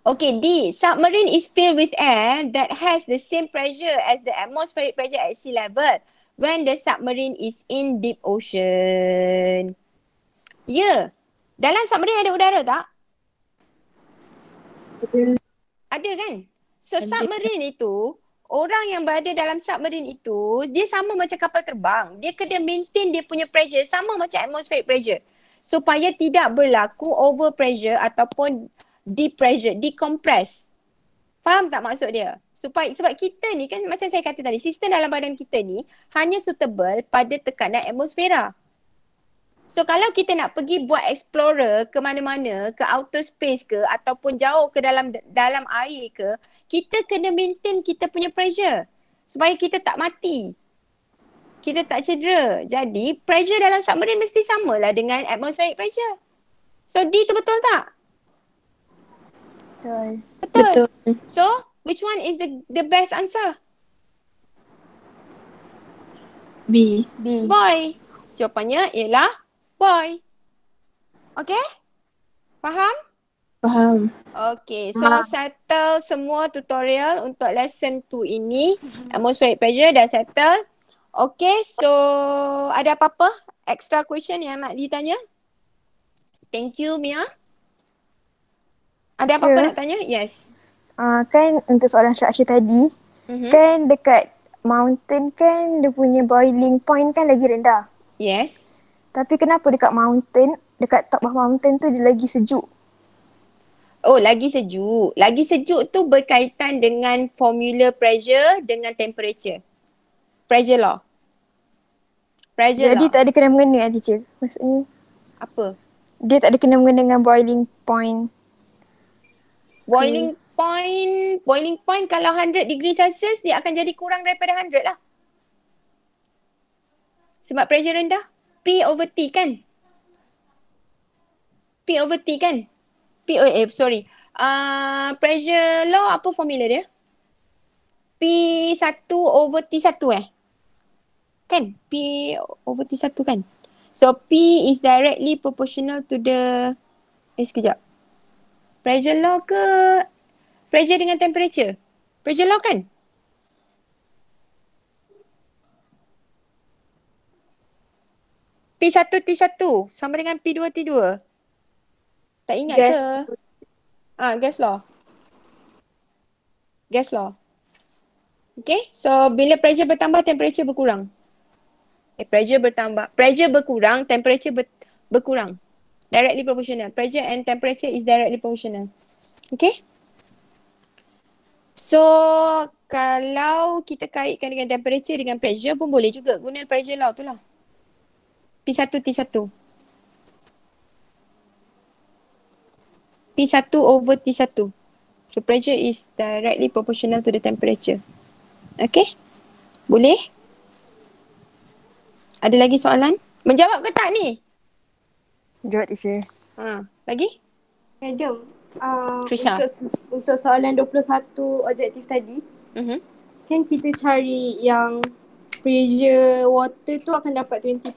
Okay, D. Submarine is filled with air that has the same pressure as the atmospheric pressure at sea level when the submarine is in deep ocean. Ya. Yeah. Dalam submarine ada udara tak? Ada kan? So submarine itu, orang yang berada dalam submarine itu, dia sama macam kapal terbang. Dia kena maintain dia punya pressure sama macam atmospheric pressure. Supaya tidak berlaku over pressure ataupun depressure, decompress. Faham tak maksud dia? Supaya sebab kita ni kan macam saya kata tadi, sistem dalam badan kita ni hanya suitable pada tekanan atmosfera. So kalau kita nak pergi buat explorer ke mana-mana, ke outer space ke ataupun jauh ke dalam dalam air ke, kita kena maintain kita punya pressure supaya kita tak mati. Kita tak cedera. Jadi pressure dalam submarine mesti samalah dengan atmospheric pressure. So D tu betul tak? Betul. Betul. Betul. So, which one is the the best answer? B. B. Boy. Jawapannya ialah boy. Okay? Faham? Faham. Okay, so ha. settle semua tutorial untuk lesson 2 ini. Atmospheric mm-hmm. pressure dah settle. Okay, so ada apa-apa extra question yang nak ditanya? Thank you, Mia. Ada apa-apa nak tanya? Yes. Uh, kan untuk soalan structure tadi, mm-hmm. kan dekat mountain kan dia punya boiling point kan lagi rendah. Yes. Tapi kenapa dekat mountain, dekat top of mountain tu dia lagi sejuk? Oh, lagi sejuk. Lagi sejuk tu berkaitan dengan formula pressure dengan temperature. Pressure law. Pressure Jadi law. tak ada kena-mengena eh, teacher. Maksudnya. Apa? Dia tak ada kena-mengena dengan boiling point boiling hmm. point boiling point kalau 100 degree celsius dia akan jadi kurang daripada 100 lah sebab pressure rendah p over t kan p over t kan p o oh, eh, eh, sorry uh, pressure law apa formula dia p 1 over t 1 eh kan p over t 1 kan so p is directly proportional to the eh sekejap Pressure law ke pressure dengan temperature? Pressure law kan? P1 T1 sama dengan P2 T2. Tak ingat gas. ke? Ah, gas law. Gas law. Okay, so bila pressure bertambah, temperature berkurang. Eh, pressure bertambah. Pressure berkurang, temperature ber- berkurang directly proportional. Pressure and temperature is directly proportional. Okay? So, kalau kita kaitkan dengan temperature dengan pressure pun boleh juga. Guna pressure law tu lah. P1, T1. P1 over T1. So, pressure is directly proportional to the temperature. Okay? Boleh? Ada lagi soalan? Menjawab ke tak ni? Jawab teacher. Ha. Lagi? Madam. Uh, untuk, untuk soalan 21 objektif tadi. Mm-hmm. Kan kita cari yang pressure water tu akan dapat 20.4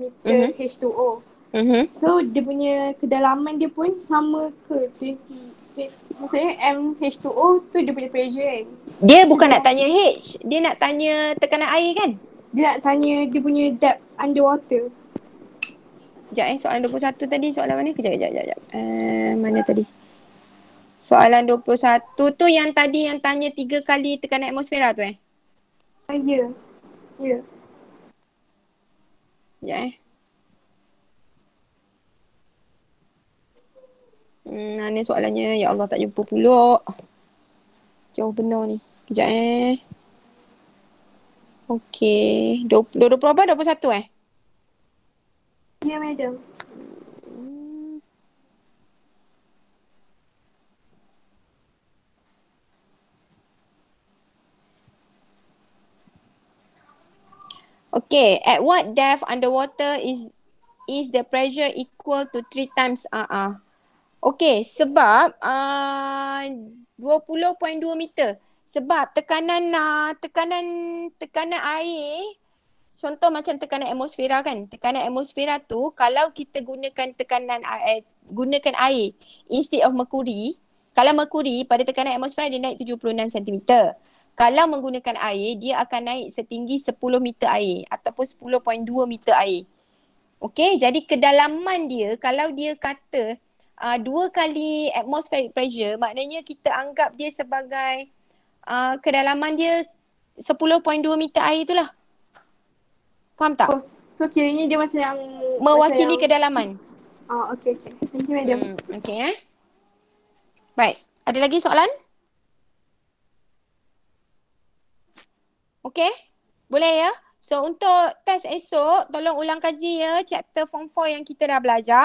meter mm-hmm. H2O. Mm-hmm. So dia punya kedalaman dia pun sama ke 20, 20 maksudnya MH2O tu dia punya pressure kan. Dia bukan dia nak tanya H, dia nak tanya tekanan air kan? Dia nak tanya dia punya depth underwater. Sekejap eh soalan 21 tadi soalan mana? Kejap, kejap, kejap, kejap. Uh, mana tadi? Soalan 21 tu yang tadi yang tanya tiga kali tekanan atmosfera lah tu eh? Ah, ya. Ya. Ya eh. Hmm, mana soalannya? Ya Allah tak jumpa pulak. Jauh benar ni. Kejap eh. Okey. 20, 20 apa? 21 eh? 21. Ya, yeah, madam. Okay, at what depth underwater is is the pressure equal to three times ah uh-uh. Okay, sebab uh, dua puluh point dua meter. Sebab tekanan uh, tekanan tekanan air contoh macam tekanan atmosfera kan tekanan atmosfera tu kalau kita gunakan tekanan air eh, gunakan air instead of mercury kalau mercury pada tekanan atmosfera dia naik 76 cm kalau menggunakan air dia akan naik setinggi 10 meter air ataupun 10.2 meter air okey jadi kedalaman dia kalau dia kata uh, dua kali atmospheric pressure maknanya kita anggap dia sebagai uh, kedalaman dia 10.2 meter air itulah Faham tak? Oh, so ni dia macam yang mewakili yang... kedalaman. Oh, okay, okay. Thank you, madam. Hmm, okay, eh. Baik. Ada lagi soalan? Okay. Boleh ya? So untuk test esok, tolong ulang kaji ya chapter form 4 yang kita dah belajar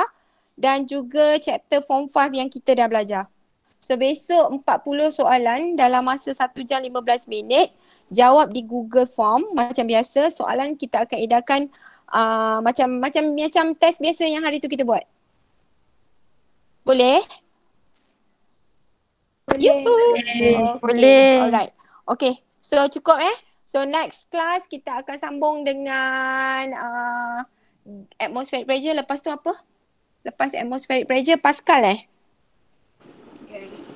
dan juga chapter form 5 yang kita dah belajar. So besok 40 soalan dalam masa 1 jam 15 minit jawab di Google Form macam biasa soalan kita akan edarkan uh, macam macam macam test biasa yang hari tu kita buat. Boleh? Boleh. Yuhu. Boleh. Okay. Boleh. Alright. Okay. So cukup eh. So next class kita akan sambung dengan uh, atmospheric pressure. Lepas tu apa? Lepas atmospheric pressure Pascal eh? Yes.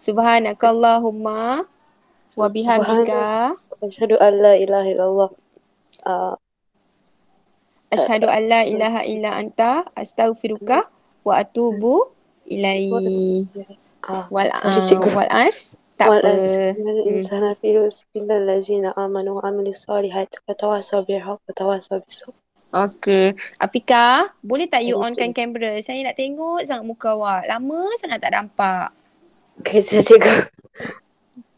Subhanakallahumma wa bihamdika asyhadu an la ilaha illallah. Uh, ah. asyhadu an la ilaha illa anta astaghfiruka wa atubu ilai. Ah. Wal uh, wal as hmm. Insana virus illa allazina amanu wa solihat wa tawasaw bil haqq wa tawasaw Okay. Afika, boleh tak you okay. onkan kamera? Saya nak tengok sangat muka awak. Lama sangat tak nampak. Kerja cikgu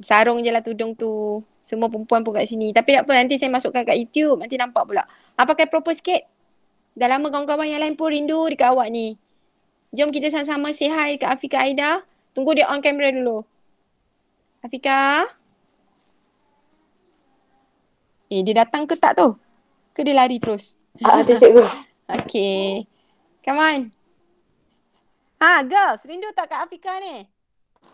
Sarung je lah tudung tu Semua perempuan pun kat sini Tapi tak apa nanti saya masukkan kat YouTube Nanti nampak pula Ha pakai proper sikit Dah lama kawan-kawan yang lain pun rindu dekat awak ni Jom kita sama-sama say hi dekat Afika Aida Tunggu dia on camera dulu Afika Eh dia datang ke tak tu? Ke dia lari terus? Ah, ada cikgu Okay Come on Ha girls rindu tak kat Afika ni?